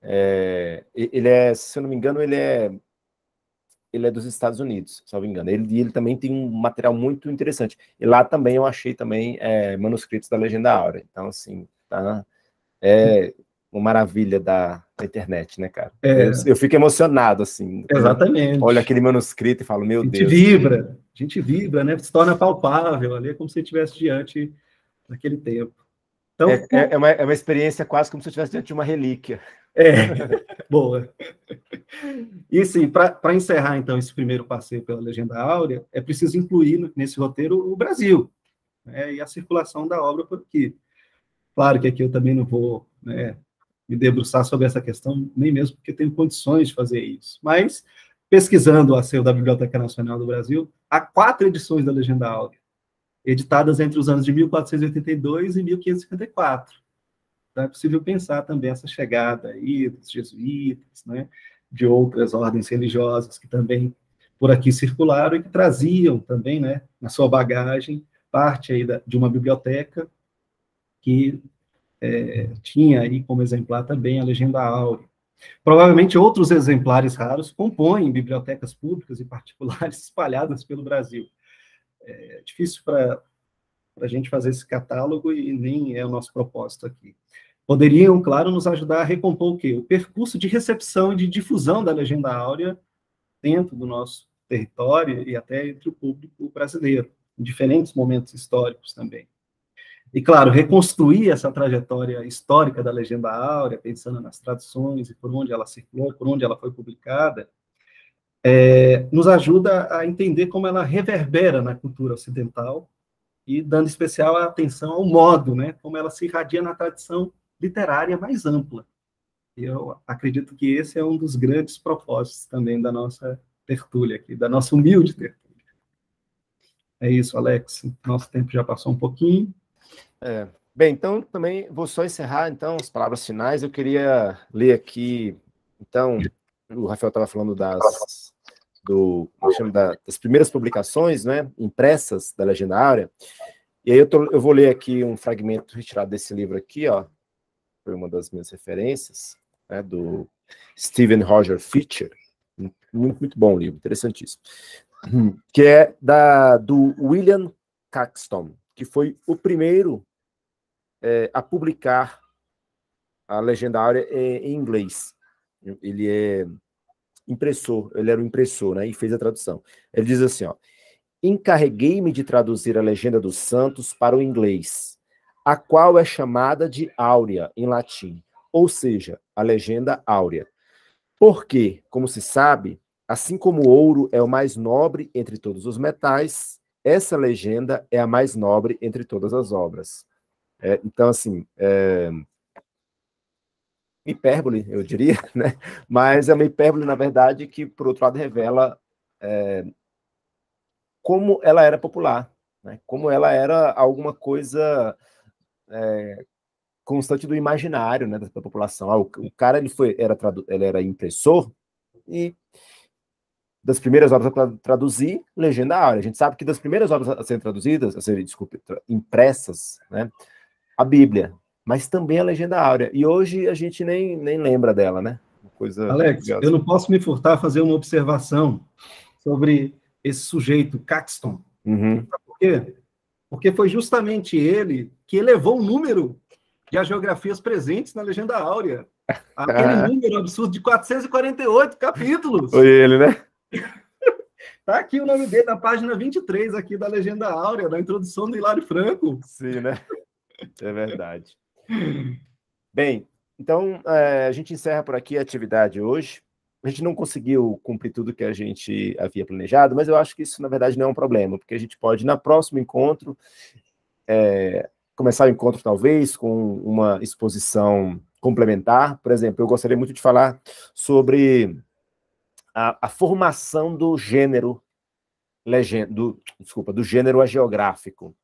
É, ele é, se eu não me engano, ele é ele é dos Estados Unidos, se eu não me engano. Ele, ele também tem um material muito interessante. E lá também eu achei também é, manuscritos da Legenda Áurea. Então, assim, tá, é, uma maravilha da, da, internet, né, cara? É. Eu, eu, fico emocionado, assim. Exatamente. Olha aquele manuscrito e falo, meu Deus. A gente Deus, vibra, a gente vibra, né? Se torna palpável ali, é como se estivesse diante daquele tempo. Então, é, é, é, uma, é uma experiência quase como se eu estivesse diante de uma relíquia. É, boa. E sim, para encerrar então esse primeiro passeio pela legenda áurea, é preciso incluir nesse roteiro o Brasil né, e a circulação da obra por aqui. Claro que aqui eu também não vou né, me debruçar sobre essa questão, nem mesmo porque tenho condições de fazer isso. Mas, pesquisando o acervo da Biblioteca Nacional do Brasil, há quatro edições da Legenda Áurea, editadas entre os anos de 1482 e 1554. Então, é possível pensar também essa chegada aí dos jesuítas, né, de outras ordens religiosas que também por aqui circularam e que traziam também, né, na sua bagagem, parte aí da, de uma biblioteca que é, tinha aí como exemplar também a legenda áurea. Provavelmente outros exemplares raros compõem bibliotecas públicas e particulares espalhadas pelo Brasil. É difícil para a gente fazer esse catálogo e nem é o nosso propósito aqui. Poderiam, claro, nos ajudar a recompor o quê? O percurso de recepção e de difusão da legenda áurea dentro do nosso território e até entre o público brasileiro, em diferentes momentos históricos também. E, claro, reconstruir essa trajetória histórica da Legenda Áurea, pensando nas traduções e por onde ela circulou, por onde ela foi publicada, é, nos ajuda a entender como ela reverbera na cultura ocidental e dando especial atenção ao modo, né, como ela se irradia na tradição literária mais ampla. Eu acredito que esse é um dos grandes propósitos também da nossa tertúlia aqui, da nossa humilde tertúlia. É isso, Alex. Nosso tempo já passou um pouquinho. É. Bem, então também vou só encerrar então as palavras finais. Eu queria ler aqui, então, o Rafael estava falando das do é chamo, da, das primeiras publicações, né, impressas da Legendária. E aí eu, tô, eu vou ler aqui um fragmento retirado desse livro aqui, ó, foi uma das minhas referências, né, do Stephen Roger Fitcher. Muito, muito bom livro, interessantíssimo. Hum, que é da, do William Caxton, que foi o primeiro é, a publicar a áurea em inglês. Ele é impressor, ele era um impressor, né? E fez a tradução. Ele diz assim, ó: Encarreguei-me de traduzir a legenda dos santos para o inglês, a qual é chamada de áurea em latim, ou seja, a legenda áurea. Porque, como se sabe, assim como o ouro é o mais nobre entre todos os metais, essa legenda é a mais nobre entre todas as obras. É, então, assim, é... hipérbole, eu diria, né? mas é uma hipérbole, na verdade, que, por outro lado, revela é... como ela era popular, né? como ela era alguma coisa é, constante do imaginário né, da população. Ah, o, o, cara ele foi, era, tradu... ele era impressor e das primeiras obras a traduzir, legenda áurea. A gente sabe que das primeiras obras a serem traduzidas, a serem, desculpe, impressas, né, a Bíblia, mas também a legenda áurea. E hoje a gente nem, nem lembra dela, né? Uma coisa Alex, curiosa. eu não posso me furtar a fazer uma observação sobre esse sujeito, Caxton. Uhum. Por quê? Porque foi justamente ele que elevou o número de geografias presentes na legenda áurea. Aquele número absurdo de 448 capítulos. Foi ele, né? Tá aqui o nome dele na página 23 aqui da Legenda Áurea, da introdução do Hilário Franco. Sim, né? É verdade. Bem, então é, a gente encerra por aqui a atividade hoje. A gente não conseguiu cumprir tudo que a gente havia planejado, mas eu acho que isso, na verdade, não é um problema, porque a gente pode, no próximo encontro, é, começar o encontro, talvez, com uma exposição complementar. Por exemplo, eu gostaria muito de falar sobre a, a formação do gênero legenda, do, desculpa, do gênero agiográfico.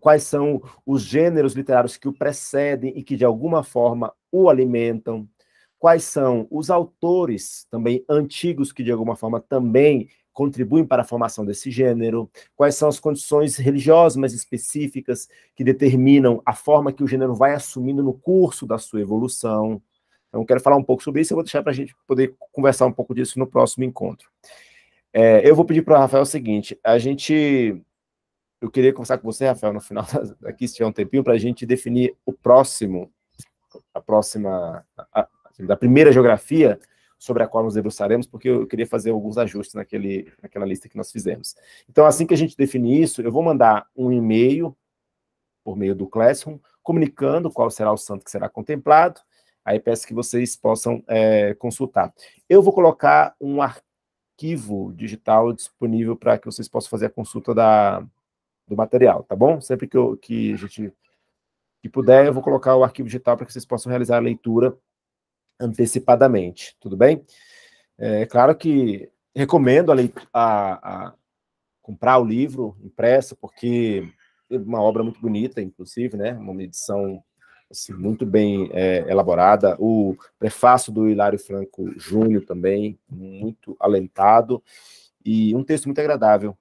Quais são os gêneros literários que o precedem e que, de alguma forma, o alimentam? Quais são os autores também antigos que, de alguma forma, também contribuem para a formação desse gênero? Quais são as condições religiosas mais específicas que determinam a forma que o gênero vai assumindo no curso da sua evolução? Então, quero falar um pouco sobre isso, eu vou deixar para a gente poder conversar um pouco disso no próximo encontro. É, eu vou pedir para o Rafael o seguinte: a gente eu queria conversar com você, Rafael, no final daqui, se tiver um tempinho, para a gente definir o próximo, a próxima, a, da primeira geografia sobre a qual nos debruçaremos, porque eu queria fazer alguns ajustes naquele, naquela lista que nós fizemos. Então, assim que a gente definir isso, eu vou mandar um e-mail por meio do Classroom, comunicando qual será o santo que será contemplado. Aí peço que vocês possam é, consultar. Eu vou colocar um arquivo digital disponível para que vocês possam fazer a consulta da, do material, tá bom? Sempre que, eu, que a gente que puder, eu vou colocar o arquivo digital para que vocês possam realizar a leitura antecipadamente, tudo bem? É, é claro que recomendo a, a, a comprar o livro impresso, porque é uma obra muito bonita, inclusive, né? Uma edição assim, muito bem é, elaborada. O prefácio do Hilário Franco Júnior também, muito alentado, e um texto muito agradável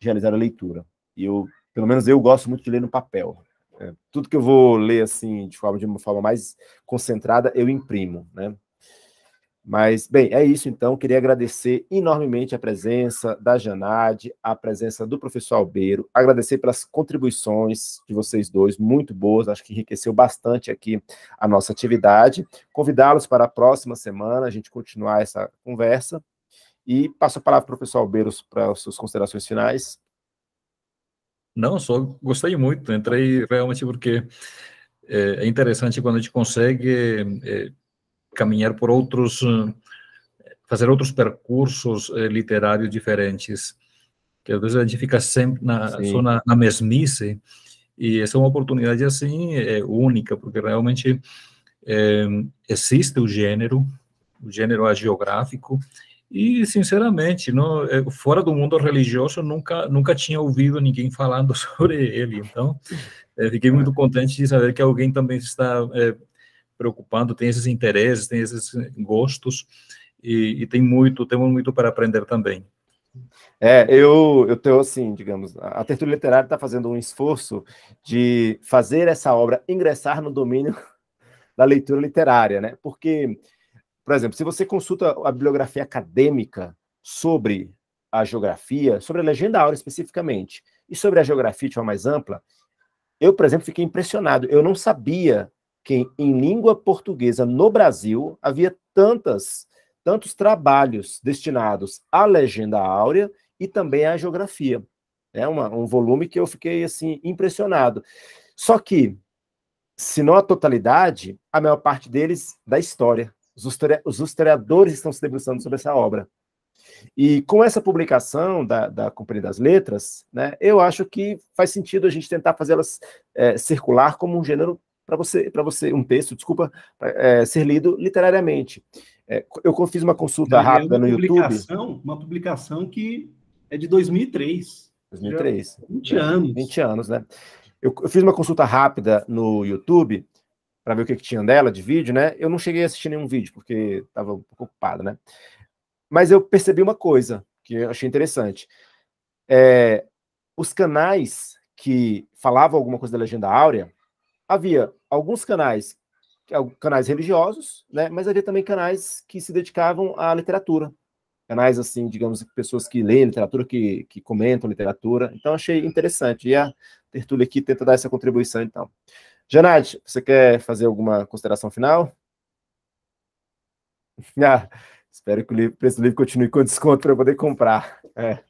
de realizar a leitura. E eu, pelo menos eu gosto muito de ler no papel. É, tudo que eu vou ler assim de, forma, de uma forma mais concentrada, eu imprimo, né? Mas, bem, é isso então. Queria agradecer enormemente a presença da Janade, a presença do professor Albeiro, agradecer pelas contribuições de vocês dois, muito boas, acho que enriqueceu bastante aqui a nossa atividade. Convidá-los para a próxima semana, a gente continuar essa conversa. E passo a palavra para o professor Albeiro para as suas considerações finais. Não, só gostei muito. Entrei realmente porque é, é interessante quando a gente consegue é, caminhar por outros, fazer outros percursos é, literários diferentes. Que às vezes a gente fica sempre na, só na, na, mesmice. E essa é uma oportunidade assim é, única, porque realmente é, existe o gênero, o gênero geográfico e, sinceramente, não, eh, fora do mundo religioso, nunca, nunca tinha ouvido ninguém falando sobre ele. Então, eh, fiquei muito contente de saber que alguém também está é, preocupando, tem esses interesses, tem esses gostos, e, e tem muito, temos muito para aprender também. É, eu, eu tenho assim, digamos, a Tertúlia Literária está fazendo um esforço de fazer essa obra ingressar no domínio da leitura literária, né? Porque por exemplo, se você consulta a bibliografia acadêmica sobre a geografia, sobre a legenda áurea especificamente, e sobre a geografia de forma mais ampla, eu, por exemplo, fiquei impressionado. Eu não sabia que em língua portuguesa no Brasil havia tantas, tantos trabalhos destinados à legenda áurea e também à geografia. É uma, um volume que eu fiquei assim impressionado. Só que, se não a totalidade, a maior parte deles da história. Os, os historiadores estão se debruçando sobre essa obra. E com essa publicação da, da Companhia das Letras, né, eu acho que faz sentido a gente tentar fazê-las é, circular como um gênero para você, para você, um texto, desculpa, é, ser lido literariamente. É, eu fiz uma consulta rápida no YouTube. Uma publicação que é de 2003. 2003. 20 anos. 20 anos, né? Eu, eu fiz uma consulta rápida no YouTube para ver o que, que, tinha dela de vídeo, né? Eu não cheguei a assistir nenhum vídeo, porque estava um pouco ocupado, né? Mas eu percebi uma coisa que eu achei interessante. É, os canais que falavam alguma coisa da legenda áurea, havia alguns canais, canais religiosos, né? Mas havia também canais que se dedicavam à literatura. Canais, assim, digamos, pessoas que leem literatura, que, que comentam literatura. Então, achei interessante. E a Tertulli aqui tenta dar essa contribuição, então. Janard, você quer fazer alguma consideração final? Ah, espero que o preço do livro continue com desconto para eu poder comprar. É.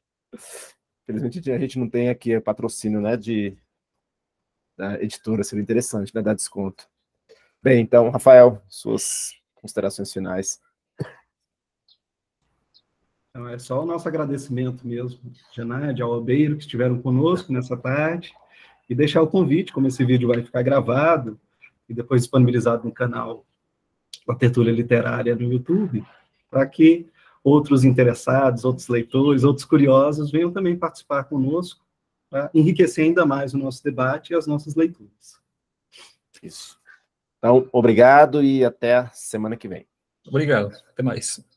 Infelizmente, a gente não tem aqui patrocínio né, de, da editora, seria interessante né, dar desconto. Bem, então, Rafael, suas considerações finais. Então, é só o nosso agradecimento mesmo, Janade, ao Albeiro, que estiveram conosco nessa tarde e deixar o convite, como esse vídeo vai ficar gravado e depois disponibilizado no canal da Tertúlia Literária no YouTube, para que outros interessados, outros leitores, outros curiosos venham também participar conosco para enriquecer ainda mais o nosso debate e as nossas leituras. Isso. Então, obrigado e até semana que vem. Obrigado. Até mais.